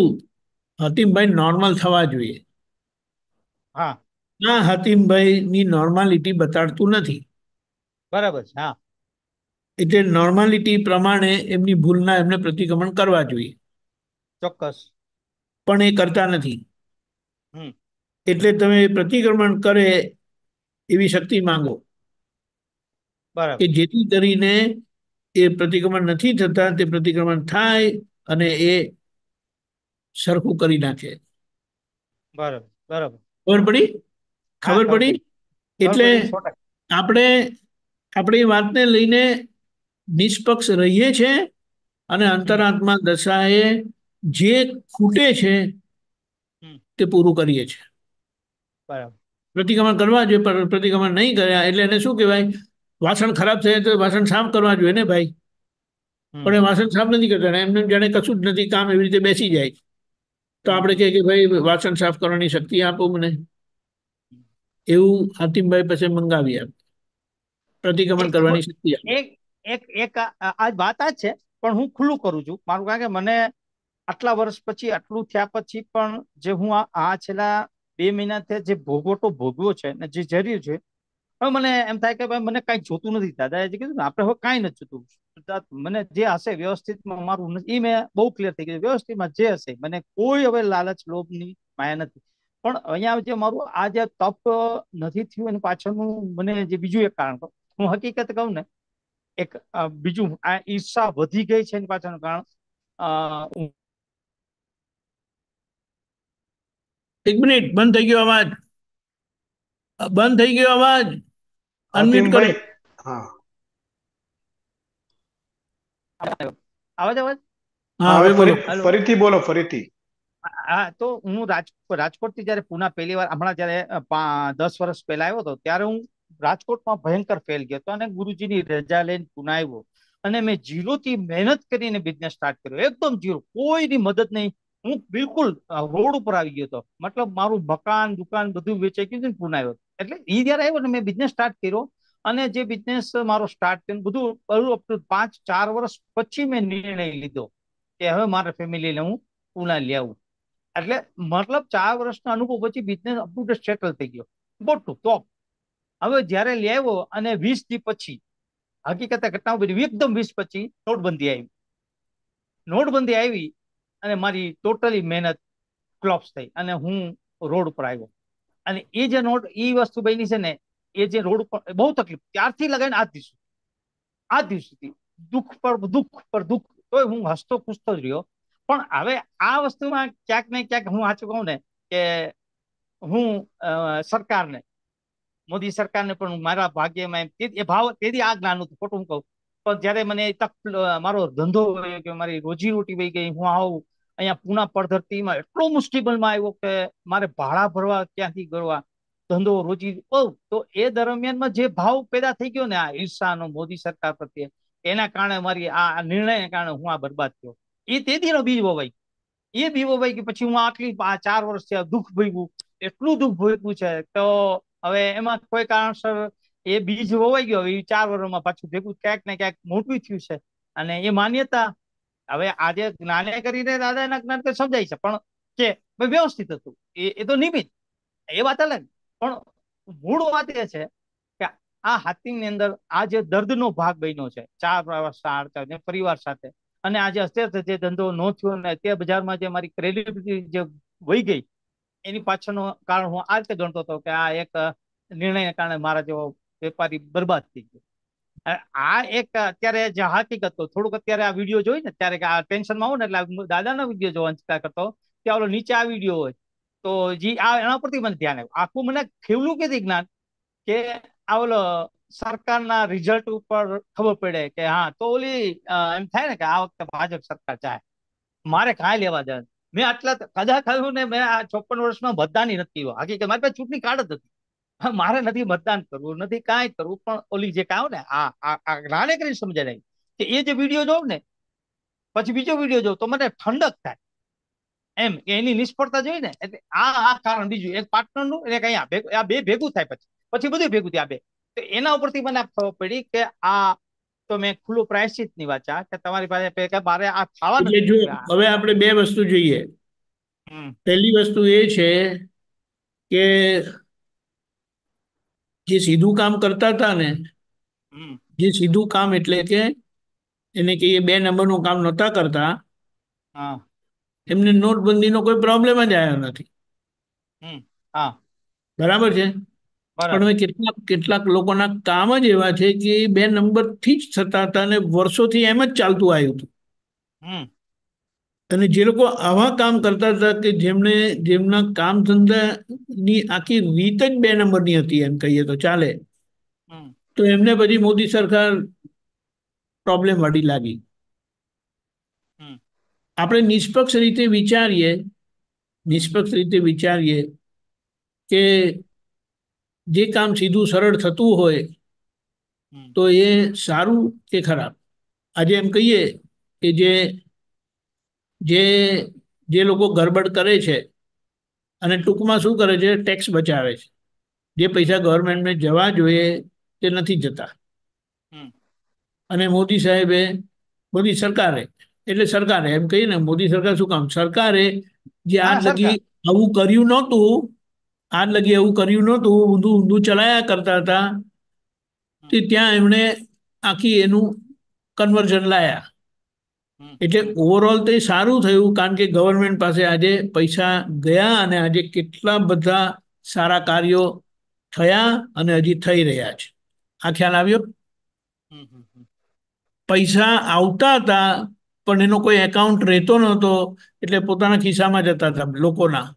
હતીમભાઈ નોર્મલ થવા જોઈએ હા હતીમભાઈ ની નોર્માલિટી બતાડતું નથી બરાબર છે હા એટલે નોર્માલિટી પ્રમાણે એમની ભૂલના એમને પ્રતિક્રમણ કરવા જોઈએ ચોક્કસ પણ એ કરતા નથી એટલે તમે પ્રતિક્રમણ કરે એવી શક્તિ માંગો કે જેથી કરીને એ પ્રતિક્રમણ નથી થતા તે પ્રતિક્રમણ થાય અને એ સરખું કરી નાખે બરાબર બરાબર ખબર પડી ખબર પડી એટલે આપણે આપણે એ વાતને લઈને નિષ્પક્ષ રહીએ છીએ અને અંતરાત્મા દશાએ જે ખૂટે છે તે પૂરું કરીએ છીએ બરાબર પ્રતિક્રમણ કરવા જોઈએ પણ પ્રતિક્રમણ નહીં કર્યા એટલે એને શું કહેવાય વાસણ ખરાબ થયા તો વાસણ સાફ કરવા જોઈએ ને ભાઈ પણ એ વાસણ સાફ નથી કરતા એમને જાણે કશું જ નથી કામ એવી રીતે બેસી જાય તો આપણે કહીએ કે ભાઈ વાસણ સાફ કરવાની શક્તિ આપો મને એવું હાતિમભાઈ પાસે મંગાવી આપે પ્રતિક્રમણ કરવાની શક્તિ એક એક એક આ વાત આ છે પણ હું ખુલ્લું કરું છું મારું કારણ કે મને આટલા વર્ષ પછી આટલું થયા પછી પણ જે હું આ છેલ્લા બે મહિનાથી જે ભોગવટો ભોગવ્યો છે ને જે જર્યું છે હવે મને એમ થાય કે ભાઈ મને કાંઈ જોતું નથી દાદા એ કીધું ને આપણે હવે કાંઈ નથી જોતું મને જે હશે વ્યવસ્થિતમાં મારું એ મેં બહુ ક્લિયર થઈ ગયું વ્યવસ્થિતમાં જે હશે મને કોઈ હવે લાલચ લોભ ની માયા નથી પણ અહીંયા જે મારું આ જે તપ નથી થયું એની પાછળનું મને જે બીજું એક કારણ હું હકીકત કહું ને એક બીજું આ ઈર્ષા વધી ગઈ છે પાછળનું કારણ એક મિનિટ બંધ થઈ ગયો અવાજ બંધ થઈ ગયો અવાજ અનમ્યુટ કરો હા અવાજ અવાજ હા તો હું રાજકોટ થી જયારે પુના પહેલી વાર હમણાં જયારે દસ વર્ષ પહેલા આવ્યો હતો ત્યારે હું રાજકોટમાં ભયંકર ફેલ ગયો હતો અને ગુરુજીની રજા લઈને પુના અને મેં થી મહેનત કરીને બિઝનેસ સ્ટાર્ટ કર્યો એકદમ જીરો કોઈની મદદ નહીં હું બિલકુલ રોડ ઉપર આવી ગયો હતો મતલબ મારું મકાન દુકાન બધું વેચાઈ ગયું પુના આવ્યો એટલે એ જયારે આવ્યો ને મેં બિઝનેસ સ્ટાર્ટ કર્યો અને જે બિઝનેસ મારો સ્ટાર્ટ કર્યો બધું બધું અપ ટુ પાંચ ચાર વર્ષ પછી મેં નિર્ણય લીધો કે હવે મારા ફેમિલીને હું પુના લઈ આવું એટલે મતલબ ચાર વર્ષના અનુભવ પછી બિઝનેસ અપ ટુ સેટલ થઈ ગયો ગોટ ટુ ટોપ હવે જયારે લેવો અને વીસ થી પછી હકીકત ઘટનાઓ બધી એકદમ વીસ પછી નોટબંધી આવી નોટબંધી આવી અને મારી ટોટલી મહેનત ક્લોપ્સ થઈ અને હું રોડ ઉપર આવ્યો અને એ જે નોટ એ વસ્તુ બની છે ને એ જે રોડ પર બહુ તકલીફ ત્યારથી લગાવીને આ દિવસ આ દિવસ સુધી દુઃખ પર દુઃખ પર દુઃખ તો હું હસતો ખુશતો જ રહ્યો પણ હવે આ વસ્તુમાં ક્યાંક ને ક્યાંક હું સાચું કહું ને કે હું સરકારને મોદી સરકારને પણ મારા ભાગ્યમાં એમ એ ભાવ તેથી આ જ્ઞાન હતું ખોટું કહું પણ જયારે મને તક મારો ધંધો ગયો કે મારી રોજી રોટી વહી ગઈ હું આવું અહીંયા પૂના પડધરતીમાં એટલો મુશ્કેલમાં આવ્યો કે મારે ભાડા ભરવા ક્યાંથી ગળવા ધંધો રોજી તો એ દરમિયાનમાં જે ભાવ પેદા થઈ ગયો ને આ ઈર્ષાનો મોદી સરકાર પ્રત્યે એના કારણે મારી આ નિર્ણયને કારણે હું આ બરબાદ થયો એ તેથીનો બીજ વવાઈ એ બી વવાઈ કે પછી હું આટલી આ ચાર વર્ષથી દુઃખ ભોગવું એટલું દુઃખ ભોગવું છે તો હવે એમાં કોઈ કારણસર એ બીજ વવાઈ ગયો એ ચાર વર્ષમાં પાછું ભેગું ક્યાંક ને ક્યાંક મોટું થયું છે અને એ માન્યતા હવે આજે જ્ઞાને કરીને દાદા એના જ્ઞાન સમજાય છે પણ કે વ્યવસ્થિત હતું એ એ તો નિમિત્ત એ વાત અલગ પણ મૂળ વાત એ છે કે આ હાથી ની અંદર આ જે દર્દનો ભાગ બન્યો છે ચાર પ્રવાસ પરિવાર સાથે અને આજે અત્યારે જે ધંધો નો થયો ને અત્યારે બજારમાં જે મારી ક્રેડિબિલિટી જે વહી ગઈ એની પાછળનું કારણ હું આ રીતે ગણતો હતો કે આ એક નિર્ણયને કારણે મારા જેવો વેપારી બરબાદ થઈ ગયો આ એક અત્યારે જે હકીકત તો થોડુંક અત્યારે આ વિડીયો જોઈ ને ત્યારે આ ટેન્શનમાં આવું ને એટલે દાદાનો વિડીયો જોવાનો ચિંતા કરતો ત્યાં ઓલો નીચે આ વિડીયો હોય તો જી આ એના પરથી મને ધ્યાન આવ્યું આખું મને ખેવલું કે જ્ઞાન કે આ ઓલો સરકારના રિઝલ્ટ ઉપર ખબર પડે કે હા તો ઓલી એમ થાય ને કે આ વખતે ભાજપ સરકાર જાય મારે કાંઈ લેવા દે મેં આટલા કદાચ થયું ને મેં આ ચોપન વર્ષમાં મતદાન નથી કર્યું હકીકત મારી પાસે ચૂંટણી કાર્ડ જ નથી મારે નથી મતદાન કરવું નથી કાંઈ કરવું પણ ઓલી જે કાવ ને આ રાણે કરીને સમજાય કે એ જે વિડીયો જોઉં ને પછી બીજો વિડીયો જોઉં તો મને ઠંડક થાય એમ કે એની નિષ્ફળતા જોઈ ને એટલે આ આ કારણ બીજું એક પાર્ટનરનું અને કઈ આ બે ભેગું થાય પછી પછી બધું ભેગું થયા બે તો એના ઉપરથી મને ખબર પડી કે આ તો મેં ખુલ્લું પ્રાયશ્ચિત ની વાત કે તમારી પાસે મારે આ ખાવા હવે આપણે બે વસ્તુ જોઈએ પહેલી વસ્તુ એ છે કે જે સીધું કામ કરતા હતા ને જે સીધું કામ એટલે કે એને કહીએ બે નંબરનું કામ નહોતા કરતા એમને નોટબંધીનો કોઈ પ્રોબ્લેમ જ આવ્યો નથી બરાબર છે પણ કેટલાક કેટલાક લોકોના કામ જ એવા છે કે બે નંબર થી જ થતા હતા અને વર્ષોથી એમ જ ચાલતું આવ્યું હતું અને જે લોકો આવા કામ કરતા હતા કે જેમને જેમના કામ ધંધાની આખી રીત જ બે નંબરની હતી એમ કહીએ તો ચાલે તો એમને પછી મોદી સરકાર પ્રોબ્લેમ વાળી લાગી આપણે નિષ્પક્ષ રીતે વિચારીએ નિષ્પક્ષ રીતે વિચારીએ કે જે કામ સીધું સરળ થતું હોય તો એ સારું કે ખરાબ આજે એમ કહીએ કે જે જે જે લોકો ગરબડ કરે છે અને ટૂંકમાં શું કરે છે ટેક્સ બચાવે છે જે પૈસા ગવર્મેન્ટને જવા જોઈએ તે નથી જતા અને મોદી સાહેબે મોદી સરકારે એટલે સરકારે એમ કહીએ ને મોદી સરકાર શું કામ સરકારે જે આ લગી આવું કર્યું નહોતું આજ લગી એવું કર્યું નહોતું ઊંધું ઊંધું ચલાયા કરતા હતા તે ત્યાં એમણે આખી એનું કન્વર્ઝન લાયા એટલે ઓવરઓલ તે સારું થયું કારણ કે ગવર્મેન્ટ પાસે આજે પૈસા ગયા અને આજે કેટલા બધા સારા કાર્યો થયા અને હજી થઈ રહ્યા છે આ ખ્યાલ આવ્યો પૈસા આવતા હતા પણ એનો કોઈ એકાઉન્ટ રહેતો નહોતો એટલે પોતાના ખિસ્સામાં જતા હતા લોકોના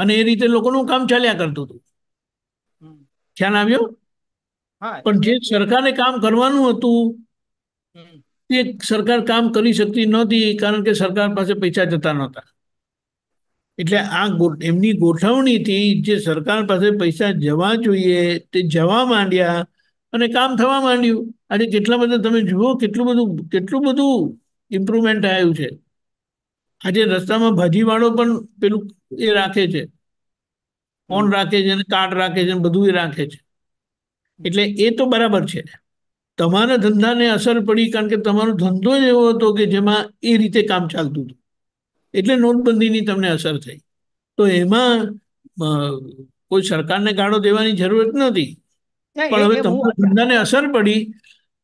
અને એ રીતે લોકોનું કામ ચાલ્યા કરતું હતું ખ્યાલ આવ્યો પણ જે સરકારે કામ કરવાનું હતું તે સરકાર કામ કરી શકતી નહોતી કારણ કે સરકાર પાસે પૈસા જતા નહોતા એટલે આ એમની ગોઠવણીથી જે સરકાર પાસે પૈસા જવા જોઈએ તે જવા માંડ્યા અને કામ થવા માંડ્યું આજે કેટલા બધા તમે જુઓ કેટલું બધું કેટલું બધું ઇમ્પ્રુવમેન્ટ આવ્યું છે આજે રસ્તામાં ભાજીવાળો પણ પેલું એ રાખે છે ફોન રાખે છે અને કાર્ડ રાખે છે બધું એ રાખે છે એટલે એ તો બરાબર છે તમારા ધંધાને અસર પડી કારણ કે તમારો ધંધો જ એવો હતો કે જેમાં એ રીતે કામ ચાલતું હતું એટલે નોટબંધીની તમને અસર થઈ તો એમાં કોઈ સરકારને ગાળો દેવાની જરૂરત નથી પણ હવે તમારા ધંધાને અસર પડી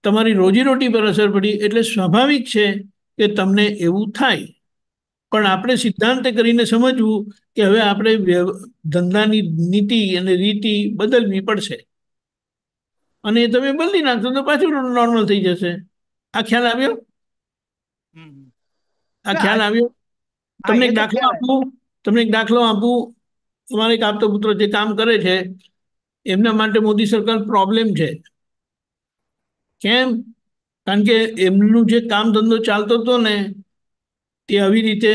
તમારી રોજીરોટી પર અસર પડી એટલે સ્વાભાવિક છે કે તમને એવું થાય પણ આપણે સિદ્ધાંત કરીને સમજવું કે હવે આપણે ધંધાની નીતિ અને રીતિ બદલવી પડશે અને તમે બદલી નાખશો તો પાછું નોર્મલ થઈ જશે આ ખ્યાલ આવ્યો આ ખ્યાલ આવ્યો તમને એક દાખલો આપું તમને એક દાખલો આપું તમારે એક આપતો પુત્ર જે કામ કરે છે એમના માટે મોદી સરકાર પ્રોબ્લેમ છે કેમ કારણ કે એમનું જે કામ ધંધો ચાલતો હતો ને તે આવી રીતે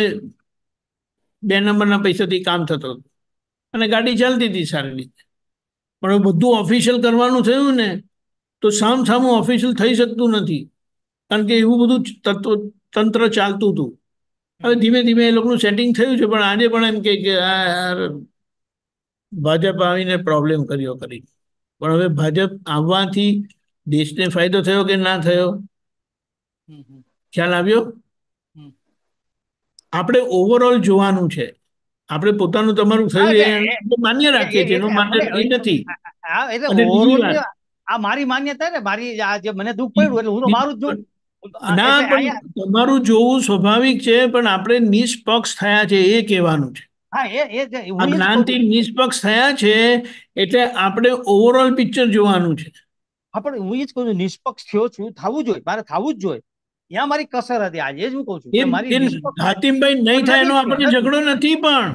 બે નંબરના પૈસાથી કામ થતો હતો અને ગાડી ચાલતી હતી સારી રીતે પણ બધું ઓફિશિયલ કરવાનું થયું ને તો સામ સામું ઓફિશિયલ થઈ શકતું નથી કારણ કે એવું બધું તત્વ તંત્ર ચાલતું હતું હવે ધીમે ધીમે એ લોકોનું સેટિંગ થયું છે પણ આજે પણ એમ કે યાર ભાજપ આવીને પ્રોબ્લેમ કર્યો કરી પણ હવે ભાજપ આવવાથી દેશને ફાયદો થયો કે ના થયો ખ્યાલ આવ્યો આપણે ઓવરઓલ જોવાનું છે આપણે પોતાનું તમારું શરીર માન્ય રાખીએ છીએ એનો માટે એ નથી આ મારી માન્યતા ને મારી આ જે મને દુઃખ પડ્યું એટલે હું મારું જ જોઉં ના પણ તમારું જોવું સ્વાભાવિક છે પણ આપણે નિષ્પક્ષ થયા છે એ કહેવાનું છે હા એ જ્ઞાનથી નિષ્પક્ષ થયા છે એટલે આપણે ઓવરઓલ પિક્ચર જોવાનું છે હા પણ હું એ જ કહું નિષ્પક્ષ થયો છું થવું જોઈએ મારે થવું જ જોઈએ ત્યાં મારી કસર હતી આજે જ હું કહું છું હાતિમભાઈ નહીં થાય એનો આપણને ઝઘડો નથી પણ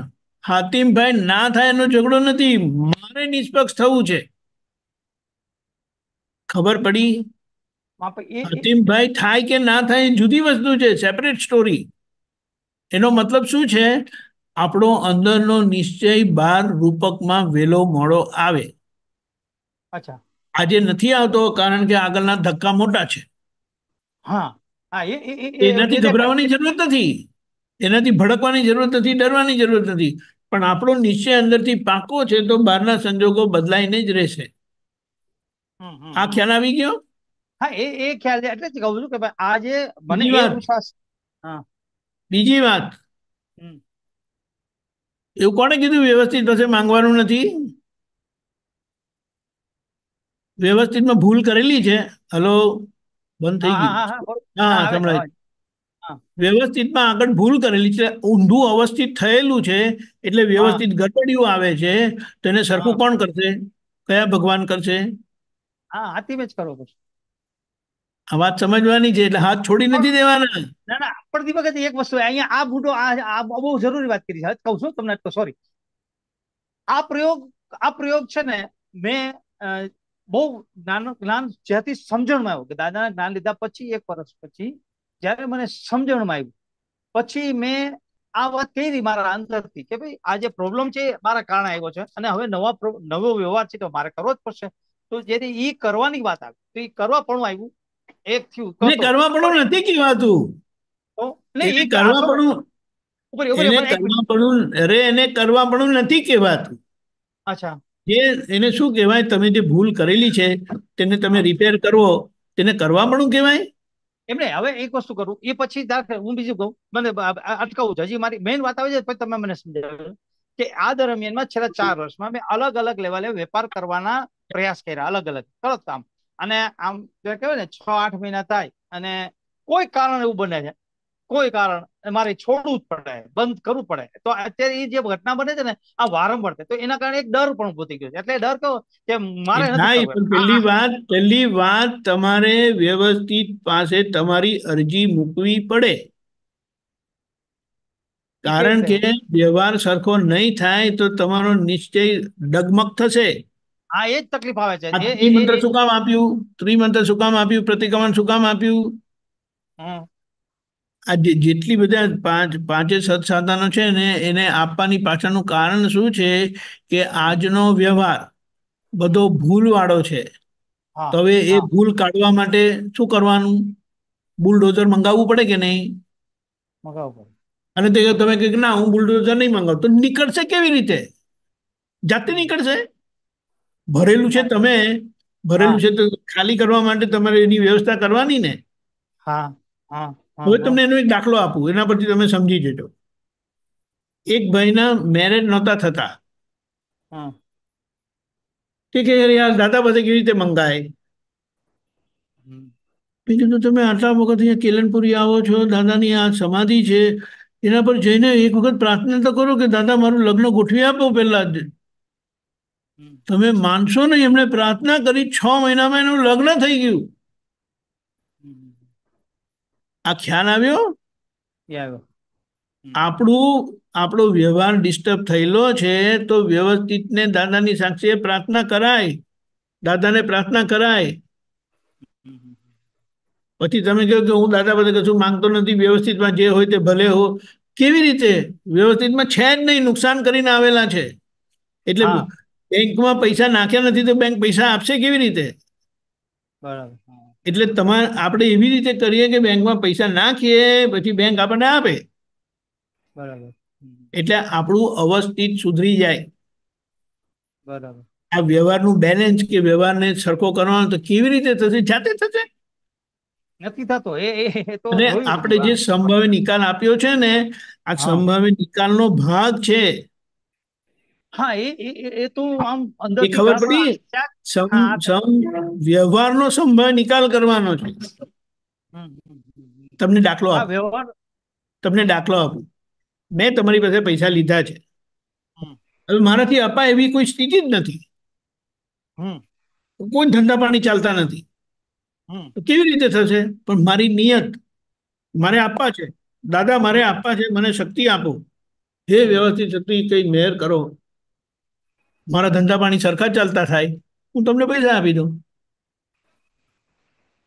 હાતિમભાઈ ના થાય એનો ઝઘડો નથી મારે નિષ્પક્ષ થવું છે ખબર પડી હાતિમભાઈ થાય કે ના થાય જુદી વસ્તુ છે સેપરેટ સ્ટોરી એનો મતલબ શું છે આપણો અંદરનો નિશ્ચય બાર રૂપકમાં વેલો મોડો આવે અચ્છા આજે નથી આવતો કારણ કે આગળના ધક્કા મોટા છે હા એનાથી ગભરાવાની જરૂરત નથી એનાથી ભડકવાની જરૂરત નથી ડરવાની જરૂરત નથી પણ આપણો નિશ્ચય અંદરથી પાકો છે તો બહારના સંજોગો બદલાઈને જ રહેશે આ ખ્યાલ આવી ગયો હા એ એ ખ્યાલ છે એટલે કહું છું કે આજે મને હા બીજી વાત એવું કોણે કીધું વ્યવસ્થિત પાસે માંગવાનું નથી વ્યવસ્થિતમાં ભૂલ કરેલી છે હલો બંધ થઈ ગયું હા સંભળાય વ્યવસ્થિતમાં આગળ ભૂલ કરેલી છે ઊંધું અવસ્થિત થયેલું છે એટલે વ્યવસ્થિત ગટડિયું આવે છે તેને એને સરખું કોણ કરશે કયા ભગવાન કરશે હા હાથી જ કરવો પડશે આ વાત સમજવાની છે એટલે હાથ છોડી નથી દેવાના ના ના પડતી વખતે એક વસ્તુ અહીંયા આ બુટો આ બહુ જરૂરી વાત કરી છે કહું છું તમને તો સોરી આ પ્રયોગ આ પ્રયોગ છે ને મેં બહુ નાનું જ્ઞાન જ્યાંથી સમજણમાં આવ્યું કે દાદાના જ્ઞાન લીધા પછી એક વર્ષ પછી જયારે મને સમજણમાં આવ્યું પછી મેં આ વાત કહી મારા અંદરથી કે ભાઈ આ જે પ્રોબ્લેમ છે મારા કારણે આવ્યો છે અને હવે નવા નવો વ્યવહાર છે તો મારે કરવો જ પડશે તો જેથી એ કરવાની વાત આવી તો એ કરવા પણ આવ્યું એક થયું કરવા પણ નથી કહેવાતું એ કરવા પણ અરે એને કરવા પણ નથી કહેવાતું અચ્છા જે એને શું કહેવાય તમે જે ભૂલ કરેલી છે તેને તમે રિપેર કરવો તેને કરવામણું કહેવાય એમણે હવે એક વસ્તુ કરું એ પછી હું બીજું કહું મને અટકાવું છે હજી મારી મેઇન વાત આવે છે પછી તમે મને સમજાવ્યું કે આ દરમિયાનમાં છેલ્લા ચાર વર્ષમાં મેં અલગ અલગ લેવલે વેપાર કરવાના પ્રયાસ કર્યા અલગ અલગ તરત કામ અને આમ કહેવાય ને છ આઠ મહિના થાય અને કોઈ કારણ એવું બને છે કોઈ કારણ મારે છોડવું જ પડે બંધ કરવું પડે તો અત્યારે એ જે ઘટના બને છે ને આ વારંવાર તો એના કારણે એક ડર પણ ઉભો થઈ ગયો છે એટલે ડર કયો કે મારે પહેલી વાત પહેલી વાત તમારે વ્યવસ્થિત પાસે તમારી અરજી મૂકવી પડે કારણ કે વ્યવહાર સરખો નહીં થાય તો તમારો નિશ્ચય ડગમગ થશે હા એ જ તકલીફ આવે છે ત્રિમંત્ર શું કામ આપ્યું ત્રિમંત્ર શું કામ આપ્યું પ્રતિક્રમણ શું કામ આપ્યું આ જેટલી બધા પાંચ પાંચે સાધનો છે ને એને આપવાની પાછળનું કારણ શું છે કે આજનો વ્યવહાર બધો ભૂલવાળો છે તો હવે એ ભૂલ કાઢવા માટે શું કરવાનું બુલડોઝર મંગાવવું પડે કે નહીં અને તે તમે કે ના હું બુલડોઝર નહીં મંગાવું તો નીકળશે કેવી રીતે જાતે નીકળશે ભરેલું છે તમે ભરેલું છે તો ખાલી કરવા માટે તમારે એની વ્યવસ્થા કરવાની ને હા હા હવે તમને એનો એક દાખલો આપું એના પરથી તમે સમજી જજો એક ભાઈના મેરેજ નહોતા થતા તે કે યાર દાદા પાસે કેવી રીતે મંગાય મેં કીધું તમે આટલા વખત અહીંયા કેલનપુરી આવો છો દાદાની આ સમાધિ છે એના પર જઈને એક વખત પ્રાર્થના તો કરો કે દાદા મારું લગ્ન ગોઠવી આપો પહેલા જ તમે માનશો નહીં એમણે પ્રાર્થના કરી છ મહિનામાં એનું લગ્ન થઈ ગયું આ ખ્યાલ આવ્યો આપણું આપણો વ્યવહાર ડિસ્ટર્બ થયેલો છે તો વ્યવસ્થિત ને દાદાની સાક્ષીએ પ્રાર્થના કરાય દાદાને પ્રાર્થના કરાય પછી તમે કહો કે હું દાદા પાસે કશું માંગતો નથી વ્યવસ્થિતમાં જે હોય તે ભલે હો કેવી રીતે વ્યવસ્થિતમાં છે જ નહીં નુકસાન કરીને આવેલા છે એટલે બેંકમાં પૈસા નાખ્યા નથી તો બેંક પૈસા આપશે કેવી રીતે બરાબર એટલે તમારે આપણે એવી રીતે કરીએ કે બેંકમાં પૈસા નાખીએ પછી બેંક આપણને આપે બરાબર એટલે આપણું અવસ્થિત સુધરી જાય બરાબર આ વ્યવહારનું બેલેન્સ કે વ્યવહારને સરખો કરવાનો તો કેવી રીતે થશે જાતે થશે નથી થતો એ આપણે જે સંભાવે નિકાલ આપ્યો છે ને આ સંભાવે નિકાલનો ભાગ છે હા એ એ તો આમ અંદર ખબર પડી વ્યવહારનો સંભાળ નિકાલ કરવાનો છે તમને દાખલો આપો તમને દાખલો આપું મેં તમારી પાસે પૈસા લીધા છે હવે મારાથી અપાય એવી કોઈ સ્થિતિ જ નથી કોઈ ધંધા પાણી ચાલતા નથી કેવી રીતે થશે પણ મારી નિયત મારે આપવા છે દાદા મારે આપવા છે મને શક્તિ આપો હે વ્યવસ્થિત શક્તિ કઈ મેર કરો મારા ધંધા પાણી સરખા ચાલતા થાય હું તમને પૈસા આપી દઉં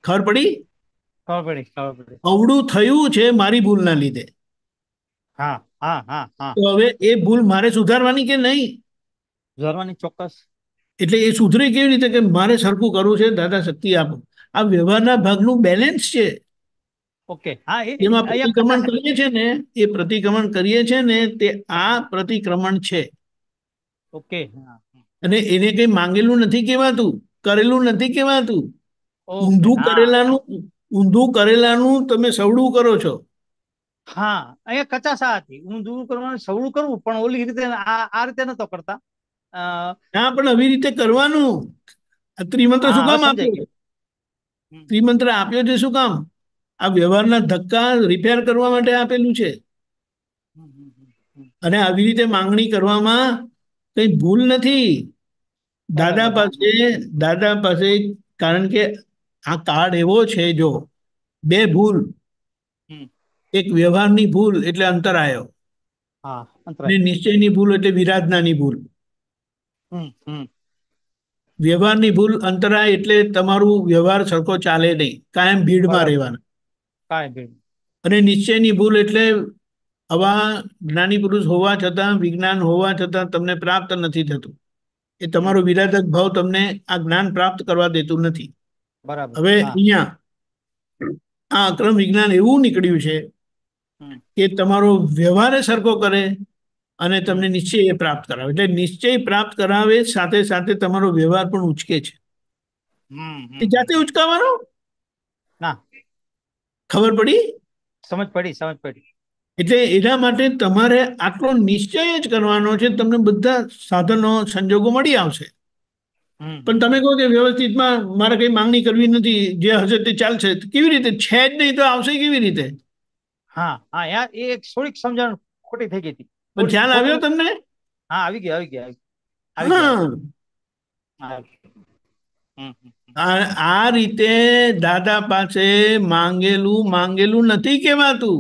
ખબર પડી ખબર પડી અવડું થયું છે મારી ભૂલના લીધે હા હા હા હવે એ ભૂલ મારે સુધારવાની કે નહીં સુધારવાની ચોક્કસ એટલે એ સુધરે કેવી રીતે કે મારે સરખું કરવું છે દાદા શક્તિ આપો આ વ્યવહારના ભાગનું બેલેન્સ છે ઓકે હા એ એમાં પ્રતિક્રમણ કરીએ છે ને એ પ્રતિક્રમણ કરીએ છે ને તે આ પ્રતિક્રમણ છે ઓકે અને એને કઈ માંગેલું નથી કહેવાતું કરેલું નથી કહેવાતું ઊંધું કરેલાનું ઊંધું કરેલાનું તમે સવડું કરો છો હા અહીંયા કચાસા હતી ઊંધું કરવાનું સવડું કરવું પણ ઓલી રીતે આ રીતે નતો કરતા હા પણ આવી રીતે કરવાનું ત્રિમંત્ર શું કામ આપ્યો ત્રિમંત્ર આપ્યો છે શું કામ આ વ્યવહારના ધક્કા રિપેર કરવા માટે આપેલું છે અને આવી રીતે માંગણી કરવામાં કઈ ભૂલ નથી દાદા પાસે દાદા પાસે કારણ કે આ કાર્ડ એવો છે જો બે ભૂલ એક વ્યવહારની ભૂલ એટલે અંતરાયો અને નિશ્ચયની ભૂલ એટલે વિરાધનાની ભૂલ વ્યવહારની ભૂલ અંતરાય એટલે તમારું વ્યવહાર સરખો ચાલે નહીં કાયમ ભીડમાં રહેવાના અને નિશ્ચયની ભૂલ એટલે આવા જ્ઞાની પુરુષ હોવા છતાં વિજ્ઞાન હોવા છતાં તમને પ્રાપ્ત નથી થતું એ તમારો વિરાધક ભાવ તમને આ જ્ઞાન પ્રાપ્ત કરવા દેતું નથી હવે અહીંયા આ અક્રમ વિજ્ઞાન એવું નીકળ્યું છે કે તમારો વ્યવહાર સરખો કરે અને તમને નિશ્ચય એ પ્રાપ્ત કરાવે એટલે નિશ્ચય પ્રાપ્ત કરાવે સાથે સાથે તમારો વ્યવહાર પણ ઉચકે છે એ જાતે ઉચકાવાનો ના ખબર પડી સમજ પડી સમજ પડી એટલે એના માટે તમારે આટલો નિશ્ચય જ કરવાનો છે તમને બધા સાધનો સંજોગો મળી આવશે પણ તમે કહો કે વ્યવસ્થિતમાં મારે કઈ માંગણી કરવી નથી જે હશે તે ચાલશે કેવી રીતે છે જ નહીં તો આવશે કેવી રીતે હા હા યાર એ એક થોડીક સમજણ ખોટી થઈ ગઈ હતી ખ્યાલ આવ્યો તમને હા આવી ગયો આવી ગયો આવી આ રીતે દાદા પાસે માંગેલું માંગેલું નથી કેવાતું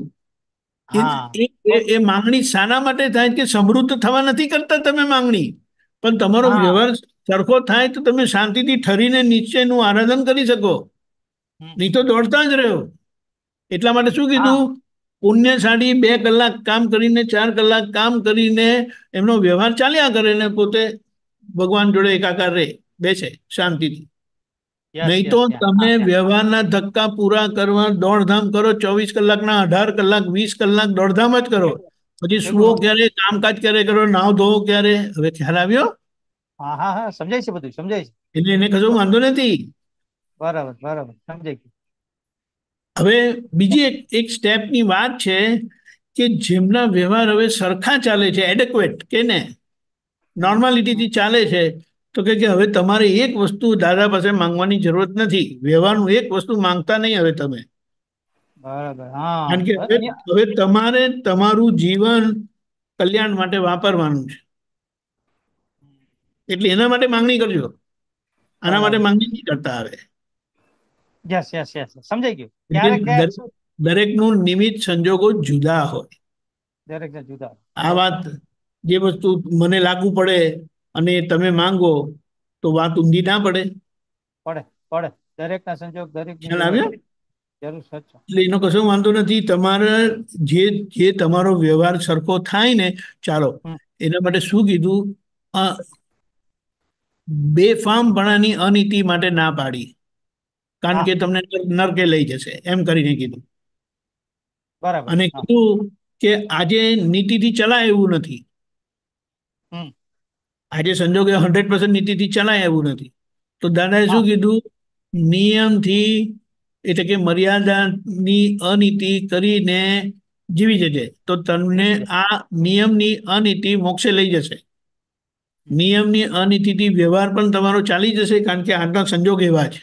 એ માંગણી શાના માટે થાય કે સમૃદ્ધ થવા નથી કરતા તમે માંગણી પણ તમારો વ્યવહાર સરખો થાય તો તમે શાંતિથી ઠરીને નીચેનું આરાધન કરી શકો નહીં તો દોડતા જ રહ્યો એટલા માટે શું કીધું સાડી બે કલાક કામ કરીને ચાર કલાક કામ કરીને એમનો વ્યવહાર ચાલ્યા કરે ને પોતે ભગવાન જોડે એકાકાર રહે બેસે શાંતિથી નહીં તો તમે ah, વ્યવહારના ધક્કા પૂરા કરવા દોડધામ કરો ચોવીસ કલાકના અઢાર કલાક વીસ કલાક દોડધામ જ કરો પછી સુવો ક્યારે કામકાજ ક્યારે કરો નાવ ધોવો ક્યારે હવે ખ્યાલ આવ્યો હા હા હા સમજાય છે બધું સમજાય છે એટલે એને કશું વાંધો નથી બરાબર બરાબર સમજાય હવે બીજી એક એક સ્ટેપની વાત છે કે જેમના વ્યવહાર હવે સરખા ચાલે છે એડેક્વેટ કે ને નોર્માલિટીથી ચાલે છે તો કે હવે તમારે એક વસ્તુ દાદા પાસે માંગવાની જરૂરત નથી વ્યવહારનું એક વસ્તુ માંગતા નહીં હવે તમે હવે તમારે તમારું જીવન કલ્યાણ માટે વાપરવાનું છે એટલે એના માટે માંગણી કરજો આના માટે માંગણી નહીં કરતા હવે યસ યસ યસ દરેકનું નિમિત્ત સંજોગો જુદા હોય આ વાત જે વસ્તુ મને લાગુ પડે અને તમે માંગો તો વાત ઊંધી ના પડે પડે પડે દરેકના સંજોગ દરેક ખ્યાલ એટલે એનો કશો વાંધો નથી તમારે જે જે તમારો વ્યવહાર સરખો થાય ને ચાલો એના માટે શું કીધું બેફામપણાની અનિતિ માટે ના પાડી કારણ કે તમને નરકે લઈ જશે એમ કરીને કીધું બરાબર અને કીધું કે આજે નીતિથી ચલાય એવું નથી આજે સંજોગ હંડ્રેડ પર્સન્ટ નીતિથી ચલાય એવું નથી તો દાદાએ શું કીધું નિયમથી એટલે કે મર્યાદાની અનીતિ કરીને જીવી જજે તો તમને આ નિયમની અનીતિ મોક્ષે લઈ જશે નિયમની અનીતિથી વ્યવહાર પણ તમારો ચાલી જશે કારણ કે આજના સંજોગ એવા છે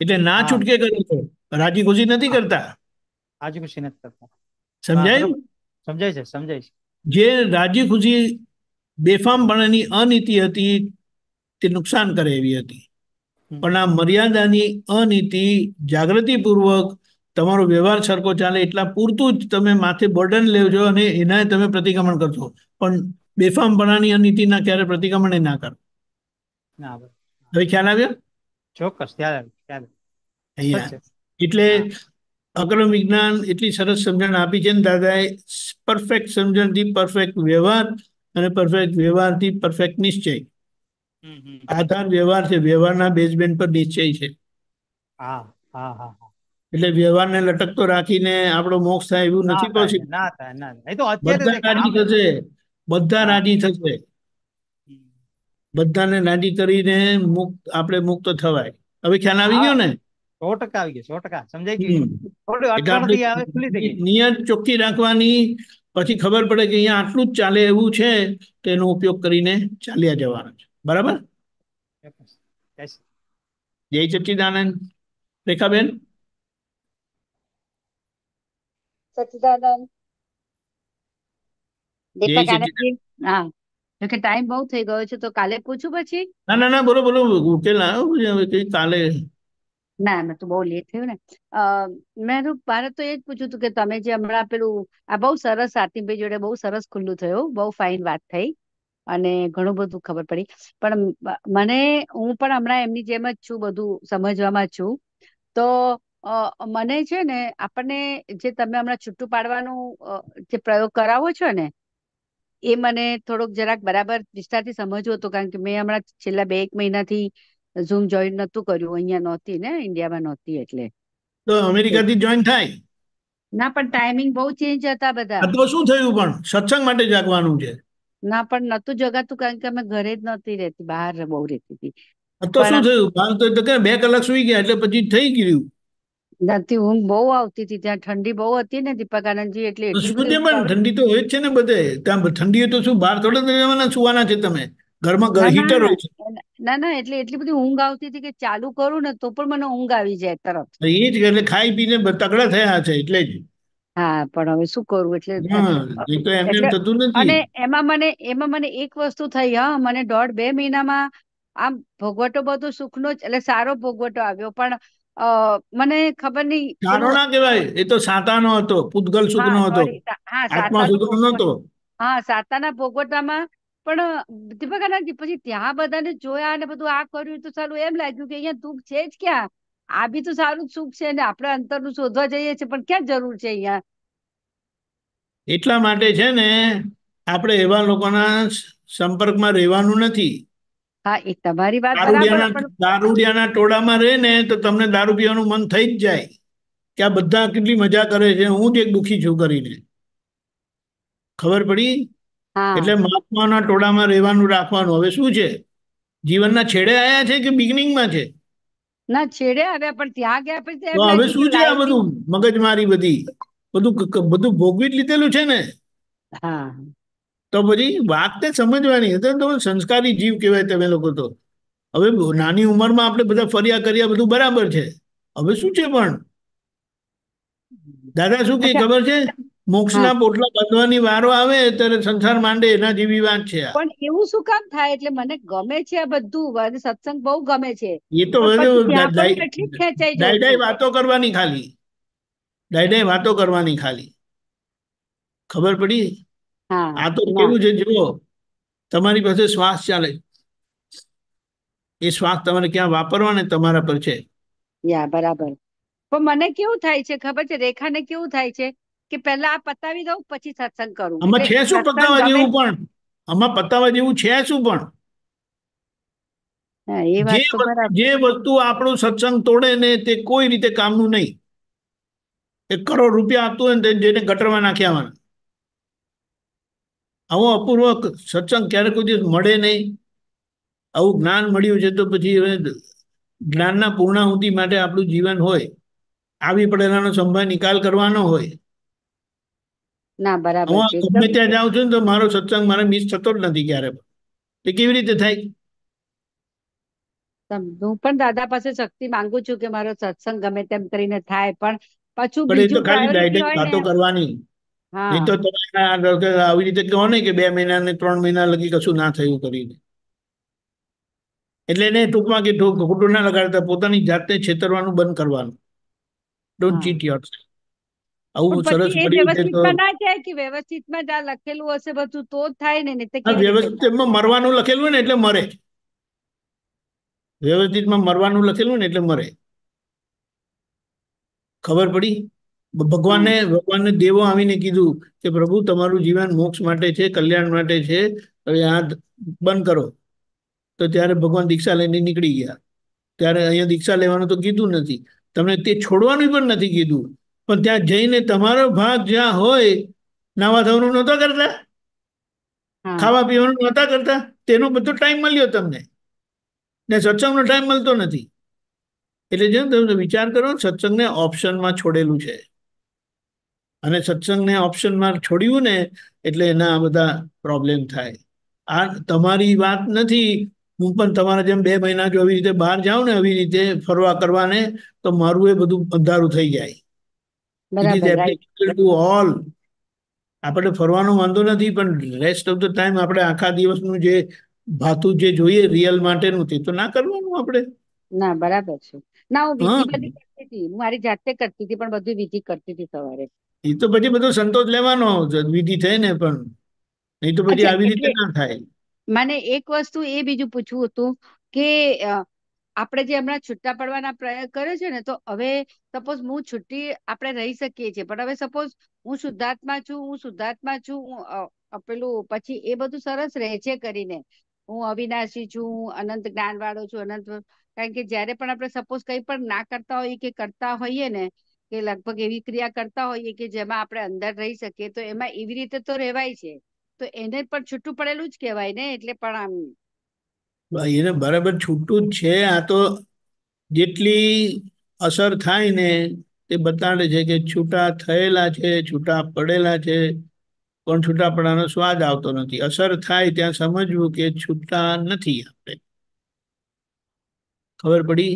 એટલે ના છૂટકે કરો છો રાજી ખુશી નથી કરતા રાજી ખુશી નથી કરતા સમજાયું સમજાય છે સમજાય છે જે રાજી ખુશી બેફામપણાની અનીતિ હતી તે નુકસાન કરે એવી હતી પણ આ મર્યાદાની અનીતિ જાગૃતિપૂર્વક તમારો વ્યવહાર સરખો ચાલે એટલા પૂરતું જ તમે માથે બર્ડન લેવજો અને એના તમે પ્રતિક્રમણ કરશો પણ બેફામપણાની અનીતિના ક્યારે પ્રતિક્રમણ ના કરો હવે ખ્યાલ આવ્યો ચોક્કસ એટલે અક્રમ વિજ્ઞાન એટલી સરસ સમજણ આપી છે ને દાદાએ પરફેક્ટ સમજણથી પરફેક્ટ વ્યવહાર અને પરફેક્ટ વ્યવહારથી પરફેક્ટ નિશ્ચય આધાર વ્યવહાર છે વ્યવહારના બેઝબેન પર નિશ્ચય છે એટલે વ્યવહારને લટકતો રાખીને આપણો મોક્ષ થાય એવું નથી પોસિબલ બધા રાજી થશે બધા રાજી થશે બધાને રાજી કરીને મુક્ત આપણે મુક્ત થવાય હવે ખ્યાલ આવી ગયો ને સો ટકા આવી ગયો સો ટકા સમજાઈ ગયું નિયત ચોખ્ખી રાખવાની પછી ખબર પડે કે અહીંયા આટલું જ ચાલે એવું છે તો એનો ઉપયોગ કરીને ચાલ્યા જવાનો છે બરાબર જય સચ્ચિદાનંદ રેખાબેન હા કે ટાઈમ બહુ થઈ ગયો છે તો કાલે પૂછું પછી ના ના ના બોલો બોલો ઉકેલા કાલે ના મેં તો બહુ લેટ થયું ને અ, મેં તો મારે તો એ જ પૂછ્યું હતું કે તમે જે હમણાં પેલું આ બહુ સરસ આતિમભાઈ જોડે બહુ સરસ ખુલ્લું થયું બહુ ફાઇન વાત થઈ અને ઘણું બધું ખબર પડી પણ મને હું પણ હમણાં એમની જેમ જ છું બધું સમજવામાં છું તો અ, મને છે ને આપણને જે તમે હમણાં છૂટું પાડવાનું અ, જે પ્રયોગ કરાવો છો ને એ મને થોડોક જરાક બરાબર વિસ્તારથી સમજવું હતું કારણ કે મેં હમણાં છેલ્લા બે એક મહિનાથી ઝૂમ જોઈન નતું કર્યું અહીંયા નહોતી ને ઇન્ડિયામાં નહોતી એટલે તો અમેરિકાથી જોઈન થાય ના પણ ટાઈમિંગ બહુ ચેન્જ હતા બધા તો શું થયું પણ સત્સંગ માટે જાગવાનું છે ના પણ નતું જગાતું કારણ કે અમે ઘરે જ નહોતી રહેતી બહાર બહુ રહેતી હતી તો શું થયું તો કે બે કલાક સુઈ ગયા એટલે પછી થઈ ગયું નથી ઊંઘ બહુ આવતી હતી ત્યાં ઠંડી બહુ હતી ને દીપક આનંદજી એટલે પણ ઠંડી તો હોય જ છે ને બધે ત્યાં ઠંડી તો શું બહાર થોડે રહેવાના સુવાના છે તમે ઘરમાં ઘર હીટર હોય છે ના ના એટલે એટલી બધી ઊંઘ આવતી હતી કે ચાલુ કરું ને તો પણ મને ઊંઘ આવી જાય તરત એ જ એટલે ખાઈ પીને તગડા થયા છે એટલે જ હા પણ હવે શું કરવું એટલે અને એમાં મને એમાં મને એક વસ્તુ થઈ હા મને દોઢ બે મહિનામાં આમ ભોગવટો બધો સુખનો જ એટલે સારો ભોગવટો આવ્યો પણ મને ખબર નહીં સારો ના કહેવાય એ તો સાતાનો હતો પૂતગલ સુખનો હતો આત્મા સુખનો નહોતો હા સાતાના ભોગવટામાં પણ દીપક પછી ત્યાં બધાને જોયા અને બધું આ કર્યું તો સારું એમ લાગ્યું કે અહીંયા દુઃખ છે જ ક્યાં આ બી તો સારું સુખ છે ને આપણે અંતરનું શોધવા જઈએ છીએ પણ ક્યાં જરૂર છે અહીંયા એટલા માટે છે ને આપણે એવા લોકોના સંપર્કમાં રહેવાનું નથી હા એ તમારી વાત બરાબર દારૂડિયાના ટોળામાં રહે ને તો તમને દારૂ પીવાનું મન થઈ જ જાય કે આ બધા કેટલી મજા કરે છે હું જ એક દુખી છું કરીને ખબર પડી એટલે મહાત્માઓના ટોળામાં રહેવાનું રાખવાનું હવે શું છે જીવનના છેડે આવ્યા છે કે બિગનિંગમાં છે ના છેડે આવ્યા પણ ત્યાં ગયા પછી હવે શું છે આ બધું મગજમારી બધી બધું બધું ભોગવી લીધેલું છે ને હા તો પછી વાતને સમજવાની તો સંસ્કારી જીવ કહેવાય તમે લોકો તો હવે નાની ઉંમરમાં આપણે બધા ફર્યા કર્યા બધું બરાબર છે હવે શું છે પણ દાદા શું કઈ ખબર છે મોક્ષના પોટલા બાંધવાની વારો આવે ત્યારે સંસાર માંડે એના જેવી વાત છે પણ એવું શું કામ થાય એટલે મને ગમે છે આ બધું સત્સંગ બહુ ગમે છે એ તો વાતો કરવાની ખાલી ડાયડાઈ વાતો કરવાની ખાલી ખબર પડી આ તો કેવું છે જુઓ તમારી પાસે શ્વાસ ચાલે એ શ્વાસ તમારે ક્યાં વાપરવા ને તમારા પર છે યા બરાબર પણ મને કેવું થાય છે ખબર છે રેખાને કેવું થાય છે કે પહેલા આ પતાવી દઉં પછી સત્સંગ કરું આમાં છે શું પતાવા જેવું પણ આમાં પતાવા જેવું છે શું પણ જે વસ્તુ આપણું સત્સંગ તોડે ને તે કોઈ રીતે કામનું નહીં એક કરોડ રૂપિયા આપતું હોય ને જેને ગટરમાં નાખી આવો અપૂર્વ સત્સંગ ક્યારે કોઈ દિવસ મળે નહીં આવું જ્ઞાન મળ્યું છે તો પછી હવે જ્ઞાનના પૂર્ણાહુતિ માટે આપણું જીવન હોય આવી પડેલાનો સંભાળ નિકાલ કરવાનો હોય ના બરાબર છે ગમે ત્યાં જાઉં છું તો મારો સત્સંગ મારે મિસ થતો જ નથી ક્યારે પણ કેવી રીતે થાય હું પણ દાદા પાસે શક્તિ માંગુ છું કે મારો સત્સંગ ગમે તેમ કરીને થાય પણ પાછું પણ તો ખાલી ડાયરેક્ટ વાતો કરવાની એ તો તમે આવી રીતે કહો ને કે બે મહિના ને ત્રણ મહિના લગી કશું ના થયું કરીને એટલે એને ટૂંકમાં કે ખોટું ના લગાડતા પોતાની જાતને છેતરવાનું બંધ કરવાનું ડોન્ટ ચીટ યોર સેલ્ફ આવું સરસ વ્યવસ્થિતમાં જ લખેલું હશે બધું તો જ થાય ને વ્યવસ્થિત એમાં મરવાનું લખેલું ને એટલે મરે વ્યવસ્થિતમાં મરવાનું લખેલું ને એટલે મરે ખબર પડી ભગવાને ભગવાનને દેવો આવીને કીધું કે પ્રભુ તમારું જીવન મોક્ષ માટે છે કલ્યાણ માટે છે હવે આ બંધ કરો તો ત્યારે ભગવાન દીક્ષા લઈને નીકળી ગયા ત્યારે અહીંયા દીક્ષા લેવાનું તો કીધું નથી તમને તે છોડવાનું પણ નથી કીધું પણ ત્યાં જઈને તમારો ભાગ જ્યાં હોય નાવા ધોવાનું નહોતા કરતા ખાવા પીવાનું નહોતા કરતા તેનો બધો ટાઈમ મળ્યો તમને ને સત્સંગનો ટાઈમ મળતો નથી એટલે જો તમે વિચાર કરો સત્સંગને ઓપ્શનમાં છોડેલું છે અને સત્સંગને ઓપ્શનમાં છોડ્યું ને એટલે એના બધા પ્રોબ્લેમ થાય આ તમારી વાત નથી હું પણ તમારા જેમ બે મહિના જો આવી રીતે બહાર જાઉં ને આવી રીતે ફરવા કરવાને તો મારું એ બધું અંધારું થઈ જાય બરાબર આપણે ફરવાનો વાંધો નથી પણ રેસ્ટ ઓફ ધ ટાઈમ આપણે આખા દિવસનું જે ભાતું જે જોઈએ રિયલ માટેનું તે તો ના કરવાનું આપણે ના બરાબર છે ના હું વિધિ બધી કરતી હતી હું મારી જાતે કરતી હતી પણ બધી વિધિ કરતી હતી સવારે એ તો પછી બધો સંતોષ લેવાનો વિધિ થાય ને પણ નહીં તો પછી આવી રીતે ના થાય મને એક વસ્તુ એ બીજું પૂછવું હતું કે આપણે જે હમણાં છૂટા પડવાના પ્રયત્ન કર્યો છે ને તો હવે સપોઝ હું છૂટી આપણે રહી શકીએ છીએ પણ હવે સપોઝ હું શુદ્ધાત્મા છું હું શુદ્ધાત્મા છું હું પેલું પછી એ બધું સરસ રહે છે કરીને હું અવિનાશી છું અનંત જ્ઞાન વાળો છું અનંત કારણ કે જયારે પણ આપણે સપોઝ કઈ પણ ના કરતા હોઈએ કે કરતા હોઈએ ને કે લગભગ એવી ક્રિયા કરતા હોઈએ કે જેમાં આપણે અંદર રહી શકીએ તો એમાં એવી રીતે તો રહેવાય છે તો એને પણ છૂટું પડેલું જ કહેવાય ને એટલે પણ આમ એને બરાબર છૂટું જ છે આ તો જેટલી અસર થાય ને તે બતાડે છે કે છૂટા થયેલા છે છૂટા પડેલા છે પણ છૂટા પડવાનો સ્વાદ આવતો નથી અસર થાય ત્યાં સમજવું કે છૂટા નથી આપણે ખબર પડી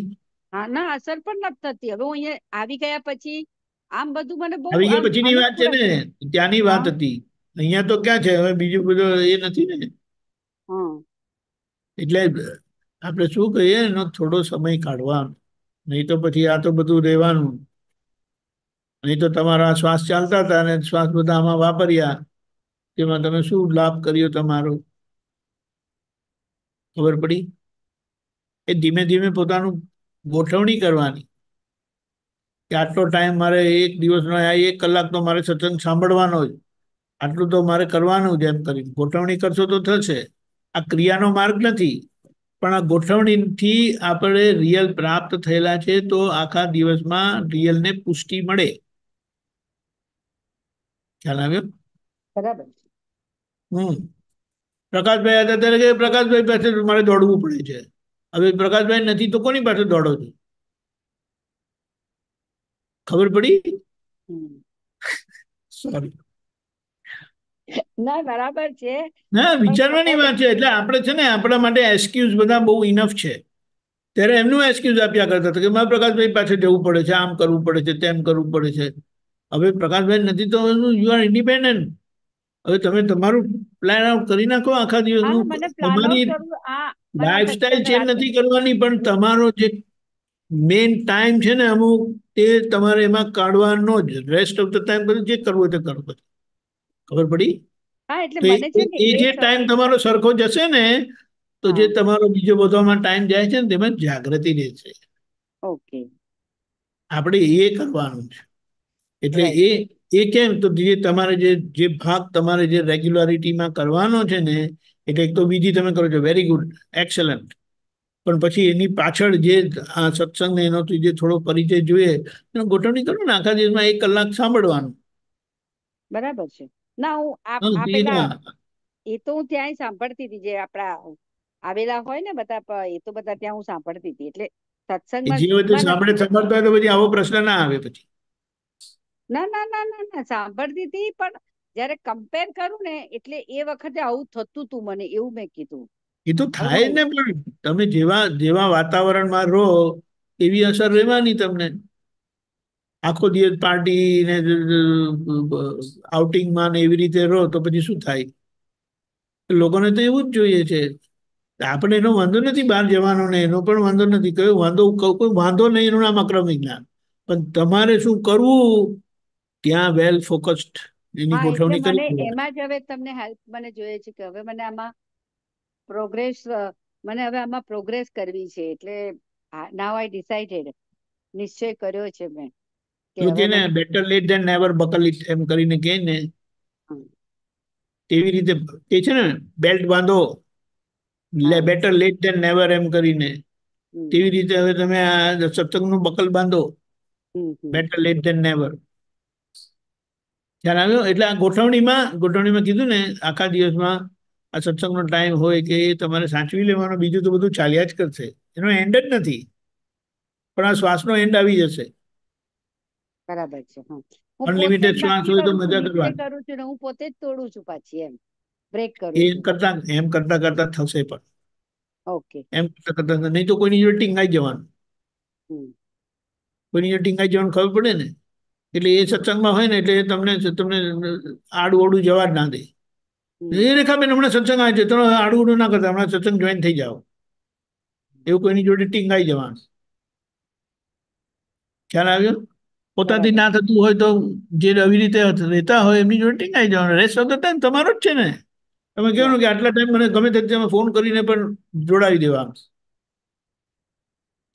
હા ના અસર પણ નથી થતી હવે હું અહીંયા આવી ગયા પછી આમ બધું મને આવી ગયા પછીની વાત છે ને ત્યાંની વાત હતી અહીંયા તો ક્યાં છે હવે બીજું બધું એ નથી ને હા એટલે આપણે શું કહીએ એનો થોડો સમય કાઢવાનો નહીં તો પછી આ તો બધું રહેવાનું નહીં તો તમારા શ્વાસ ચાલતા હતા અને શ્વાસ બધા આમાં વાપર્યા તેમાં તમે શું લાભ કર્યો તમારો ખબર પડી એ ધીમે ધીમે પોતાનું ગોઠવણી કરવાની કે આટલો ટાઈમ મારે એક દિવસનો આ એક કલાક તો મારે સત્સંગ સાંભળવાનો જ આટલું તો મારે કરવાનું જ એમ કરીને ગોઠવણી કરશો તો થશે આ ક્રિયાનો માર્ગ નથી પણ આ ગોઠવણીથી આપણે રિયલ પ્રાપ્ત થયેલા છે તો આખા દિવસમાં રિયલને પુષ્ટિ મળે ખ્યાલ આવ્યો હમ પ્રકાશભાઈ હતા ત્યારે પ્રકાશભાઈ પાસે મારે દોડવું પડે છે હવે પ્રકાશભાઈ નથી તો કોની પાસે દોડો છો ખબર પડી સોરી (laughs) ના બરાબર છે ના વિચારવાની વાત છે એટલે આપણે છે ને આપણા માટે એક્સક્યુઝ બધા બહુ ઇનફ છે ત્યારે એમનું એક્સક્યુઝ આપ્યા કરતા હતા કે મારે પ્રકાશભાઈ પાસે જવું પડે છે આમ કરવું પડે છે તેમ કરવું પડે છે હવે પ્રકાશભાઈ નથી તો યુ આર ઇન્ડિપેન્ડન્ટ હવે તમે તમારું પ્લાન આઉટ કરી નાખો આખા દિવસનું તમારી લાઈફસ્ટાઈલ ચેન્જ નથી કરવાની પણ તમારો જે મેઇન ટાઈમ છે ને અમુક તે તમારે એમાં કાઢવાનો જ રેસ્ટ ઓફ ધ ટાઈમ બધું જે કરવું તે કરવું ખબર પડી જે ટાઈમ તમારો સરખો જશે ને તો જે તમારો બીજો બધામાં ટાઈમ જાય છે ને તેમાં જાગૃતિ રહેશે ઓકે આપણે એ કરવાનું છે એટલે એ એ કેમ તો જે તમારે જે જે ભાગ તમારે જે રેગ્યુલારિટીમાં કરવાનો છે ને એટલે એક તો બીજી તમે કરો છો વેરી ગુડ એક્સલન્ટ પણ પછી એની પાછળ જે આ સત્સંગ એનો જે થોડો પરિચય જોઈએ એનો ગોઠવણી કરો ને આખા દિવસમાં એક કલાક સાંભળવાનું બરાબર છે ના હું આપેલા એ તો હું ત્યાં સાંભળતી હતી જે આપણા આવેલા હોય ને બધા એ તો બધા ત્યાં હું સાંભળતી હતી એટલે ના ના ના ના સાંભળતી હતી પણ જયારે કમ્પેર કરું ને એટલે એ વખતે આવું થતું તું મને એવું મેં કીધું એ થાય ને પણ તમે જેવા જેવા વાતાવરણમાં રહો એવી અસર રહેવાની તમને આખો દિવસ પાર્ટી ને આઉટિંગમાં ને એવી રીતે રહો તો પછી શું થાય લોકોને તો એવું જ જોઈએ છે આપણે એનો વાંધો નથી બહાર જવાનો ને એનો પણ વાંધો નથી કયો વાંધો કોઈ વાંધો નહીં એનું નામ અક્રમ વિજ્ઞાન પણ તમારે શું કરવું ત્યાં વેલ ફોકસ્ડ એની ગોઠવણી કરવી એમાં જ હવે તમને હેલ્પ મને જોઈએ છે કે હવે મને આમાં પ્રોગ્રેસ મને હવે આમાં પ્રોગ્રેસ કરવી છે એટલે નાવ આઈ ડિસાઇડેડ નિશ્ચય કર્યો છે મેં કે કે ને better late than never buckle it એમ કરીને કે ને તેવી રીતે તે છે ને બેલ્ટ બાંધો લે બેટર લેટ ધેન નેવર એમ કરીને તેવી રીતે હવે તમે આ સત્સંગનું બકલ બાંધો બેટર લેટ ધેન નેવર ખ્યાલ આવ્યો એટલે આ ગોઠવણીમાં ગોઠવણીમાં કીધું ને આખા દિવસમાં આ સત્સંગનો ટાઈમ હોય કે તમારે સાચવી લેવાનો બીજું તો બધું ચાલ્યા જ કરશે એનો એન્ડ જ નથી પણ આ શ્વાસનો એન્ડ આવી જશે બરાબર છે અનલિમિટેડ શ્વાસ હોય તો મજા કરવાની કરું છું હું પોતે જ તોડું છું પાછી એમ બ્રેક કરું એમ કરતા એમ કરતા કરતા થશે પણ ઓકે એમ કરતા કરતા નહીં તો કોઈની જોડે ટીંગાઈ જવાનું કોઈની જોડે ટીંગાઈ જવાનું ખબર પડે ને એટલે એ સત્સંગમાં હોય ને એટલે તમને તમને આડું ઓડું જવા જ ના દે એ રેખાબેન હમણાં સત્સંગ આવે છે તો આડું ઓડું ના કરતા હમણાં સત્સંગ જોઈન થઈ જાઓ એવું કોઈની જોડે ટીંગાઈ જવાનું ખ્યાલ આવ્યો પોતાથી ના થતું હોય તો જે આવી રીતે રહેતા હોય એમની જોડે ટીંગાઈ જવાનું રેસ્ટ ઓફ ધ ટાઈમ તમારો જ છે ને તમે કહ્યું કે આટલા ટાઈમ મને ગમે તે તમે ફોન કરીને પણ જોડાવી દેવા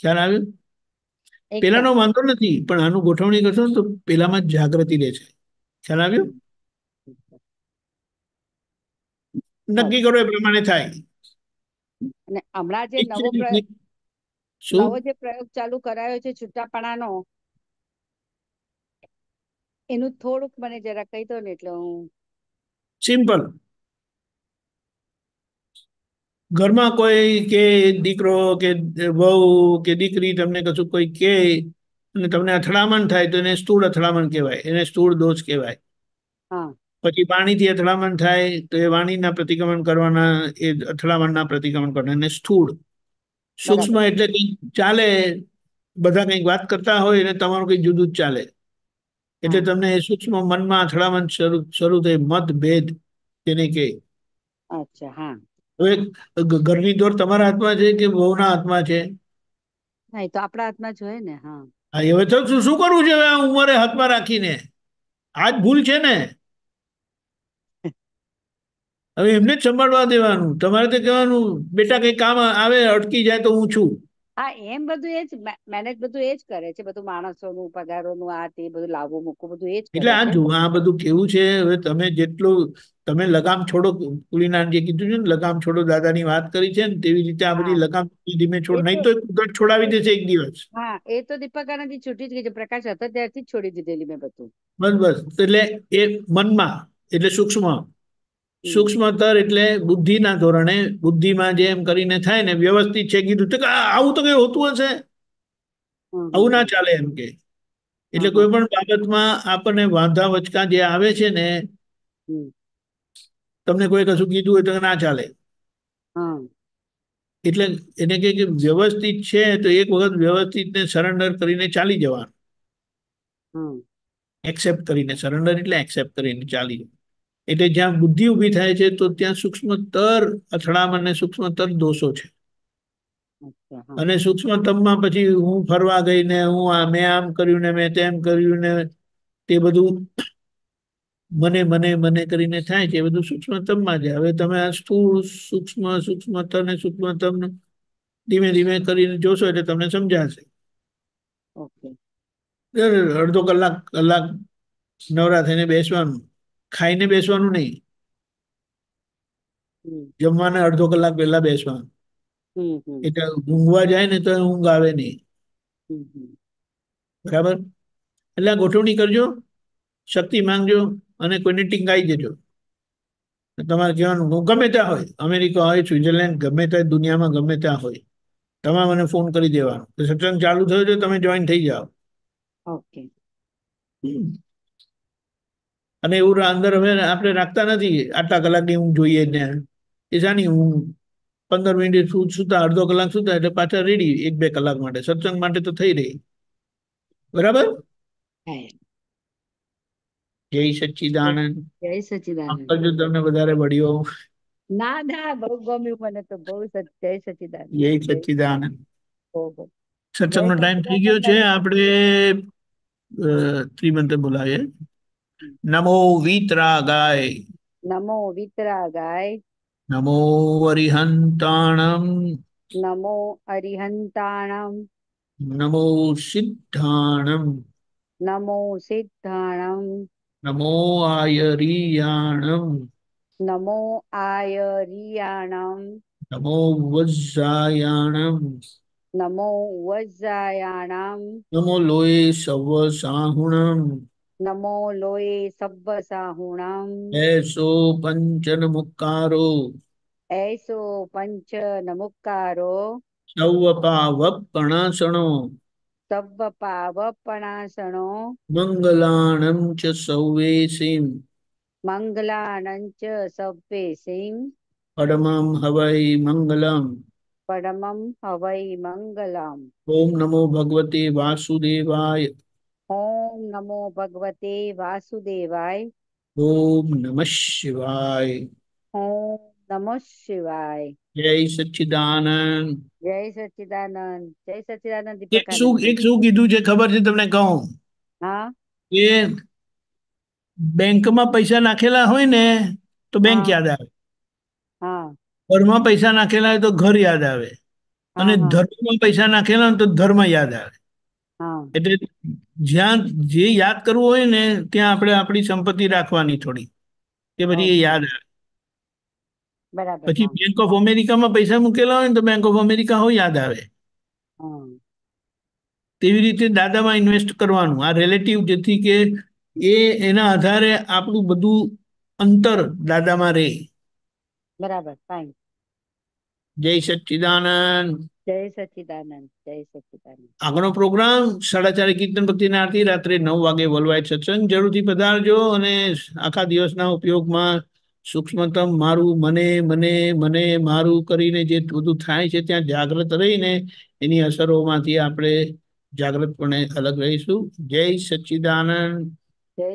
ખ્યાલ આવ્યો પેલાનો વાંધો નથી પણ આનું ગોઠવણી કરશો તો પેલામાં જાગૃતિ રહે છે ખ્યાલ આવ્યું નક્કી કરો એ પ્રમાણે થાય અને હમણાં જે નવો પ્રયોગ નવો જે પ્રયોગ ચાલુ કરાયો છે છૂટાપણાનો એનું થોડુંક મને જરા કહી દો ને એટલે હું સિમ્પલ ઘરમાં કોઈ કે દીકરો કે વહુ કે દીકરી તમને કશું કોઈ કે અને તમને અથડામણ થાય તો એને સ્થૂળ અથડામણ કહેવાય એને સ્થૂળ દોષ કહેવાય પછી પાણીથી અથડામણ થાય તો એ વાણીના પ્રતિક્રમણ કરવાના એ અથડામણના પ્રતિક્રમણ કરવાના એને સ્થૂળ સૂક્ષ્મ એટલે કંઈક ચાલે બધા કંઈક વાત કરતા હોય અને તમારું કંઈક જુદું જ ચાલે એટલે તમને એ સૂક્ષ્મ મનમાં અથડામણ શરૂ શરૂ થઈ મતભેદ તેને કે અચ્છા હા હવે ઘરની દોર તમારા હાથમાં છે કે વહુના હાથમાં છે હા તો આપણા હાથમાં જ હોય ને હા હા હવે તો શું કરવું છે હવે આ ઉંમરે હાથમાં રાખીને આ જ ભૂલ છે ને (laughs) હવે એમને જ સંભાળવા દેવાનું તમારે તો કહેવાનું બેટા કંઈ કામ આવે અટકી જાય તો હું છું હા એમ બધું એ જ મેનેજ બધું એ જ કરે છે બધું માણસોનું પગારોનું આ તે બધું લાવવું મૂકવું બધું એ જ એટલે આ જુઓ આ બધું કેવું છે હવે તમે જેટલું તમે લગામ છોડો કુલીનાન જે કીધું છે ને લગામ છોડો દાદાની વાત કરી છે ને તેવી રીતે આ બધી લગામ ધીમે છોડ નહીં તો કુદરત છોડાવી દેશે એક દિવસ હા એ તો દીપક આનંદી છૂટી જ ગઈ છે પ્રકાશ હતો ત્યારથી છોડી દીધેલી મેં બધું બસ બસ એટલે એ મનમાં એટલે સૂક્ષ્મ સૂક્ષ્મતર એટલે બુદ્ધિના ધોરણે બુદ્ધિમાં જે એમ કરીને થાય ને વ્યવસ્થિત છે કીધું કે આવું તો કઈ હોતું હશે આવું ના ચાલે એમ કે એટલે કોઈ પણ બાબતમાં આપણને વાંધા વચકા જે આવે છે ને તમને કોઈ કશું કીધું હોય તો ના ચાલે એટલે એને કે વ્યવસ્થિત છે તો એક વખત વ્યવસ્થિત ને સરેન્ડર કરીને ચાલી જવાનું એક્સેપ્ટ કરીને સરેન્ડર એટલે એક્સેપ્ટ કરીને ચાલી જવાનું એટલે જ્યાં બુદ્ધિ ઊભી થાય છે તો ત્યાં સૂક્ષ્મતર અથડામણ અને સૂક્ષ્મતર દોષો છે અને સૂક્ષ્મતમમાં પછી હું ફરવા ગઈ ને હું આ મેં આમ કર્યું ને મેં તેમ કર્યું ને તે બધું મને મને મને કરીને થાય છે એ બધું સૂક્ષ્મતમમાં છે હવે તમે આ સ્થૂળ સૂક્ષ્મ સૂક્ષ્મતર ને સૂક્ષ્મતમ ધીમે ધીમે કરીને જોશો એટલે તમને સમજાશે અડધો કલાક કલાક નવરા થઈને બેસવાનું ખાઈને બેસવાનું નહીં જમવાના અડધો કલાક પહેલા બેસવાનું એટલે ઊંઘવા જાય ને તો ઊંઘ આવે નહીં બરાબર એટલે ગોઠવણી કરજો શક્તિ માંગજો અને કોઈને ટીંગાઈ જજો તમારે કહેવાનું ગમે ત્યાં હોય અમેરિકા હોય સ્વિટરલેન્ડ ગમે ત્યાં દુનિયામાં ગમે ત્યાં હોય તમે મને ફોન કરી દેવાનો સત્સંગ ચાલુ થયો છે તમે જોઈન થઈ જાઓ ઓકે અને એવું અંદર અમે આપણે રાખતા નથી આટલા કલાકની ઊંઘ જોઈએ ને એ જાણી ઊંઘ પંદર મિનિટ સુતા અડધો કલાક સુતા એટલે પાછા રેડી એક બે કલાક માટે સત્સંગ માટે તો થઈ રહી બરાબર જય સચ્ચિદાનંદ જય સચ્ચિદાનંદ તમને વધારે વળ્યો ના ના બહુ ગમ્યું મને તો બહુ જય સચ્ચિદાનંદ જય સત્સંગ નો ટાઈમ થઈ ગયો છે આપણે ત્રિમંત્ર બોલાવીએ નમો વિતરાગાય નમો વિતરાગાય નમો અરિહંતાણમ નમો અરિહંતાણમ નમો સિદ્ધાણમ નમો સિદ્ધાણમ નમો આયરિયાણમ નમો આયરિયાણમ નમો વજ્રાયાણમ નમો વજ્રાયાણમ નમો લોય સવસાહુણમ નમો લોય સબ્બ સાહુણામ એસો પંચ નમુકારો એસો પંચ નમુકારો સૌ પાવપણાસણો સબ્બ પાવપણાસણો મંગલાણમ ચ સૌવેસીમ મંગલાણં ચ સૌવેસીમ પરમમ હવૈ મંગલમ પરમમ હવૈ મંગલમ ઓમ નમો ભગવતે વાસુદેવાય ઓમ નમો ભગવતે વાસુદેવાય ઓમ નમઃ શિવાય ઓમ નમઃ શિવાય જય સચિદાનંદ જય સચિદાનંદ જય સચિદાનંદ એક શું એક શું કીધું છે ખબર છે તમને કહું હા કે બેંકમાં પૈસા નાખેલા હોય ને તો બેંક યાદ આવે હા ઘરમાં પૈસા નાખેલા હોય તો ઘર યાદ આવે અને ધર્મમાં પૈસા નાખેલા હોય તો ધર્મ યાદ આવે એટલે જ્યાં જે યાદ કરવું હોય ને ત્યાં આપણે આપણી સંપત્તિ રાખવાની થોડી કે પછી એ યાદ આવે પછી બેંક ઓફ અમેરિકામાં પૈસા મૂકેલા હોય ને તો બેંક ઓફ અમેરિકા હોય યાદ આવે તેવી રીતે દાદામાં ઇન્વેસ્ટ કરવાનું આ રિલેટિવ જેથી કે એ એના આધારે આપણું બધું અંતર દાદામાં રહે બરાબર જય સચ્ચિદાનંદ આગળનો પ્રોગ્રામ સાડા ચારે કીર્તન ભક્તિની આરતી રાત્રે નવ વાગે વલવાય સત્સંગ જરૂરથી પધારજો અને આખા દિવસના ઉપયોગમાં સૂક્ષ્મતમ મારું મને મને મને મારું કરીને જે બધું થાય છે ત્યાં જાગૃત રહીને એની અસરોમાંથી આપણે જાગૃતપણે અલગ રહીશું જય સચ્ચિદાનંદ જય